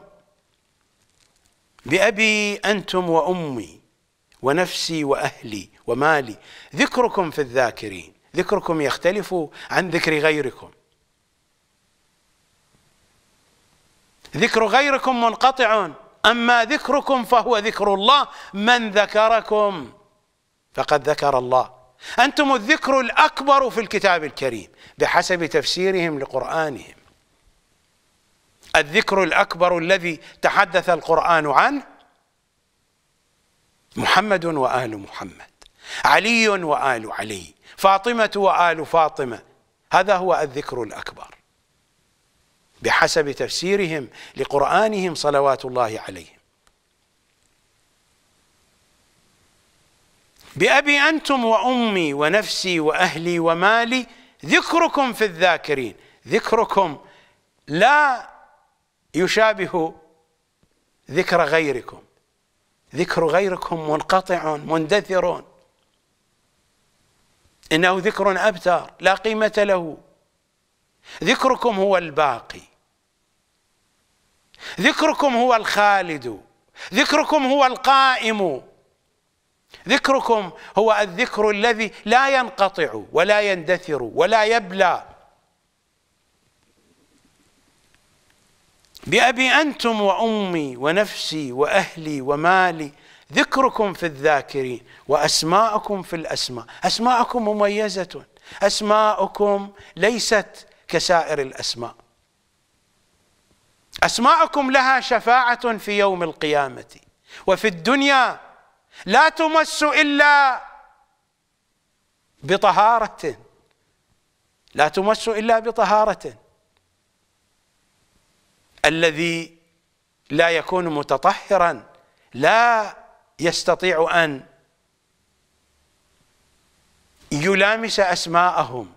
بأبي أنتم وأمي ونفسي وأهلي ومالي ذكركم في الذاكرين ذكركم يختلف عن ذكر غيركم ذكر غيركم منقطع أما ذكركم فهو ذكر الله من ذكركم فقد ذكر الله أنتم الذكر الأكبر في الكتاب الكريم بحسب تفسيرهم لقرآنهم الذكر الأكبر الذي تحدث القرآن عنه محمد وآل محمد علي وآل علي فاطمة وآل فاطمة هذا هو الذكر الأكبر بحسب تفسيرهم لقرآنهم صلوات الله عليهم بأبي أنتم وأمي ونفسي وأهلي ومالي ذكركم في الذاكرين ذكركم لا يشابه ذكر غيركم ذكر غيركم منقطع مندثر إنه ذكر أبتر لا قيمة له ذكركم هو الباقي ذكركم هو الخالد ذكركم هو القائم ذكركم هو الذكر الذي لا ينقطع ولا يندثر ولا يبلى بأبي أنتم وأمي ونفسي وأهلي ومالي ذكركم في الذاكرين وأسماءكم في الأسماء أسماءكم مميزة أسماءكم ليست كسائر الاسماء اسماءكم لها شفاعه في يوم القيامه وفي الدنيا لا تمس الا بطهاره لا تمس الا بطهاره الذي لا يكون متطهرا لا يستطيع ان يلامس اسماءهم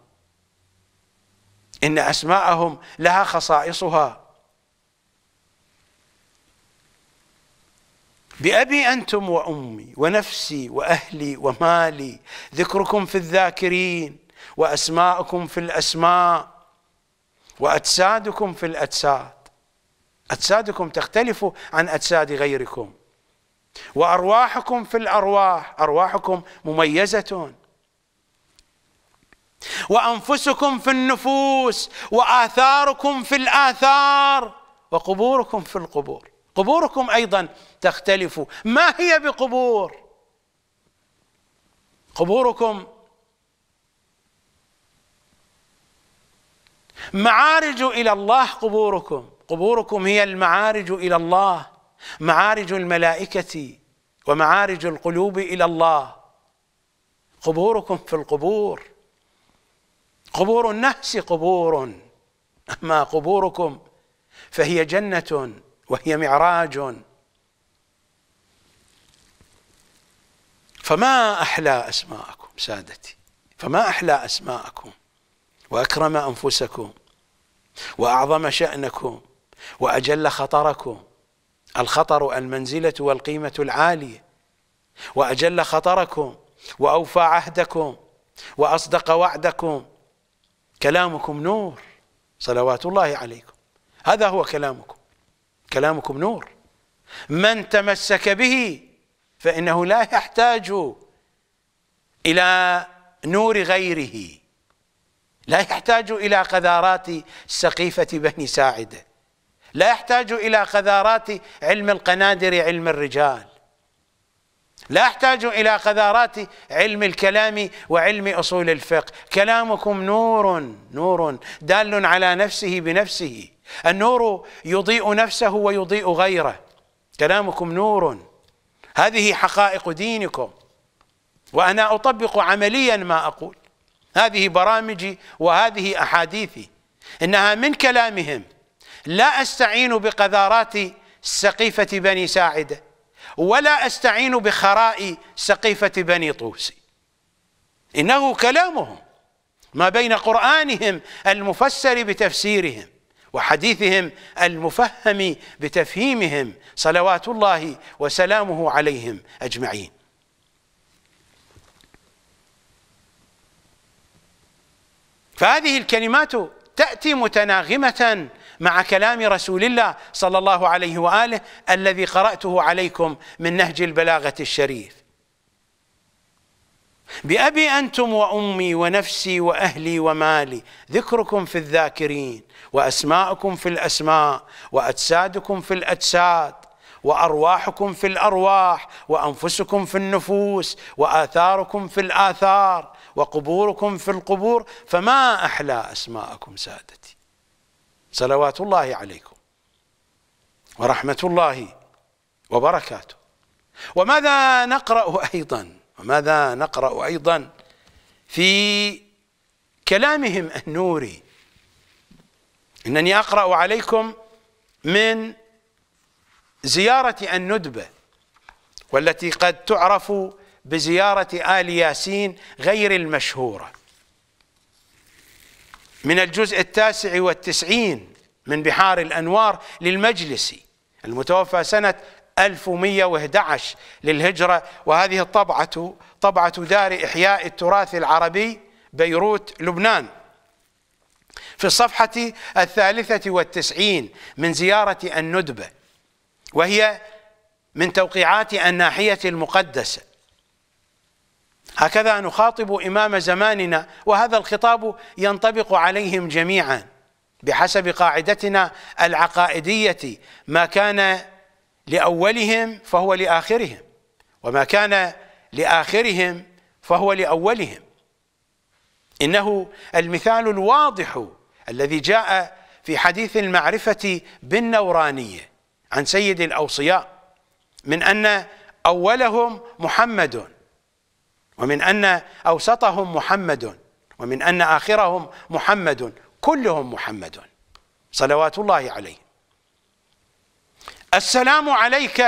إن أسماءهم لها خصائصها بأبي أنتم وأمي ونفسي وأهلي ومالي ذكركم في الذاكرين وأسماءكم في الأسماء وأجسادكم في الأجساد أجسادكم تختلف عن أجساد غيركم وأرواحكم في الأرواح أرواحكم مميزة وانفسكم في النفوس واثاركم في الاثار وقبوركم في القبور قبوركم ايضا تختلف ما هي بقبور قبوركم معارج الى الله قبوركم قبوركم هي المعارج الى الله معارج الملائكه ومعارج القلوب الى الله قبوركم في القبور قبور النحس قبور أما قبوركم فهي جنة وهي معراج فما أحلى أسماءكم سادتي فما أحلى أسماءكم وأكرم أنفسكم وأعظم شأنكم وأجل خطركم الخطر المنزلة والقيمة العالية وأجل خطركم وأوفى عهدكم وأصدق وعدكم كلامكم نور صلوات الله عليكم هذا هو كلامكم كلامكم نور من تمسك به فإنه لا يحتاج إلى نور غيره لا يحتاج إلى قذارات سقيفة بني ساعدة لا يحتاج إلى قذارات علم القنادر علم الرجال لا أحتاج إلى قذارات علم الكلام وعلم أصول الفقه كلامكم نور نور دال على نفسه بنفسه النور يضيء نفسه ويضيء غيره كلامكم نور هذه حقائق دينكم وأنا أطبق عمليا ما أقول هذه برامجي وهذه أحاديثي إنها من كلامهم لا أستعين بقذارات سقيفة بني ساعده ولا أستعين بخراء سقيفة بني طوس إنه كلامهم ما بين قرآنهم المفسر بتفسيرهم وحديثهم المفهم بتفهيمهم صلوات الله وسلامه عليهم أجمعين فهذه الكلمات تأتي متناغمة مع كلام رسول الله صلى الله عليه واله الذي قراته عليكم من نهج البلاغه الشريف بأبي أنتم وأمي ونفسي وأهلي ومالي ذكركم في الذاكرين وأسماءكم في الأسماء وأجسادكم في الأجساد وأرواحكم في الأرواح وأنفسكم في النفوس وآثاركم في الآثار وقبوركم في القبور فما أحلى أسماءكم سادتي صلوات الله عليكم ورحمة الله وبركاته وماذا نقرأ أيضا وماذا نقرأ أيضا في كلامهم النوري إنني أقرأ عليكم من زيارة الندبة والتي قد تعرف بزيارة آل ياسين غير المشهورة من الجزء التاسع والتسعين من بحار الأنوار للمجلس المتوفى سنة 1111 للهجرة وهذه الطبعة طبعة دار إحياء التراث العربي بيروت لبنان في الصفحة الثالثة والتسعين من زيارة الندبة وهي من توقيعات الناحية المقدسة هكذا نخاطب إمام زماننا وهذا الخطاب ينطبق عليهم جميعا بحسب قاعدتنا العقائدية ما كان لأولهم فهو لآخرهم وما كان لآخرهم فهو لأولهم إنه المثال الواضح الذي جاء في حديث المعرفة بالنورانية عن سيد الأوصياء من أن أولهم محمد ومن أن أوسطهم محمد ومن أن آخرهم محمد كلهم محمد صلوات الله عليه السلام عليك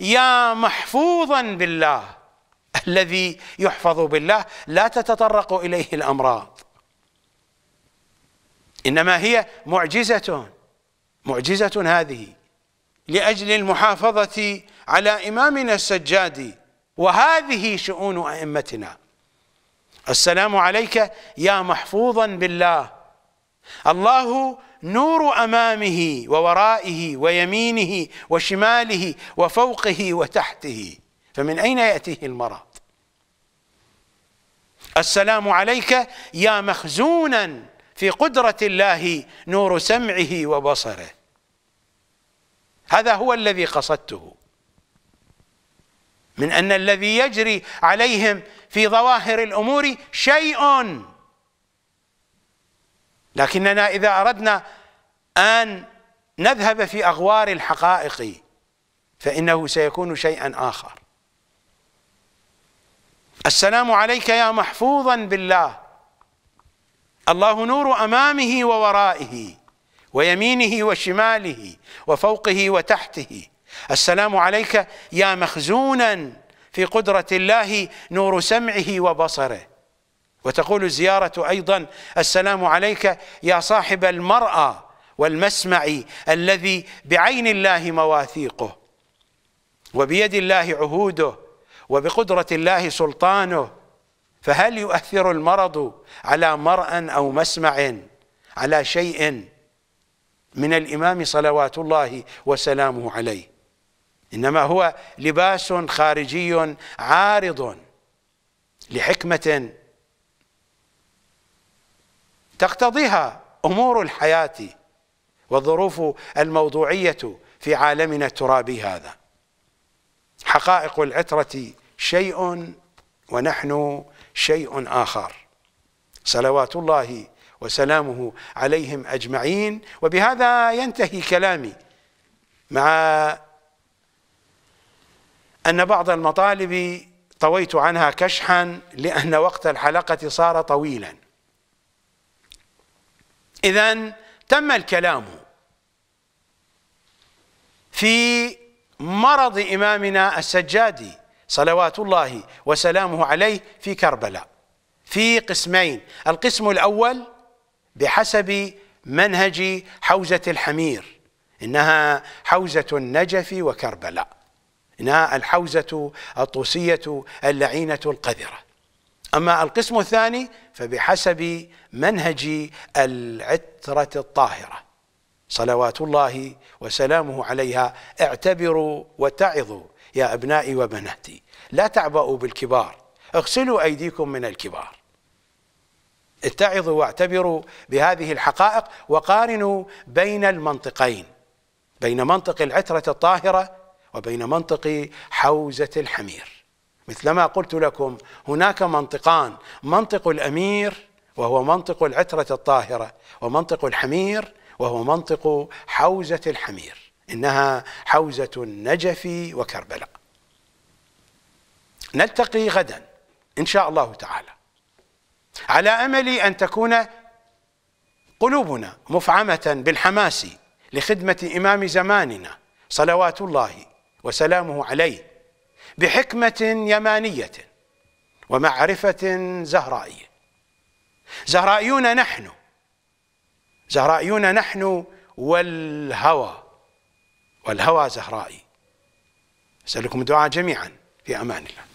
يا محفوظا بالله الذي يحفظ بالله لا تتطرق إليه الأمراض إنما هي معجزة معجزة هذه لأجل المحافظة على إمامنا السجادي وهذه شؤون أئمتنا السلام عليك يا محفوظا بالله الله نور امامه وورائه ويمينه وشماله وفوقه وتحته فمن اين ياتيه المرض السلام عليك يا مخزونا في قدره الله نور سمعه وبصره هذا هو الذي قصدته من ان الذي يجري عليهم في ظواهر الامور شيء لكننا اذا اردنا ان نذهب في اغوار الحقائق فانه سيكون شيئا اخر السلام عليك يا محفوظا بالله الله نور امامه وورائه ويمينه وشماله وفوقه وتحته السلام عليك يا مخزونا في قدرة الله نور سمعه وبصره وتقول الزيارة أيضا السلام عليك يا صاحب المرأة والمسمع الذي بعين الله مواثيقه وبيد الله عهوده وبقدرة الله سلطانه فهل يؤثر المرض على مرأ أو مسمع على شيء من الإمام صلوات الله وسلامه عليه إنما هو لباس خارجي عارض لحكمة تقتضيها أمور الحياة والظروف الموضوعية في عالمنا الترابي هذا حقائق العترة شيء ونحن شيء آخر صلوات الله وسلامه عليهم أجمعين وبهذا ينتهي كلامي مع أن بعض المطالب طويت عنها كشحا لأن وقت الحلقة صار طويلا إذا تم الكلام في مرض إمامنا السجادي صلوات الله وسلامه عليه في كربلاء في قسمين القسم الأول بحسب منهج حوزة الحمير إنها حوزة النجف وكربلاء الحوزة الطوسية اللعينة القذرة أما القسم الثاني فبحسب منهج العترة الطاهرة صلوات الله وسلامه عليها اعتبروا واتعظوا يا أبنائي وبناتي لا تعبأوا بالكبار اغسلوا أيديكم من الكبار اتعظوا واعتبروا بهذه الحقائق وقارنوا بين المنطقين بين منطق العترة الطاهرة وبين منطق حوزة الحمير مثلما قلت لكم هناك منطقان منطق الأمير وهو منطق العترة الطاهرة ومنطق الحمير وهو منطق حوزة الحمير إنها حوزة النجف وكربلاء نلتقي غدا إن شاء الله تعالى على أمل أن تكون قلوبنا مفعمة بالحماس لخدمة إمام زماننا صلوات الله وسلامه عليه بحكمة يمانية ومعرفة زهرائية زهرائيون نحن زهرائيون نحن والهوى والهوى زهرائي أسألكم الدعاء جميعا في أمان الله